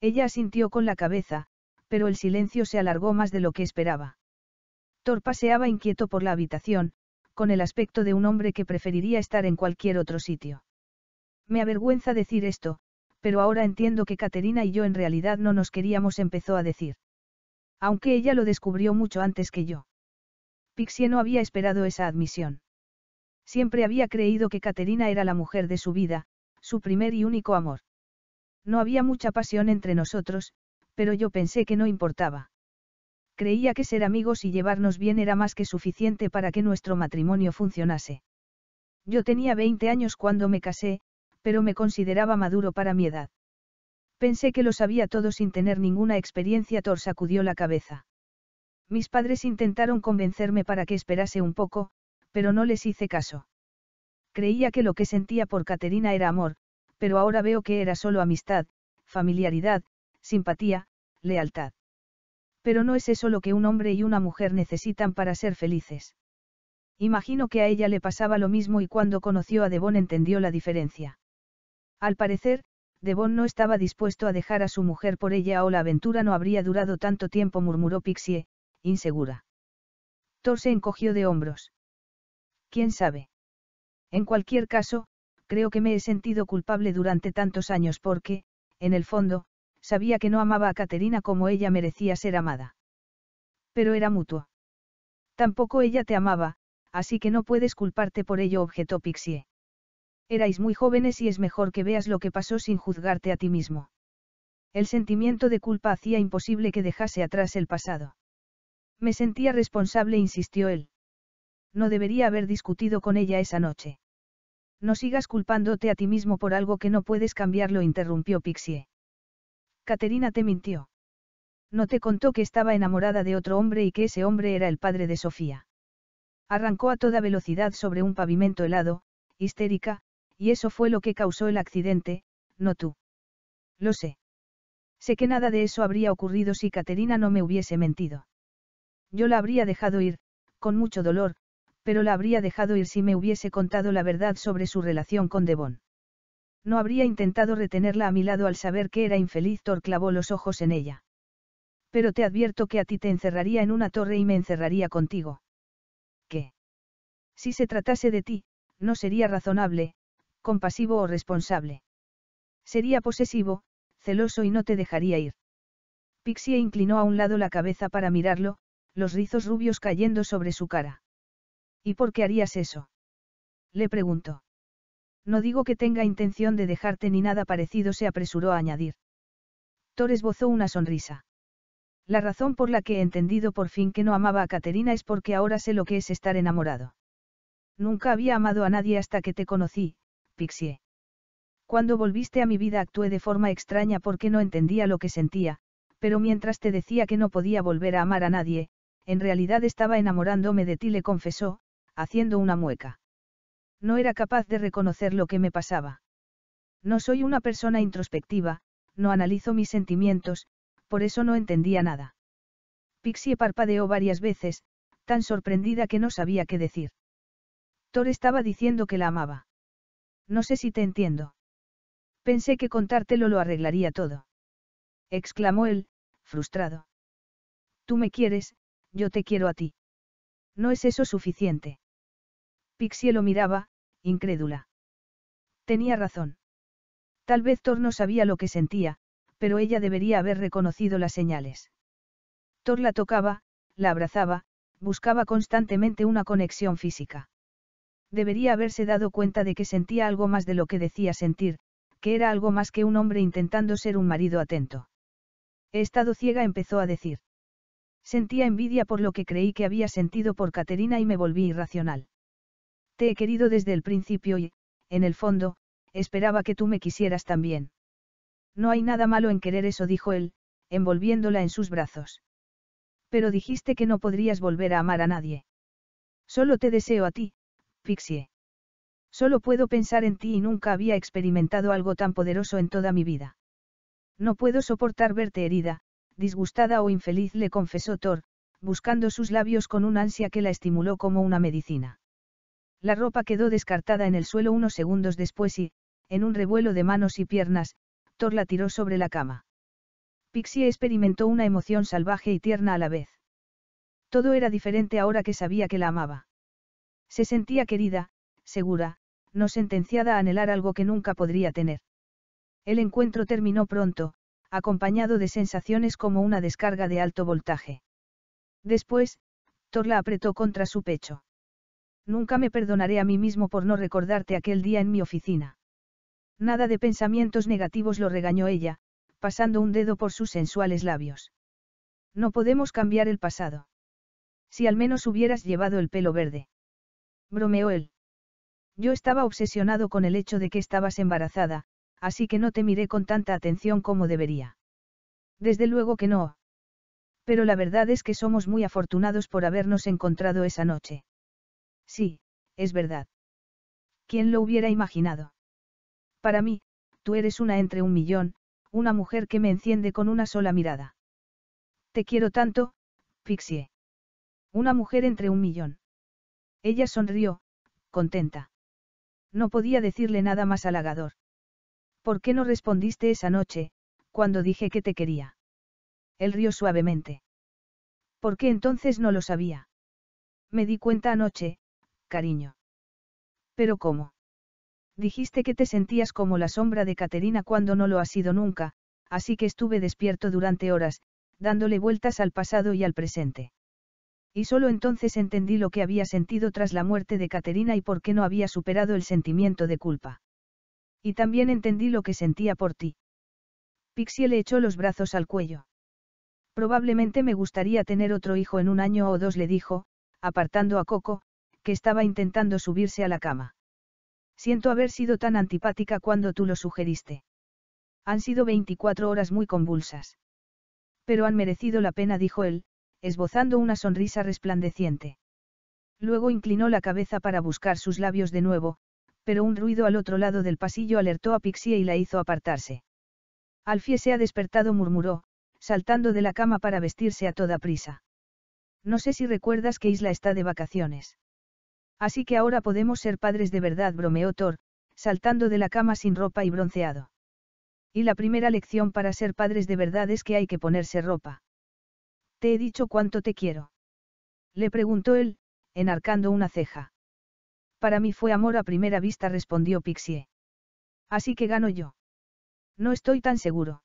A: Ella asintió con la cabeza, pero el silencio se alargó más de lo que esperaba. Thor paseaba inquieto por la habitación, con el aspecto de un hombre que preferiría estar en cualquier otro sitio. Me avergüenza decir esto, pero ahora entiendo que Caterina y yo en realidad no nos queríamos, empezó a decir. Aunque ella lo descubrió mucho antes que yo. Pixie no había esperado esa admisión. Siempre había creído que Caterina era la mujer de su vida, su primer y único amor. No había mucha pasión entre nosotros, pero yo pensé que no importaba. Creía que ser amigos y llevarnos bien era más que suficiente para que nuestro matrimonio funcionase. Yo tenía 20 años cuando me casé, pero me consideraba maduro para mi edad. Pensé que lo sabía todo sin tener ninguna experiencia. Thor sacudió la cabeza. Mis padres intentaron convencerme para que esperase un poco, pero no les hice caso. Creía que lo que sentía por Caterina era amor, pero ahora veo que era solo amistad, familiaridad, simpatía, lealtad. Pero no es eso lo que un hombre y una mujer necesitan para ser felices. Imagino que a ella le pasaba lo mismo y cuando conoció a Devon entendió la diferencia. Al parecer, Devon no estaba dispuesto a dejar a su mujer por ella o la aventura no habría durado tanto tiempo, murmuró Pixie, insegura. Thor se encogió de hombros. ¿Quién sabe? En cualquier caso, creo que me he sentido culpable durante tantos años porque, en el fondo, sabía que no amaba a Caterina como ella merecía ser amada. Pero era mutuo. Tampoco ella te amaba, así que no puedes culparte por ello, objetó Pixie. Erais muy jóvenes y es mejor que veas lo que pasó sin juzgarte a ti mismo. El sentimiento de culpa hacía imposible que dejase atrás el pasado. Me sentía responsable, insistió él. No debería haber discutido con ella esa noche. No sigas culpándote a ti mismo por algo que no puedes cambiarlo, interrumpió Pixie. Caterina te mintió. No te contó que estaba enamorada de otro hombre y que ese hombre era el padre de Sofía. Arrancó a toda velocidad sobre un pavimento helado, histérica, y eso fue lo que causó el accidente, no tú. Lo sé. Sé que nada de eso habría ocurrido si Caterina no me hubiese mentido. Yo la habría dejado ir, con mucho dolor, pero la habría dejado ir si me hubiese contado la verdad sobre su relación con Devon. No habría intentado retenerla a mi lado al saber que era infeliz. Thor clavó los ojos en ella. Pero te advierto que a ti te encerraría en una torre y me encerraría contigo. ¿Qué? Si se tratase de ti, no sería razonable, compasivo o responsable. Sería posesivo, celoso y no te dejaría ir. Pixie inclinó a un lado la cabeza para mirarlo, los rizos rubios cayendo sobre su cara. ¿Y por qué harías eso? Le preguntó. No digo que tenga intención de dejarte ni nada parecido, se apresuró a añadir. Torres bozó una sonrisa. La razón por la que he entendido por fin que no amaba a Caterina es porque ahora sé lo que es estar enamorado. Nunca había amado a nadie hasta que te conocí, Pixie. Cuando volviste a mi vida actué de forma extraña porque no entendía lo que sentía, pero mientras te decía que no podía volver a amar a nadie, en realidad estaba enamorándome de ti, le confesó, haciendo una mueca. No era capaz de reconocer lo que me pasaba. No soy una persona introspectiva, no analizo mis sentimientos, por eso no entendía nada. Pixie parpadeó varias veces, tan sorprendida que no sabía qué decir. Thor estaba diciendo que la amaba. No sé si te entiendo. Pensé que contártelo lo arreglaría todo. Exclamó él, frustrado. Tú me quieres, yo te quiero a ti. ¿No es eso suficiente? Pixie lo miraba, incrédula. Tenía razón. Tal vez Thor no sabía lo que sentía, pero ella debería haber reconocido las señales. Thor la tocaba, la abrazaba, buscaba constantemente una conexión física. Debería haberse dado cuenta de que sentía algo más de lo que decía sentir, que era algo más que un hombre intentando ser un marido atento. He estado ciega, empezó a decir. Sentía envidia por lo que creí que había sentido por Caterina y me volví irracional. Te he querido desde el principio y, en el fondo, esperaba que tú me quisieras también. No hay nada malo en querer eso, dijo él, envolviéndola en sus brazos. Pero dijiste que no podrías volver a amar a nadie. Solo te deseo a ti, Pixie. Solo puedo pensar en ti y nunca había experimentado algo tan poderoso en toda mi vida. No puedo soportar verte herida, disgustada o infeliz, le confesó Thor, buscando sus labios con un ansia que la estimuló como una medicina. La ropa quedó descartada en el suelo unos segundos después y, en un revuelo de manos y piernas, Thor la tiró sobre la cama. Pixie experimentó una emoción salvaje y tierna a la vez. Todo era diferente ahora que sabía que la amaba. Se sentía querida, segura, no sentenciada a anhelar algo que nunca podría tener. El encuentro terminó pronto, acompañado de sensaciones como una descarga de alto voltaje. Después, Thor la apretó contra su pecho. Nunca me perdonaré a mí mismo por no recordarte aquel día en mi oficina. Nada de pensamientos negativos lo regañó ella, pasando un dedo por sus sensuales labios. No podemos cambiar el pasado. Si al menos hubieras llevado el pelo verde bromeó él. Yo estaba obsesionado con el hecho de que estabas embarazada, así que no te miré con tanta atención como debería. Desde luego que no. Pero la verdad es que somos muy afortunados por habernos encontrado esa noche. Sí, es verdad. ¿Quién lo hubiera imaginado? Para mí, tú eres una entre un millón, una mujer que me enciende con una sola mirada. Te quiero tanto, Pixie. Una mujer entre un millón. Ella sonrió, contenta. No podía decirle nada más halagador. ¿Por qué no respondiste esa noche, cuando dije que te quería? Él rió suavemente. ¿Por qué entonces no lo sabía? Me di cuenta anoche, cariño. ¿Pero cómo? Dijiste que te sentías como la sombra de Caterina cuando no lo has sido nunca, así que estuve despierto durante horas, dándole vueltas al pasado y al presente. Y solo entonces entendí lo que había sentido tras la muerte de Caterina y por qué no había superado el sentimiento de culpa. Y también entendí lo que sentía por ti. Pixie le echó los brazos al cuello. Probablemente me gustaría tener otro hijo en un año o dos, le dijo, apartando a Coco, que estaba intentando subirse a la cama. Siento haber sido tan antipática cuando tú lo sugeriste. Han sido 24 horas muy convulsas. Pero han merecido la pena, dijo él, esbozando una sonrisa resplandeciente. Luego inclinó la cabeza para buscar sus labios de nuevo, pero un ruido al otro lado del pasillo alertó a Pixie y la hizo apartarse. Alfie se ha despertado, murmuró, saltando de la cama para vestirse a toda prisa. No sé si recuerdas que Isla está de vacaciones. Así que ahora podemos ser padres de verdad, bromeó Thor, saltando de la cama sin ropa y bronceado. Y la primera lección para ser padres de verdad es que hay que ponerse ropa. ¿Te he dicho cuánto te quiero? Le preguntó él, enarcando una ceja. Para mí fue amor a primera vista, respondió Pixie. Así que gano yo. No estoy tan seguro.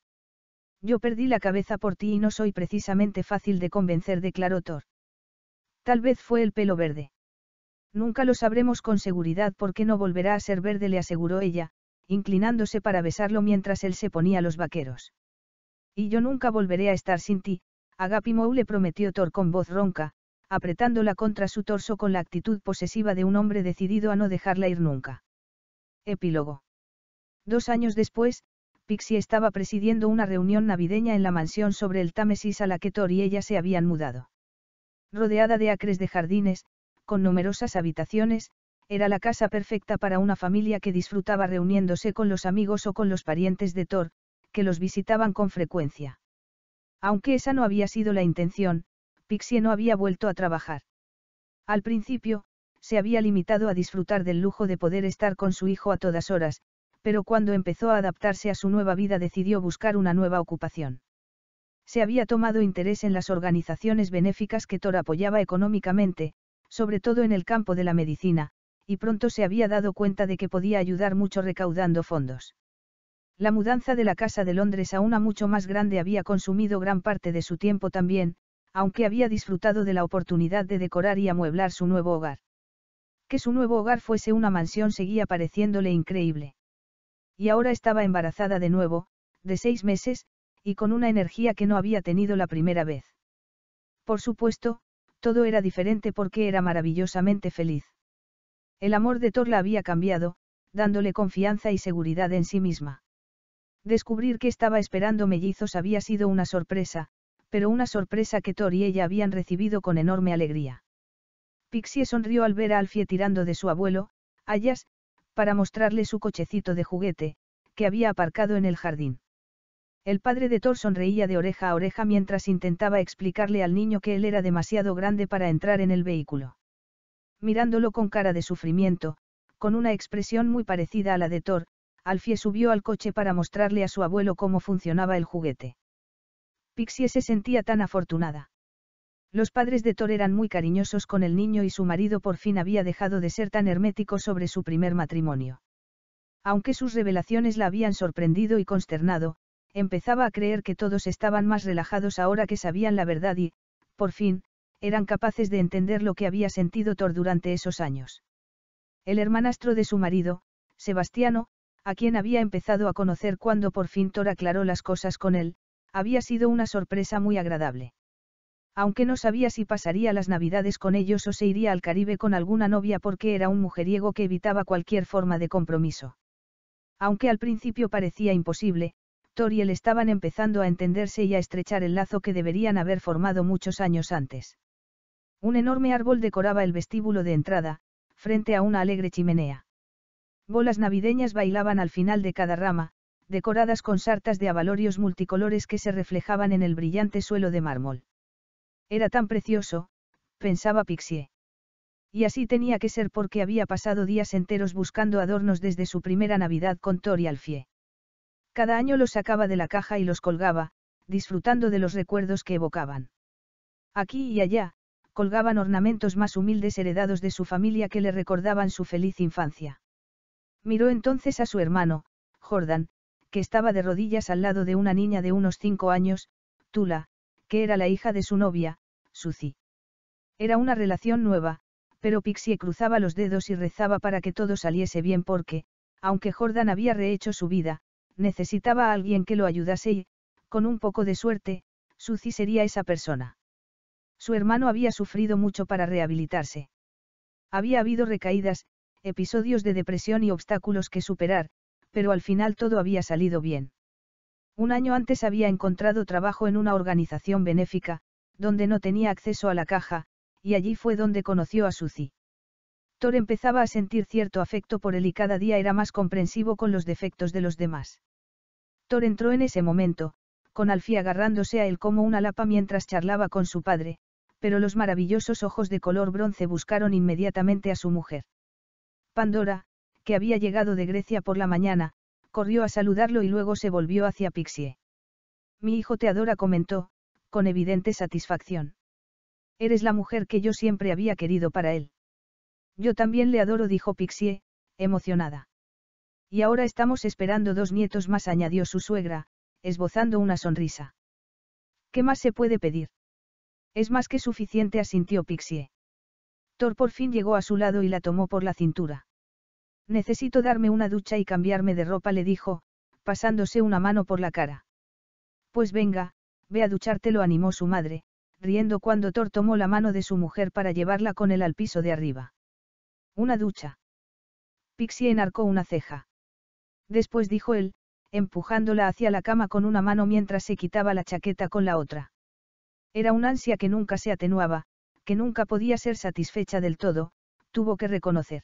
A: Yo perdí la cabeza por ti y no soy precisamente fácil de convencer, declaró Thor. Tal vez fue el pelo verde. Nunca lo sabremos con seguridad porque no volverá a ser verde, le aseguró ella, inclinándose para besarlo mientras él se ponía los vaqueros. Y yo nunca volveré a estar sin ti, Agapimou le prometió Thor con voz ronca, apretándola contra su torso con la actitud posesiva de un hombre decidido a no dejarla ir nunca. Epílogo. Dos años después, Pixie estaba presidiendo una reunión navideña en la mansión sobre el Támesis a la que Thor y ella se habían mudado. Rodeada de acres de jardines, con numerosas habitaciones, era la casa perfecta para una familia que disfrutaba reuniéndose con los amigos o con los parientes de Thor, que los visitaban con frecuencia. Aunque esa no había sido la intención, Pixie no había vuelto a trabajar. Al principio, se había limitado a disfrutar del lujo de poder estar con su hijo a todas horas, pero cuando empezó a adaptarse a su nueva vida decidió buscar una nueva ocupación. Se había tomado interés en las organizaciones benéficas que Thor apoyaba económicamente, sobre todo en el campo de la medicina, y pronto se había dado cuenta de que podía ayudar mucho recaudando fondos. La mudanza de la casa de Londres a una mucho más grande había consumido gran parte de su tiempo también, aunque había disfrutado de la oportunidad de decorar y amueblar su nuevo hogar. Que su nuevo hogar fuese una mansión seguía pareciéndole increíble. Y ahora estaba embarazada de nuevo, de seis meses, y con una energía que no había tenido la primera vez. Por supuesto, todo era diferente porque era maravillosamente feliz. El amor de Thor la había cambiado, dándole confianza y seguridad en sí misma. Descubrir que estaba esperando mellizos había sido una sorpresa, pero una sorpresa que Thor y ella habían recibido con enorme alegría. Pixie sonrió al ver a Alfie tirando de su abuelo, Ayas, para mostrarle su cochecito de juguete, que había aparcado en el jardín. El padre de Thor sonreía de oreja a oreja mientras intentaba explicarle al niño que él era demasiado grande para entrar en el vehículo. Mirándolo con cara de sufrimiento, con una expresión muy parecida a la de Thor, Alfie subió al coche para mostrarle a su abuelo cómo funcionaba el juguete. Pixie se sentía tan afortunada. Los padres de Thor eran muy cariñosos con el niño y su marido por fin había dejado de ser tan hermético sobre su primer matrimonio. Aunque sus revelaciones la habían sorprendido y consternado, empezaba a creer que todos estaban más relajados ahora que sabían la verdad y, por fin, eran capaces de entender lo que había sentido Thor durante esos años. El hermanastro de su marido, Sebastiano, a quien había empezado a conocer cuando por fin Thor aclaró las cosas con él, había sido una sorpresa muy agradable. Aunque no sabía si pasaría las navidades con ellos o se iría al Caribe con alguna novia porque era un mujeriego que evitaba cualquier forma de compromiso. Aunque al principio parecía imposible, Thor y él estaban empezando a entenderse y a estrechar el lazo que deberían haber formado muchos años antes. Un enorme árbol decoraba el vestíbulo de entrada, frente a una alegre chimenea. Bolas navideñas bailaban al final de cada rama, decoradas con sartas de abalorios multicolores que se reflejaban en el brillante suelo de mármol. Era tan precioso, pensaba Pixie. Y así tenía que ser porque había pasado días enteros buscando adornos desde su primera Navidad con y Alfie. Cada año los sacaba de la caja y los colgaba, disfrutando de los recuerdos que evocaban. Aquí y allá, colgaban ornamentos más humildes heredados de su familia que le recordaban su feliz infancia. Miró entonces a su hermano, Jordan, que estaba de rodillas al lado de una niña de unos cinco años, Tula, que era la hija de su novia, Suzy. Era una relación nueva, pero Pixie cruzaba los dedos y rezaba para que todo saliese bien porque, aunque Jordan había rehecho su vida, necesitaba a alguien que lo ayudase y, con un poco de suerte, Suzy sería esa persona. Su hermano había sufrido mucho para rehabilitarse. Había habido recaídas, episodios de depresión y obstáculos que superar, pero al final todo había salido bien. Un año antes había encontrado trabajo en una organización benéfica, donde no tenía acceso a la caja, y allí fue donde conoció a Suzy. Thor empezaba a sentir cierto afecto por él y cada día era más comprensivo con los defectos de los demás. Thor entró en ese momento, con Alfie agarrándose a él como una lapa mientras charlaba con su padre, pero los maravillosos ojos de color bronce buscaron inmediatamente a su mujer. Pandora, que había llegado de Grecia por la mañana, corrió a saludarlo y luego se volvió hacia Pixie. Mi hijo te adora, comentó, con evidente satisfacción. Eres la mujer que yo siempre había querido para él. Yo también le adoro, dijo Pixie, emocionada. Y ahora estamos esperando dos nietos más, añadió su suegra, esbozando una sonrisa. ¿Qué más se puede pedir? Es más que suficiente, asintió Pixie. Thor por fin llegó a su lado y la tomó por la cintura. Necesito darme una ducha y cambiarme de ropa, le dijo, pasándose una mano por la cara. Pues venga, ve a ducharte, lo animó su madre, riendo cuando Thor tomó la mano de su mujer para llevarla con él al piso de arriba. Una ducha. Pixie enarcó una ceja. Después dijo él, empujándola hacia la cama con una mano mientras se quitaba la chaqueta con la otra. Era un ansia que nunca se atenuaba, que nunca podía ser satisfecha del todo, tuvo que reconocer.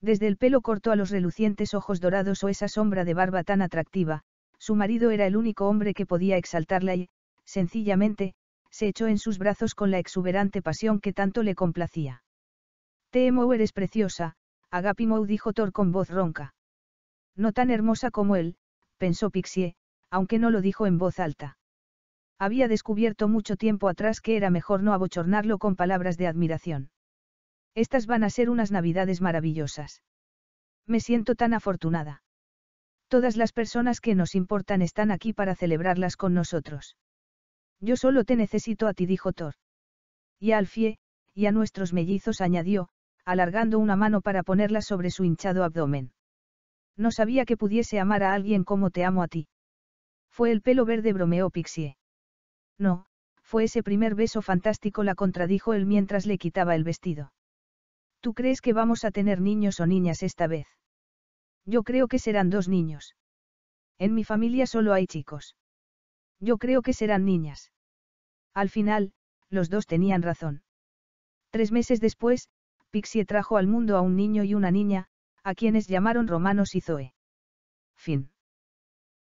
A: Desde el pelo corto a los relucientes ojos dorados o esa sombra de barba tan atractiva, su marido era el único hombre que podía exaltarla y, sencillamente, se echó en sus brazos con la exuberante pasión que tanto le complacía. Temo eres preciosa, Agapimou dijo Thor con voz ronca. No tan hermosa como él, pensó Pixie, aunque no lo dijo en voz alta. Había descubierto mucho tiempo atrás que era mejor no abochornarlo con palabras de admiración. Estas van a ser unas navidades maravillosas. Me siento tan afortunada. Todas las personas que nos importan están aquí para celebrarlas con nosotros. Yo solo te necesito a ti, dijo Thor. Y a Alfie, y a nuestros mellizos, añadió, alargando una mano para ponerla sobre su hinchado abdomen. No sabía que pudiese amar a alguien como te amo a ti. Fue el pelo verde, bromeó Pixie. No, fue ese primer beso fantástico, la contradijo él mientras le quitaba el vestido. ¿Tú crees que vamos a tener niños o niñas esta vez? Yo creo que serán dos niños. En mi familia solo hay chicos. Yo creo que serán niñas. Al final, los dos tenían razón. Tres meses después, Pixie trajo al mundo a un niño y una niña, a quienes llamaron Romanos y Zoe. Fin.